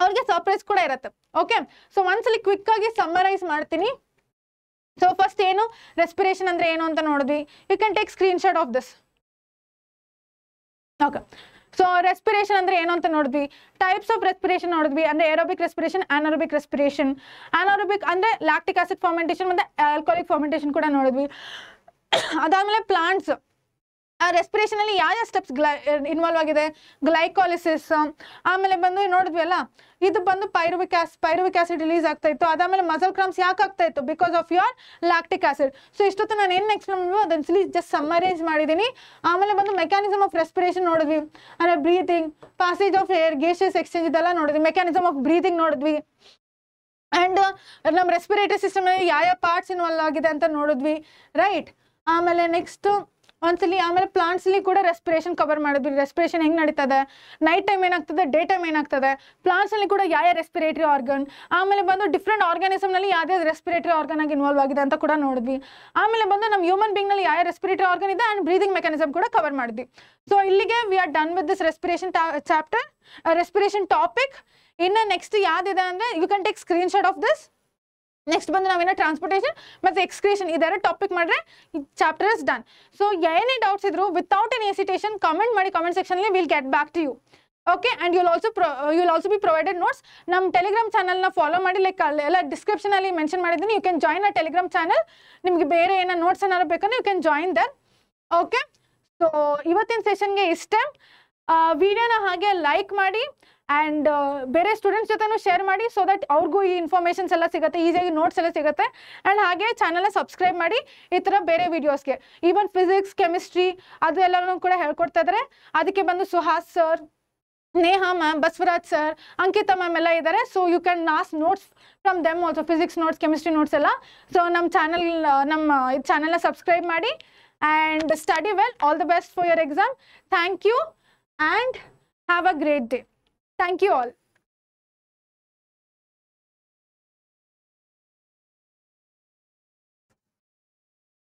Speaker 1: ಅವ್ರಿಗೆ ಸರ್ಪ್ರೈಸ್ ಕೂಡ ಇರತ್ತೆ ಓಕೆ ಸೊ ಒಂದ್ಸಲಿ ಕ್ವಿಕ್ ಆಗಿ ಸಮ್ಮರೈಸ್ ಮಾಡ್ತೀನಿ ಸೊ ಫಸ್ಟ್ ಏನು ರೆಸ್ಪಿರೇಷನ್ ಅಂದ್ರೆ ಏನು ಅಂತ ನೋಡಿದ್ವಿ you can take screen of this okay so respiration ಅಂದ್ರೆ ಏನು ಅಂತ ನೋಡಿದ್ವಿ ಟೈಪ್ಸ್ ಆಫ್ ರೆಸ್ಪಿರೇಷನ್ ನೋಡಿದ್ವಿ ಅಂದ್ರೆ aerobic respiration anaerobic respiration anaerobic ಅಂದ್ರೆ ಲ್ಯಾಕ್ಟಿಕ್ ಆಸಿಡ್ ಫರ್ಮೆಂಟೇಷನ್ ಮತ್ತೆ ಆಲ್ಕೋಲಿಕ್ ಫಾರ್ಮೆಂಟೇಷನ್ ಕೂಡ ನೋಡಿದ್ವಿ ಅದಾದ್ಮೇಲೆ ಪ್ಲಾಂಟ್ಸ್ ಆ ರೆಸ್ಪಿರೇಷನ್ ಅಲ್ಲಿ ಯಾವ ಯಾವ ಸ್ಟೆಪ್ಸ್ ಇನ್ವಾಲ್ವ್ ಆಗಿದೆ ಗ್ಲೈಕಾಲಿಸಿಸ್ ಆಮೇಲೆ ಬಂದು ನೋಡಿದ್ವಿ ಅಲ್ಲ ಇದು ಬಂದು pyruvic acid pyruvic acid release ಆಗ್ತಾ ಇತ್ತು ಅದಾದ್ಮೇಲೆ ಮಸಲ್ ಕ್ರಾಮ್ಸ್ ಯಾಕೆ ಆಗ್ತಾ ಇತ್ತು because of your lactic acid so ಇಷ್ಟೊತ್ತು ನಾನು ಏನು ನೆಕ್ಸ್ಟ್ ನೋಡಿದ್ವಿ ಅದನ್ನ ಜಸ್ಟ್ ಸಮ್ಮರೈಸ್ ಮಾಡಿದ್ದೀನಿ ಆಮೇಲೆ ಬಂದು ಮೆಕ್ಯಾನಿಸಮ್ ಆಫ್ ರೆಸ್ಪಿರೇಷನ್ ನೋಡಿದ್ವಿ ಅಂದರೆ breathing passage of air gases exchange ಇದೆಲ್ಲ ನೋಡಿದ್ವಿ ಮೆಕ್ಯಾನಿಸಮ್ ಆಫ್ ಬ್ರೀತಿಂಗ್ ನೋಡಿದ್ವಿ ಆ್ಯಂಡ್ ನಮ್ಮ ರೆಸ್ಪಿರೇಟರಿ ಸಿಸ್ಟಮ್ ಯಾವ ಯಾವ ಪಾರ್ಟ್ಸ್ ಇನ್ವಾಲ್ವ್ ಆಗಿದೆ ಅಂತ ನೋಡಿದ್ವಿ ರೈಟ್ ಆಮೇಲೆ ನೆಕ್ಸ್ಟು ಒಂದ್ಸಲಿ ಆಮೇಲೆ ಪ್ಲಾಂಟ್ಸ್ಲಿ ಕೂಡ ರೆಸ್ಪಿರೇಷನ್ ಕವರ್ ಮಾಡಿದ್ವಿ ರೆಸ್ಪಿರೇಷನ್ ಹೆಂಗೆ ನಡೀತದೆ ನೈಟ್ ಟೈಮ್ ಏನಾಗ್ತದೆ ಡೇ ಟೈಮ್ ಏನಾಗ್ತದೆ ಪ್ಲಾಂಟ್ಸಲ್ಲಿ ಕೂಡ ಯಾವ ರೆಸ್ಪಿರೇಟರಿ ಆರ್ಗನ್ ಆಮೇಲೆ ಬಂದು ಡಿಫ್ರೆಂಟ್ ಆರ್ಗನಿಸಮ್ನಲ್ಲಿ ಯಾವುದೇ ರೆಸ್ಪಿರೇಟರಿ ಆರ್ಗನ್ ಆಗಿ ಇನ್ವಾಲ್ವ್ ಆಗಿದೆ ಅಂತ ಕೂಡ ನೋಡಿದ್ವಿ ಆಮೇಲೆ ಬಂದು ನಮ್ಮ ಹ್ಯೂಮನ್ ಬೀಂಗ್ನಲ್ಲಿ ಯಾವ ರೆಸ್ಪಿರೇಟರಿ ಆರ್ಗನ್ ಇದೆ ಆ್ಯಂಡ್ ಬ್ರೀದಿಂಗ್ ಮೆಕಾನಿಸಮ್ ಕೂಡ ಕವರ್ ಮಾಡಿದ್ವಿ ಸೊ ಇಲ್ಲಿಗೆ we are done with this respiration chapter respiration topic ಇನ್ನು ನೆಕ್ಸ್ಟ್ ಯಾವ್ದಿದೆ ಅಂದರೆ you can take shot of this next ಬಂದು ನಾವೇನೋ ಟ್ರಾನ್ಸ್ಪೋರ್ಟೇಷನ್ ಮತ್ತು ಎಕ್ಸ್ಕ್ರೇಷನ್ ಇದರ ಟಾಪಿಕ್ ಮಾಡಿದ್ರೆ ಚಾಪ್ಟರ್ ಇಸ್ ಡನ್ ಸೊ ಏನೇ ಡೌಟ್ಸ್ ಇದ್ರು ವಿತೌಟ್ ಎನ್ ಎಸಿಟೇಷನ್ ಕಮೆಂಟ್ ಮಾಡಿ ಕಮೆಂಟ್ ಸೆಕ್ಷನ್ಲಿ will get back to you okay and you'll also pro you'll also be provided notes ನಮ್ಮ ಟೆಲಿಗ್ರಾಮ್ ಚಾನಲ್ನ ಫಾಲೋ ಮಾಡಿ ಲೈಕ್ ಎಲ್ಲ ಡಿಸ್ಕ್ರಿಪ್ಷನಲ್ಲಿ ಮೆನ್ಷನ್ ಮಾಡಿದ್ದೀನಿ you can join a Telegram channel ನಿಮಗೆ ಬೇರೆ ಏನೋ ನೋಟ್ಸ್ ಏನಾದ್ರು ಬೇಕಂದ್ರೆ you can join there okay so ಇವತ್ತಿನ ಸೆಷನ್ಗೆ ಇಷ್ಟೇ ವಿಡಿಯೋನ ಹಾಗೆ ಲೈಕ್ ಮಾಡಿ ಆ್ಯಂಡ್ uh, ಬೇರೆ ಸ್ಟೂಡೆಂಟ್ಸ್ ಜೊತೆನೂ ಶೇರ್ ಮಾಡಿ ಸೊ ದಟ್ ಅವ್ರಿಗೂ ಈ ಇನ್ಫಾರ್ಮೇಶನ್ಸ್ ಎಲ್ಲ ಸಿಗುತ್ತೆ ಈಸಿಯಾಗಿ ನೋಟ್ಸ್ ಎಲ್ಲ ಸಿಗುತ್ತೆ ಆ್ಯಂಡ್ ಹಾಗೆ ಚಾನಲ್ನ ಸಬ್ಸ್ಕ್ರೈಬ್ ಮಾಡಿ ಈ ಥರ ಬೇರೆ ವೀಡಿಯೋಸ್ಗೆ ಈವನ್ ಫಿಸಿಕ್ಸ್ ಕೆಮಿಸ್ಟ್ರಿ ಅದು ಎಲ್ಲರೂ ಕೂಡ ಹೇಳ್ಕೊಡ್ತಾ ಇದ್ದಾರೆ ಅದಕ್ಕೆ ಬಂದು Suhas sir Neha ma'am Basavaraj sir Ankita ma'am ಎಲ್ಲ ಇದ್ದಾರೆ ಸೊ ಯು ಕ್ಯಾನ್ ನಾಸ್ notes from them also physics notes chemistry notes ಎಲ್ಲ ಸೊ ನಮ್ಮ ಚಾನಲ್ ನಮ್ಮ ಇದು ಚಾನಲ್ನ ಸಬ್ಸ್ಕ್ರೈಬ್ ಮಾಡಿ and study well all the best for your exam thank you and have a great day Thank you all.